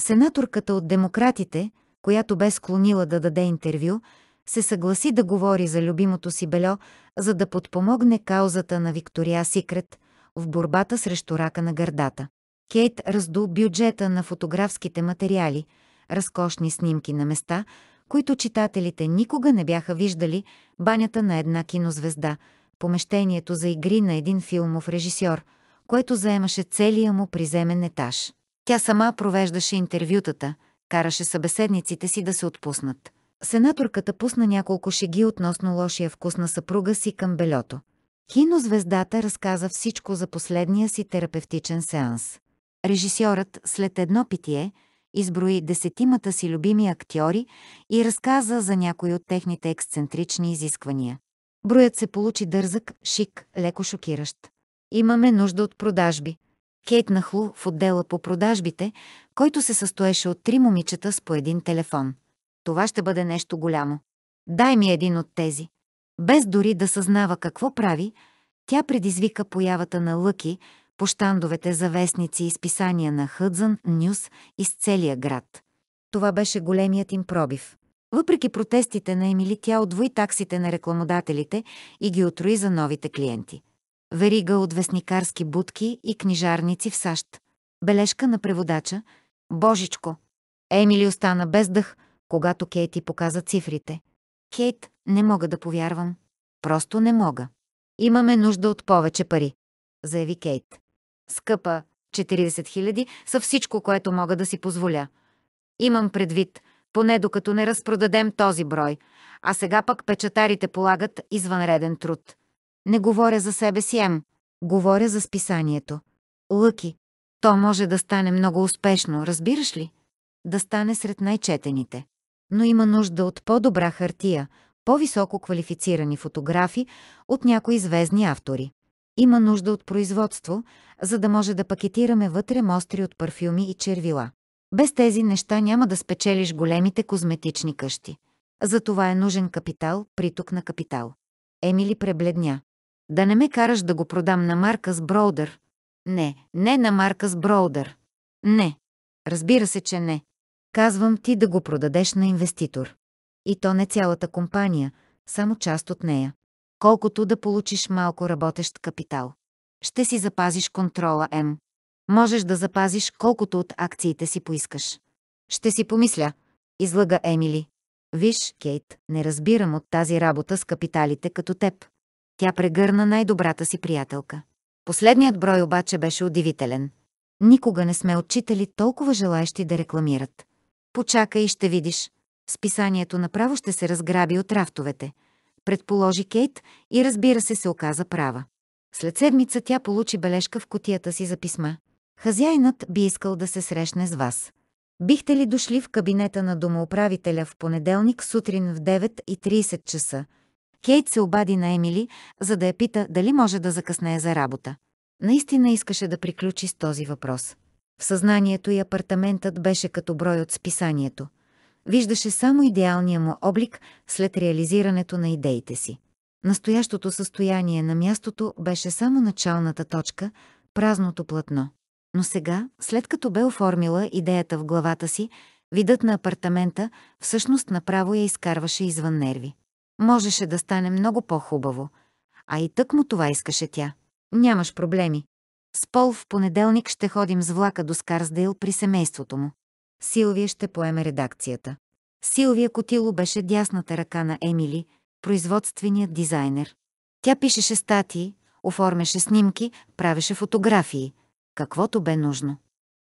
Сенаторката от демократите, която бе склонила да даде интервю, се съгласи да говори за любимото си бельо, за да подпомогне каузата на Виктория Сикрет в борбата срещу рака на гърдата. Кейт разду бюджета на фотографските материали, разкошни снимки на места, които читателите никога не бяха виждали, банята на една кинозвезда, помещението за игри на един филмов режисьор, което заемаше целия му приземен етаж. Тя сама провеждаше интервютата – караше събеседниците си да се отпуснат. Сенаторката пусна няколко шеги относно лошия вкус на съпруга си към бельото. Кинозвездата разказа всичко за последния си терапевтичен сеанс. Режисьорът след едно питие изброи десетимата си любими актьори и разказа за някои от техните ексцентрични изисквания. Броят се получи дързък, шик, леко шокиращ. Имаме нужда от продажби, Кейт нахлу в отдела по продажбите, който се състоеше от три момичета с по един телефон. Това ще бъде нещо голямо. Дай ми един от тези. Без дори да съзнава какво прави, тя предизвика появата на Лъки по щандовете за вестници и списания на Хъдзън Нюс из целия град. Това беше големият им пробив. Въпреки протестите на Емили, тя отвои таксите на рекламодателите и ги отруи за новите клиенти верига от вестникарски будки и книжарници в САЩ. Бележка на преводача «Божичко!» Емили остана без дъх, когато Кейти показа цифрите. Кейт, не мога да повярвам. Просто не мога. Имаме нужда от повече пари, заяви Кейт. Скъпа, 40 000 са всичко, което мога да си позволя. Имам предвид, поне докато не разпродадем този брой, а сега пък печатарите полагат извънреден труд. Не говоря за себе си, Ем. Говоря за списанието. Лъки. То може да стане много успешно, разбираш ли? Да стане сред най-четените. Но има нужда от по-добра хартия, по-високо квалифицирани фотографи от някои известни автори. Има нужда от производство, за да може да пакетираме вътре мостри от парфюми и червила. Без тези неща няма да спечелиш големите козметични къщи. За това е нужен капитал, приток на капитал. Емили пребледня. Да не ме караш да го продам на Маркъс Броудър. Не, не на Маркъс Броудър. Не. Разбира се, че не. Казвам ти да го продадеш на инвеститор. И то не цялата компания, само част от нея. Колкото да получиш малко работещ капитал. Ще си запазиш контрола, М. Можеш да запазиш колкото от акциите си поискаш. Ще си помисля, излага Емили. Виж, Кейт, не разбирам от тази работа с капиталите като теб. Тя прегърна най-добрата си приятелка. Последният брой обаче беше удивителен. Никога не сме отчитали толкова желаещи да рекламират. Почакай и ще видиш. Списанието направо ще се разграби от рафтовете. Предположи Кейт и разбира се се оказа права. След седмица тя получи бележка в котията си за писма. Хазяйнат би искал да се срещне с вас. Бихте ли дошли в кабинета на домоуправителя в понеделник сутрин в 9.30 часа, Кейт се обади на Емили, за да я пита дали може да закъснее за работа. Наистина искаше да приключи с този въпрос. В съзнанието и апартаментът беше като брой от списанието. Виждаше само идеалния му облик след реализирането на идеите си. Настоящото състояние на мястото беше само началната точка, празното платно. Но сега, след като бе оформила идеята в главата си, видът на апартамента всъщност направо я изкарваше извън нерви. Можеше да стане много по-хубаво. А и тък му това искаше тя. Нямаш проблеми. С Пол в понеделник ще ходим с влака до Скарсдейл при семейството му. Силвия ще поеме редакцията. Силвия Котило беше дясната ръка на Емили, производственият дизайнер. Тя пишеше статии, оформяше снимки, правеше фотографии, каквото бе нужно.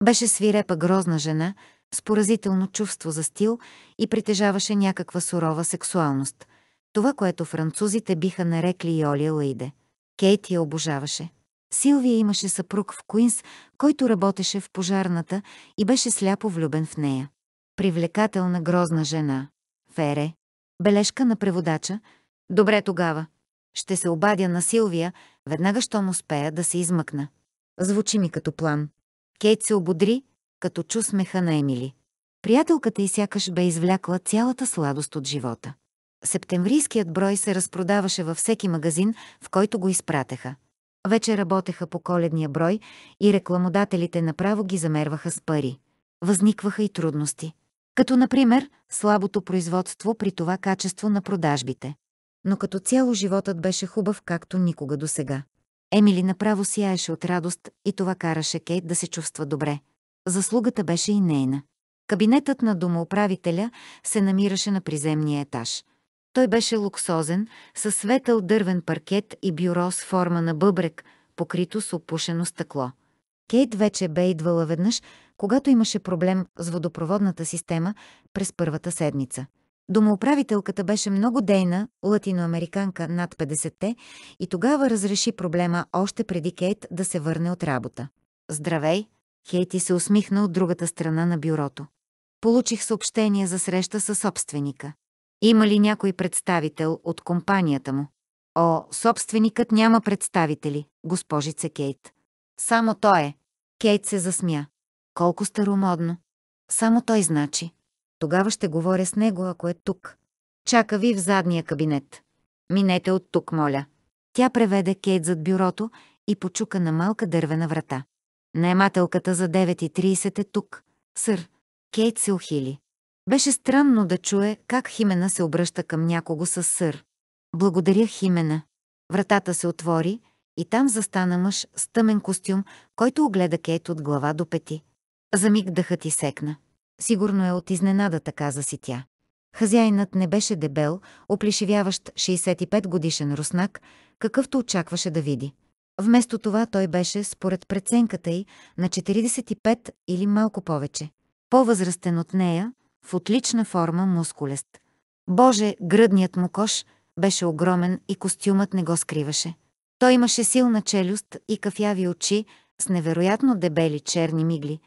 Беше свирепа грозна жена, с поразително чувство за стил и притежаваше някаква сурова сексуалност – това, което французите биха нарекли Йоли Лейде. Кейт я обожаваше. Силвия имаше съпруг в Куинс, който работеше в пожарната и беше сляпо влюбен в нея. Привлекателна грозна жена. Фере. Бележка на преводача. Добре тогава. Ще се обадя на Силвия, веднага щом успея да се измъкна. Звучи ми като план. Кейт се ободри, като чу смеха на Емили. Приятелката й сякаш бе извлякла цялата сладост от живота септемврийският брой се разпродаваше във всеки магазин, в който го изпратеха. Вече работеха по коледния брой и рекламодателите направо ги замерваха с пари. Възникваха и трудности. Като, например, слабото производство при това качество на продажбите. Но като цяло животът беше хубав както никога досега. Емили направо сияеше от радост и това караше Кейт да се чувства добре. Заслугата беше и нейна. Кабинетът на домоуправителя се намираше на приземния етаж – той беше луксозен, със светъл дървен паркет и бюро с форма на бъбрек, покрито с опушено стъкло. Кейт вече бе идвала веднъж, когато имаше проблем с водопроводната система през първата седмица. Домоуправителката беше много дейна, латиноамериканка над 50-те, и тогава разреши проблема още преди Кейт да се върне от работа. Здравей! Кейти се усмихна от другата страна на бюрото. Получих съобщение за среща със собственика. Има ли някой представител от компанията му? О, собственикът няма представители, госпожица Кейт. Само той е. Кейт се засмя. Колко старомодно. Само той значи. Тогава ще говоря с него, ако е тук. Чака ви в задния кабинет. Минете от тук, моля. Тя преведе Кейт зад бюрото и почука на малка дървена врата. Наемателката за 9.30 е тук. Сър, Кейт се ухили. Беше странно да чуе как Химена се обръща към някого с сър. Благодаря Химена. Вратата се отвори и там застана мъж с тъмен костюм, който огледа Кейт от глава до пети. За миг дъхът и секна. Сигурно е от изненадата, каза си тя. Хазяйнат не беше дебел, оплешивяващ 65 годишен руснак, какъвто очакваше да види. Вместо това той беше, според преценката й, на 45 или малко повече. По-възрастен от нея, в отлична форма мускулест. Боже, гръдният му кош беше огромен и костюмът не го скриваше. Той имаше силна челюст и кафяви очи с невероятно дебели черни мигли.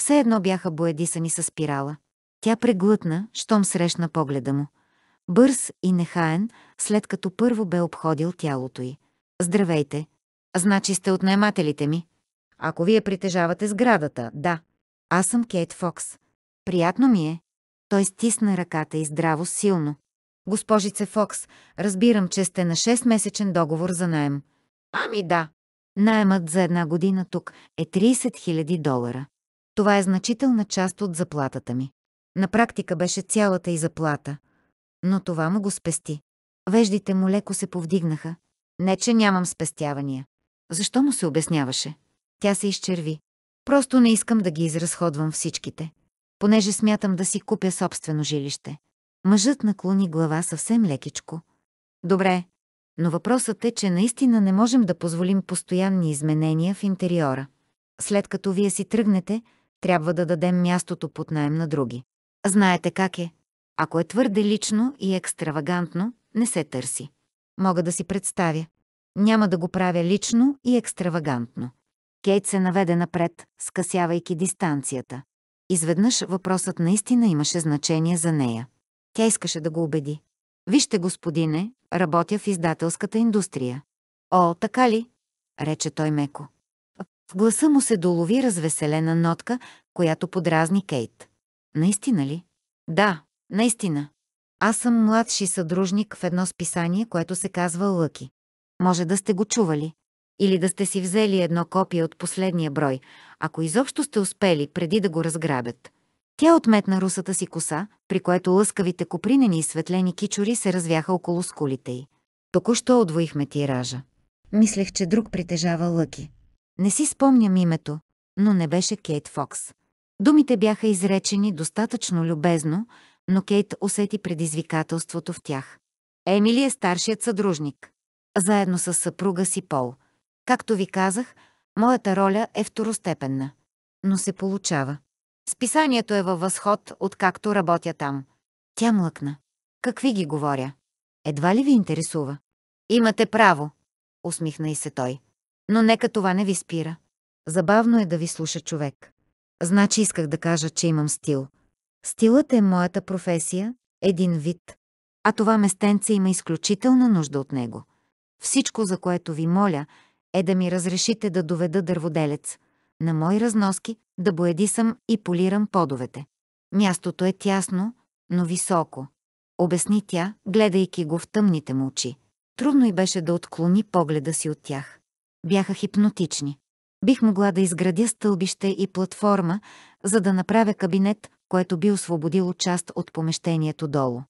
Все едно бяха боядисани с спирала. Тя преглътна, щом срещна погледа му. Бърз и нехаен, след като първо бе обходил тялото й. Здравейте. Значи сте от наймателите ми. Ако вие притежавате сградата, да. Аз съм Кейт Фокс. Приятно ми е, той стисна ръката и здраво силно. Госпожице Фокс, разбирам, че сте на 6-месечен договор за найем. Ами да. Найемът за една година тук е 30 000 долара. Това е значителна част от заплатата ми. На практика беше цялата и заплата. Но това му го спести. Веждите му леко се повдигнаха. Не, че нямам спестявания. Защо му се обясняваше? Тя се изчерви. Просто не искам да ги изразходвам всичките понеже смятам да си купя собствено жилище. Мъжът наклони глава съвсем лекичко. Добре, но въпросът е, че наистина не можем да позволим постоянни изменения в интериора. След като вие си тръгнете, трябва да дадем мястото под найем на други. Знаете как е. Ако е твърде лично и екстравагантно, не се търси. Мога да си представя. Няма да го правя лично и екстравагантно. Кейт се наведе напред, скъсявайки дистанцията. Изведнъж въпросът наистина имаше значение за нея. Тя искаше да го убеди. Вижте, господине, работя в издателската индустрия. О, така ли? рече той меко. В гласа му се долови развеселена нотка, която подразни Кейт. Наистина ли? Да, наистина. Аз съм младши съдружник в едно списание, което се казва Лъки. Може да сте го чували или да сте си взели едно копие от последния брой, ако изобщо сте успели преди да го разграбят. Тя отметна русата си коса, при което лъскавите копринени и светлени кичори се развяха около скулите й. Току-що отвоихме тиража. Мислех, че друг притежава лъки. Не си спомням името, но не беше Кейт Фокс. Думите бяха изречени достатъчно любезно, но Кейт усети предизвикателството в тях. Емили е старшият съдружник. Заедно с съпруга си Пол – Както ви казах, моята роля е второстепенна. Но се получава. Списанието е във възход, откакто работя там. Тя млъкна. Какви ги говоря? Едва ли ви интересува? Имате право, усмихна и се той. Но нека това не ви спира. Забавно е да ви слуша човек. Значи исках да кажа, че имам стил. Стилът е моята професия, един вид. А това местенце има изключителна нужда от него. Всичко, за което ви моля, е да ми разрешите да доведа дърводелец. На мои разноски да боядисам и полирам подовете. Мястото е тясно, но високо. Обясни тя, гледайки го в тъмните му очи. Трудно и беше да отклони погледа си от тях. Бяха хипнотични. Бих могла да изградя стълбище и платформа, за да направя кабинет, което би освободило част от помещението долу.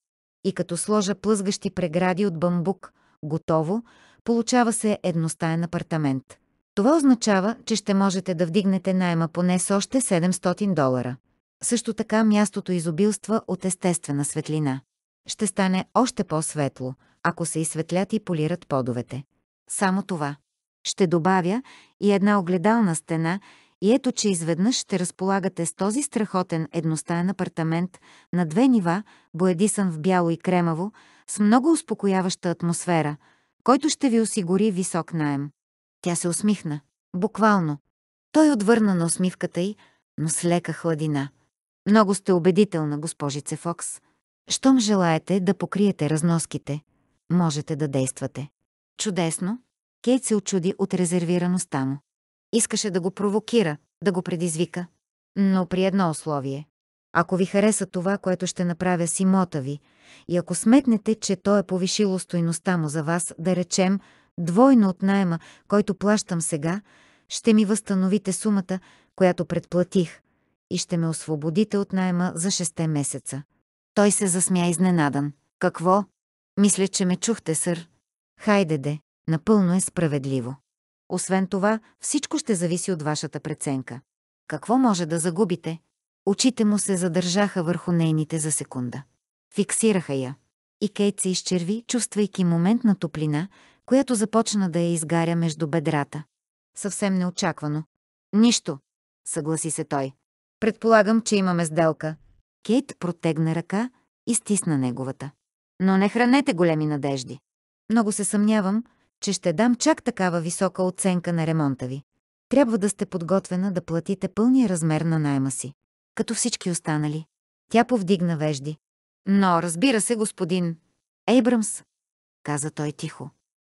И като сложа плъзгащи прегради от бамбук, готово, получава се едностаен апартамент. Това означава, че ще можете да вдигнете найема поне с още 700 долара. Също така мястото изобилства от естествена светлина. Ще стане още по-светло, ако се изсветлят и полират подовете. Само това. Ще добавя и една огледална стена и ето, че изведнъж ще разполагате с този страхотен едностаен апартамент на две нива, боядисан в бяло и кремаво, с много успокояваща атмосфера – който ще ви осигури висок наем. Тя се усмихна. Буквално. Той отвърна на усмивката й, но с лека хладина. Много сте убедителна, госпожице Фокс. Щом желаете да покриете разноските, можете да действате. Чудесно! Кейт се очуди от резервираността му. Искаше да го провокира, да го предизвика. Но при едно условие. Ако ви хареса това, което ще направя с имота ви – и ако сметнете, че то е повишило стойността му за вас, да речем, двойно от найема, който плащам сега, ще ми възстановите сумата, която предплатих, и ще ме освободите от найема за 6 месеца. Той се засмя изненадан. Какво? Мисля, че ме чухте, сър. Хайде де, напълно е справедливо. Освен това, всичко ще зависи от вашата преценка. Какво може да загубите? Очите му се задържаха върху нейните за секунда. Фиксираха я. И Кейт се изчерви, чувствайки момент на топлина, която започна да я изгаря между бедрата. Съвсем неочаквано. Нищо, съгласи се той. Предполагам, че имаме сделка. Кейт протегна ръка и стисна неговата. Но не хранете големи надежди. Много се съмнявам, че ще дам чак такава висока оценка на ремонта ви. Трябва да сте подготвена да платите пълния размер на найма си. Като всички останали. Тя повдигна вежди. Но разбира се, господин. Ейбръмс, каза той тихо.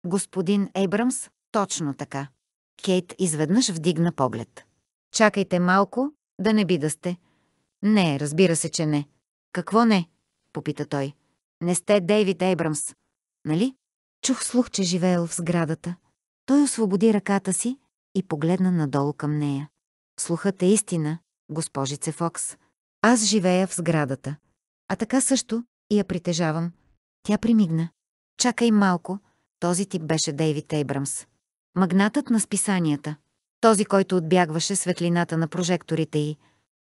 Господин Ейбръмс, точно така. Кейт изведнъж вдигна поглед. Чакайте малко, да не би да сте. Не, разбира се, че не. Какво не? попита той. Не сте Дейвид Ейбръмс, нали? Чух слух, че живеел в сградата. Той освободи ръката си и погледна надолу към нея. Слухът е истина, госпожице Фокс. Аз живея в сградата. А така също и я притежавам. Тя примигна. Чакай малко, този тип беше Дейвид Ейбрамс. Магнатът на списанията. Този, който отбягваше светлината на прожекторите й.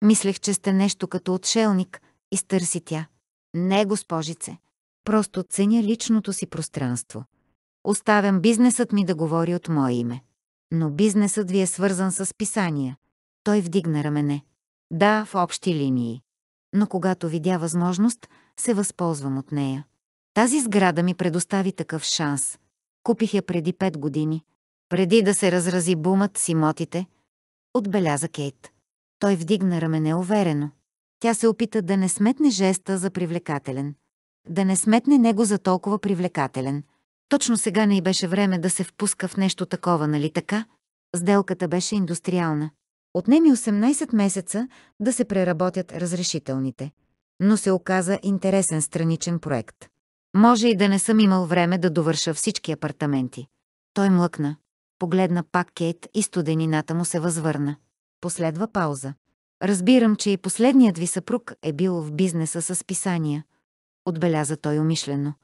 Мислех, че сте нещо като отшелник, изтърси тя. Не, госпожице. Просто ценя личното си пространство. Оставям бизнесът ми да говори от мое име. Но бизнесът ви е свързан с писания. Той вдигна рамене. Да, в общи линии но когато видя възможност, се възползвам от нея. Тази сграда ми предостави такъв шанс. Купих я преди пет години. Преди да се разрази бумът с имотите, отбеляза Кейт. Той вдигна рамене уверено. Тя се опита да не сметне жеста за привлекателен. Да не сметне него за толкова привлекателен. Точно сега не й беше време да се впуска в нещо такова, нали така? Сделката беше индустриална. Отнеми 18 месеца да се преработят разрешителните, но се оказа интересен страничен проект. Може и да не съм имал време да довърша всички апартаменти. Той млъкна, погледна пак Кейт и студенината му се възвърна. Последва пауза. Разбирам, че и последният ви съпруг е бил в бизнеса с писания. Отбеляза той умишлено.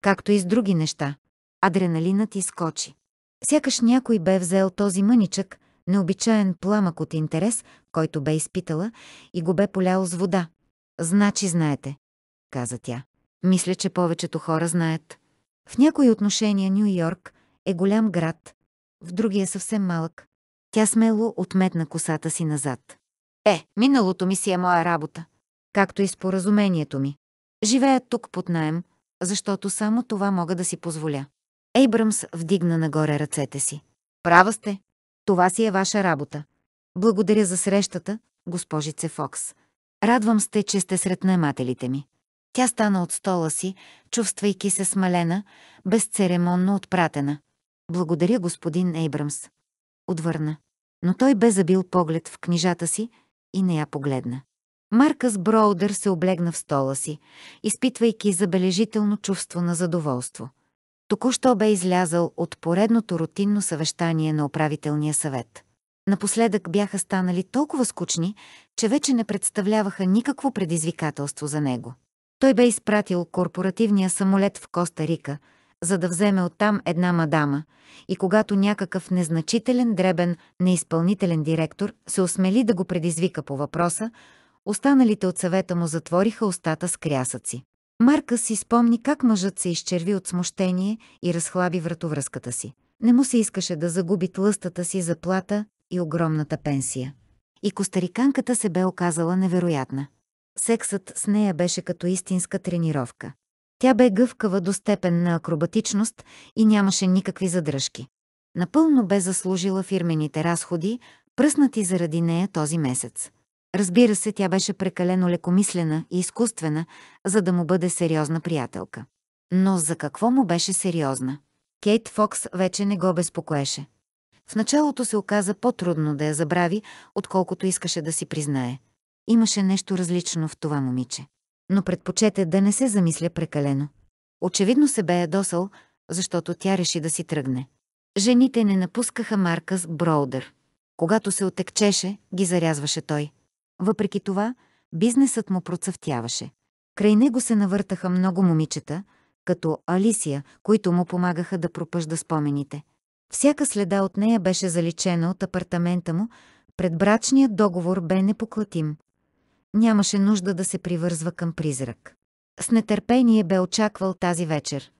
Както и с други неща. Адреналинът изкочи. Сякаш някой бе взел този мъничък, необичаен пламък от интерес, който бе изпитала и го бе полял с вода. Значи знаете, каза тя. Мисля, че повечето хора знаят. В някои отношения Нью Йорк е голям град, в други е съвсем малък. Тя смело отметна косата си назад. Е, миналото ми си е моя работа, както и споразумението ми. Живея тук под найем, защото само това мога да си позволя. Ейбръмс вдигна нагоре ръцете си. Права сте, това си е ваша работа. Благодаря за срещата, госпожице Фокс. Радвам сте, че сте сред наемателите ми. Тя стана от стола си, чувствайки се смалена, безцеремонно отпратена. Благодаря, господин Ейбрамс. Отвърна. Но той бе забил поглед в книжата си и не я погледна. Маркъс Броудър се облегна в стола си, изпитвайки забележително чувство на задоволство – Току-що бе излязъл от поредното рутинно съвещание на управителния съвет. Напоследък бяха станали толкова скучни, че вече не представляваха никакво предизвикателство за него. Той бе изпратил корпоративния самолет в Коста-Рика, за да вземе оттам една мадама, и когато някакъв незначителен, дребен, неизпълнителен директор се осмели да го предизвика по въпроса, останалите от съвета му затвориха устата с крясъци. Марка си спомни как мъжът се изчерви от смущение и разхлаби вратовръзката си. Не му се искаше да загуби тлъстата си заплата и огромната пенсия. И костариканката се бе оказала невероятна. Сексът с нея беше като истинска тренировка. Тя бе гъвкава до степен на акробатичност и нямаше никакви задръжки. Напълно бе заслужила фирмените разходи, пръснати заради нея този месец. Разбира се, тя беше прекалено лекомислена и изкуствена, за да му бъде сериозна приятелка. Но за какво му беше сериозна? Кейт Фокс вече не го безпокоеше. В началото се оказа по-трудно да я забрави, отколкото искаше да си признае. Имаше нещо различно в това момиче. Но предпочете да не се замисля прекалено. Очевидно се бе ядосал, защото тя реши да си тръгне. Жените не напускаха Маркъс Броудър. Когато се отекчеше, ги зарязваше той. Въпреки това, бизнесът му процъфтяваше. Край него се навъртаха много момичета, като Алисия, които му помагаха да пропъжда спомените. Всяка следа от нея беше заличена от апартамента му, предбрачният договор бе непоклатим. Нямаше нужда да се привързва към призрак. С нетърпение бе очаквал тази вечер.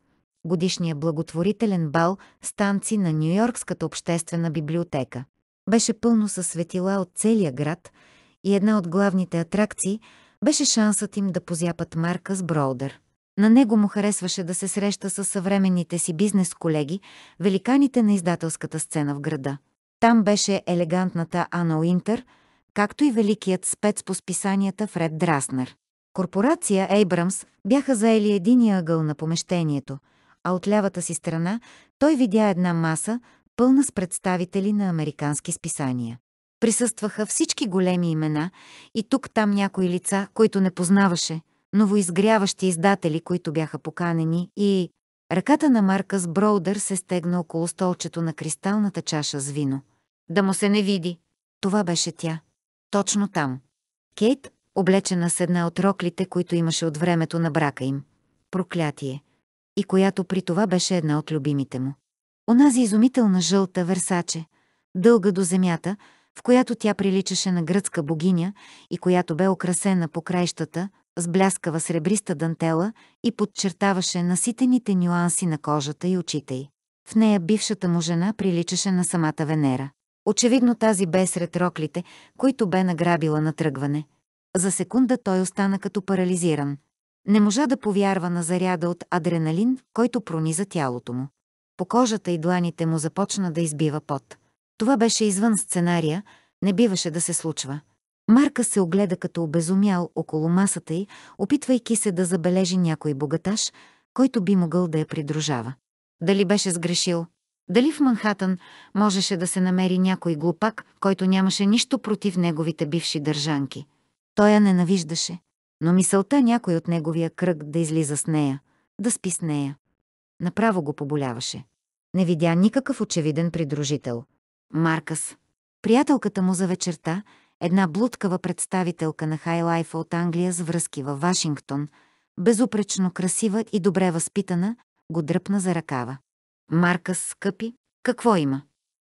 Годишният благотворителен бал станци на Нью-Йоркската обществена библиотека. Беше пълно със светила от целия град – и една от главните атракции беше шансът им да позяпат марка с Броудър. На него му харесваше да се среща с съвременните си бизнес-колеги, великаните на издателската сцена в града. Там беше елегантната Ана Уинтер, както и великият спец по списанията Фред Драснер. Корпорация Ейбрамс бяха заели единия ъгъл на помещението, а от лявата си страна той видя една маса, пълна с представители на американски списания. Присъстваха всички големи имена и тук-там някои лица, които не познаваше, новоизгряващи издатели, които бяха поканени и... Ръката на Маркъс Броудър се стегна около столчето на кристалната чаша с вино. Да му се не види. Това беше тя. Точно там. Кейт, облечена с една от роклите, които имаше от времето на брака им. Проклятие. И която при това беше една от любимите му. Онази изумителна жълта версаче, дълга до земята, в която тя приличаше на гръцка богиня и която бе украсена по краищата с бляскава сребриста дантела и подчертаваше наситените нюанси на кожата и очите й. В нея бившата му жена приличаше на самата Венера. Очевидно тази бе сред роклите, които бе награбила на тръгване. За секунда той остана като парализиран. Не можа да повярва на заряда от адреналин, който прониза тялото му. По кожата и дланите му започна да избива пот. Това беше извън сценария, не биваше да се случва. Марка се огледа като обезумял около масата й, опитвайки се да забележи някой богаташ, който би могъл да я придружава. Дали беше сгрешил? Дали в Манхатън можеше да се намери някой глупак, който нямаше нищо против неговите бивши държанки? Той я ненавиждаше, но мисълта някой от неговия кръг да излиза с нея, да спи с нея. Направо го поболяваше. Не видя никакъв очевиден придружител. Маркъс. Приятелката му за вечерта, една блудкава представителка на хайлайфа от Англия с връзки във Вашингтон, безупречно красива и добре възпитана, го дръпна за ръкава. Маркъс, скъпи, какво има?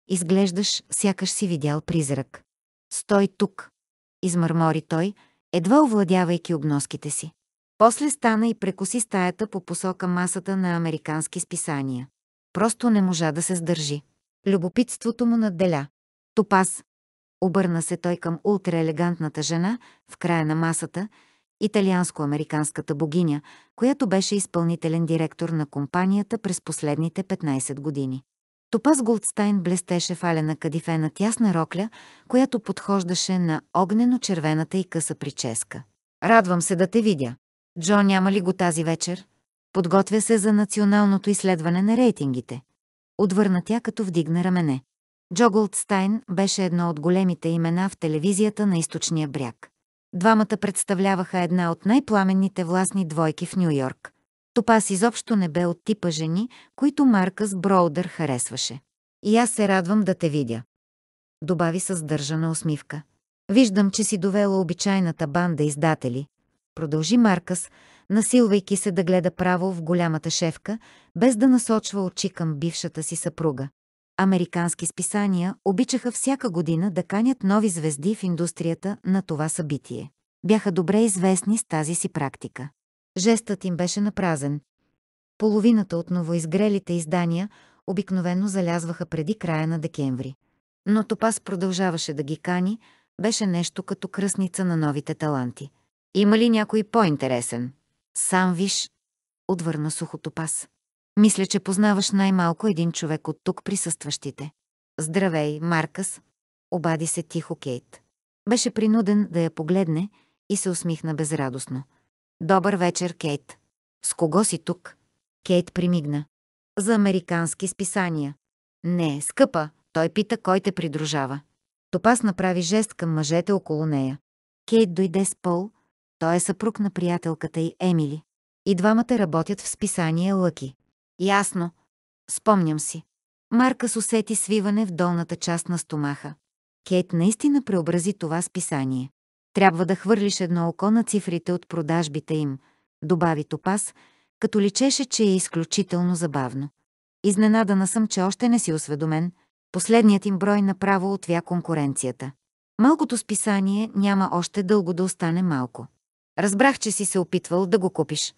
Изглеждаш, сякаш си видял призрак. Стой тук, измърмори той, едва овладявайки обноските си. После стана и прекоси стаята по посока масата на американски списания. Просто не можа да се сдържи. Любопитството му надделя. Топас. Обърна се той към ултраелегантната жена в края на масата, италианско-американската богиня, която беше изпълнителен директор на компанията през последните 15 години. Топас Голдстайн блестеше в алена кадифена тясна рокля, която подхождаше на огнено-червената и къса прическа. «Радвам се да те видя. Джо няма ли го тази вечер? Подготвя се за националното изследване на рейтингите отвърна тя като вдигна рамене. Джо Голдстайн беше едно от големите имена в телевизията на източния бряг. Двамата представляваха една от най-пламенните властни двойки в Нью-Йорк. Топас изобщо не бе от типа жени, които Маркъс Броудър харесваше. И аз се радвам да те видя. Добави със държана усмивка. Виждам, че си довела обичайната банда издатели. Продължи Маркъс, насилвайки се да гледа право в голямата шефка, без да насочва очи към бившата си съпруга. Американски списания обичаха всяка година да канят нови звезди в индустрията на това събитие. Бяха добре известни с тази си практика. Жестът им беше напразен. Половината от новоизгрелите издания обикновено залязваха преди края на декември. Но Топас продължаваше да ги кани, беше нещо като кръсница на новите таланти. Има ли някой по-интересен? Сам виж, отвърна сухотопас. Мисля, че познаваш най-малко един човек от тук присъстващите. Здравей, Маркъс, обади се тихо Кейт. Беше принуден да я погледне и се усмихна безрадостно. Добър вечер, Кейт. С кого си тук? Кейт примигна. За американски списания. Не, скъпа, той пита кой те придружава. Топас направи жест към мъжете около нея. Кейт дойде с Пол, той е съпруг на приятелката й Емили. И двамата работят в списание Лъки. Ясно. Спомням си. Маркъс усети свиване в долната част на стомаха. Кейт наистина преобрази това списание. Трябва да хвърлиш едно око на цифрите от продажбите им, добави Топас, като личеше, че е изключително забавно. Изненадана съм, че още не си осведомен. Последният им брой направо отвя конкуренцията. Малкото списание няма още дълго да остане малко. Разбрах, че си се опитвал да го купиш.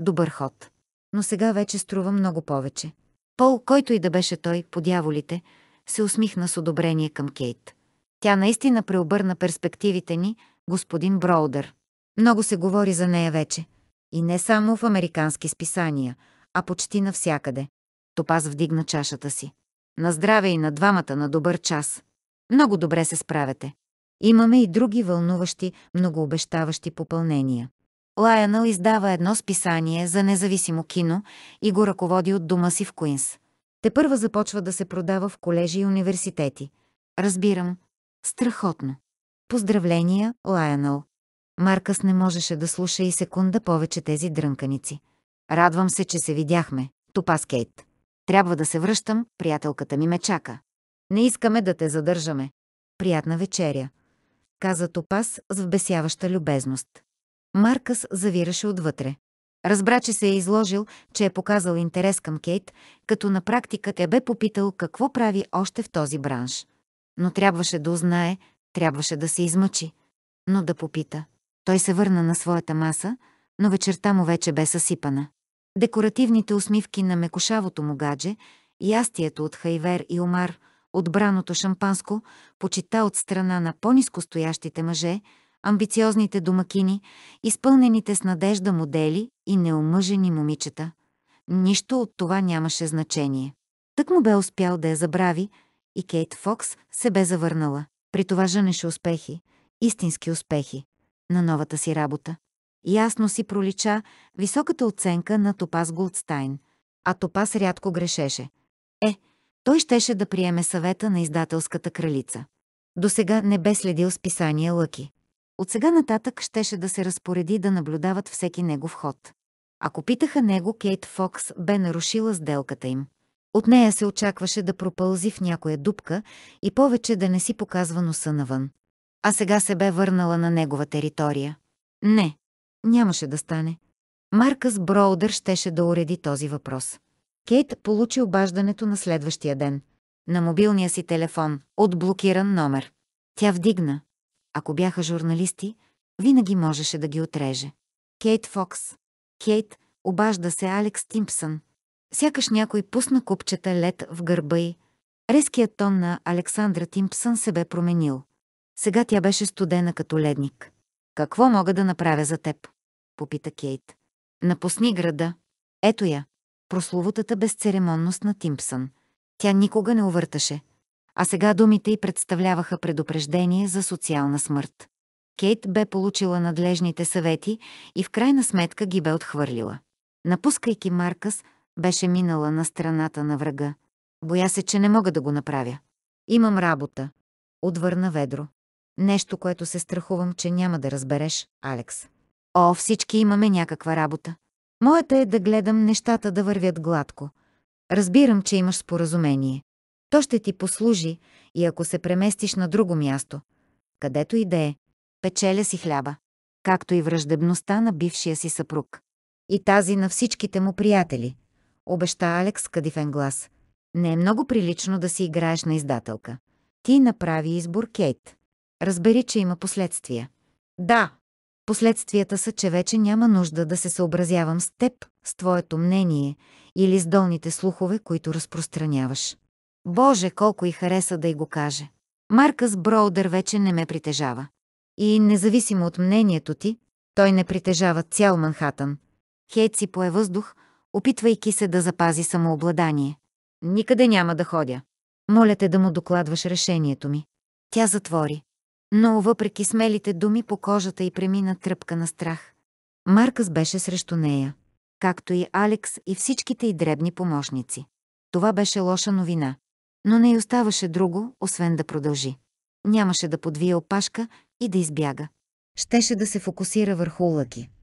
Добър ход. Но сега вече струва много повече. Пол, който и да беше той, по дяволите, се усмихна с одобрение към Кейт. Тя наистина преобърна перспективите ни, господин Броудър. Много се говори за нея вече. И не само в американски списания, а почти навсякъде. Топаз вдигна чашата си. На здраве и на двамата на добър час. Много добре се справяте. Имаме и други вълнуващи, многообещаващи попълнения. Лайонъл издава едно списание за независимо кино и го ръководи от дома си в Куинс. Те първа започва да се продава в колежи и университети. Разбирам. Страхотно. Поздравления, Лайонъл. Маркъс не можеше да слуша и секунда повече тези дрънканици. Радвам се, че се видяхме. Тупа Скейт. Трябва да се връщам, приятелката ми ме чака. Не искаме да те задържаме. Приятна вечеря каза Топас с вбесяваща любезност. Маркъс завираше отвътре. Разбра, че се е изложил, че е показал интерес към Кейт, като на практика тя бе попитал какво прави още в този бранш. Но трябваше да узнае, трябваше да се измъчи. Но да попита. Той се върна на своята маса, но вечерта му вече бе съсипана. Декоративните усмивки на мекошавото му гадже, ястието от Хайвер и Омар, Отбраното шампанско почита от страна на по-низко стоящите мъже, амбициозните домакини, изпълнените с надежда модели и неомъжени момичета. Нищо от това нямаше значение. Тък му бе успял да я забрави и Кейт Фокс се бе завърнала. При това женеше успехи, истински успехи, на новата си работа. Ясно си пролича високата оценка на Топас Голдстайн, а Топас рядко грешеше. Е, той щеше да приеме съвета на издателската кралица. До сега не бе следил списание Лъки. От сега нататък щеше да се разпореди да наблюдават всеки негов ход. Ако питаха него, Кейт Фокс бе нарушила сделката им. От нея се очакваше да пропълзи в някоя дупка и повече да не си показва носа навън. А сега се бе върнала на негова територия. Не, нямаше да стане. Маркъс Броудър щеше да уреди този въпрос. Кейт получи обаждането на следващия ден. На мобилния си телефон, от блокиран номер. Тя вдигна. Ако бяха журналисти, винаги можеше да ги отреже. Кейт Фокс. Кейт, обажда се Алекс Тимпсън. Сякаш някой пусна купчета лед в гърба й. Резкият тон на Александра Тимпсън се бе променил. Сега тя беше студена като ледник. Какво мога да направя за теб? Попита Кейт. Напусни града. Ето я прословутата безцеремонност на Тимпсън. Тя никога не увърташе. А сега думите й представляваха предупреждение за социална смърт. Кейт бе получила надлежните съвети и в крайна сметка ги бе отхвърлила. Напускайки Маркъс, беше минала на страната на врага. Боя се, че не мога да го направя. Имам работа. Отвърна ведро. Нещо, което се страхувам, че няма да разбереш, Алекс. О, всички имаме някаква работа. Моята е да гледам нещата да вървят гладко. Разбирам, че имаш споразумение. То ще ти послужи и ако се преместиш на друго място, където и да е, печеля си хляба, както и враждебността на бившия си съпруг. И тази на всичките му приятели, обеща Алекс кадифен глас. Не е много прилично да си играеш на издателка. Ти направи избор, Кейт. Разбери, че има последствия. Да, Последствията са, че вече няма нужда да се съобразявам с теб, с твоето мнение или с долните слухове, които разпространяваш. Боже, колко и хареса да й го каже. Маркъс Броудър вече не ме притежава. И независимо от мнението ти, той не притежава цял Манхатън. Хейт си пое въздух, опитвайки се да запази самообладание. Никъде няма да ходя. Моля те да му докладваш решението ми. Тя затвори. Но въпреки смелите думи по кожата й премина тръпка на страх. Маркъс беше срещу нея, както и Алекс и всичките й дребни помощници. Това беше лоша новина. Но не й оставаше друго, освен да продължи. Нямаше да подвие опашка и да избяга. Щеше да се фокусира върху лъки.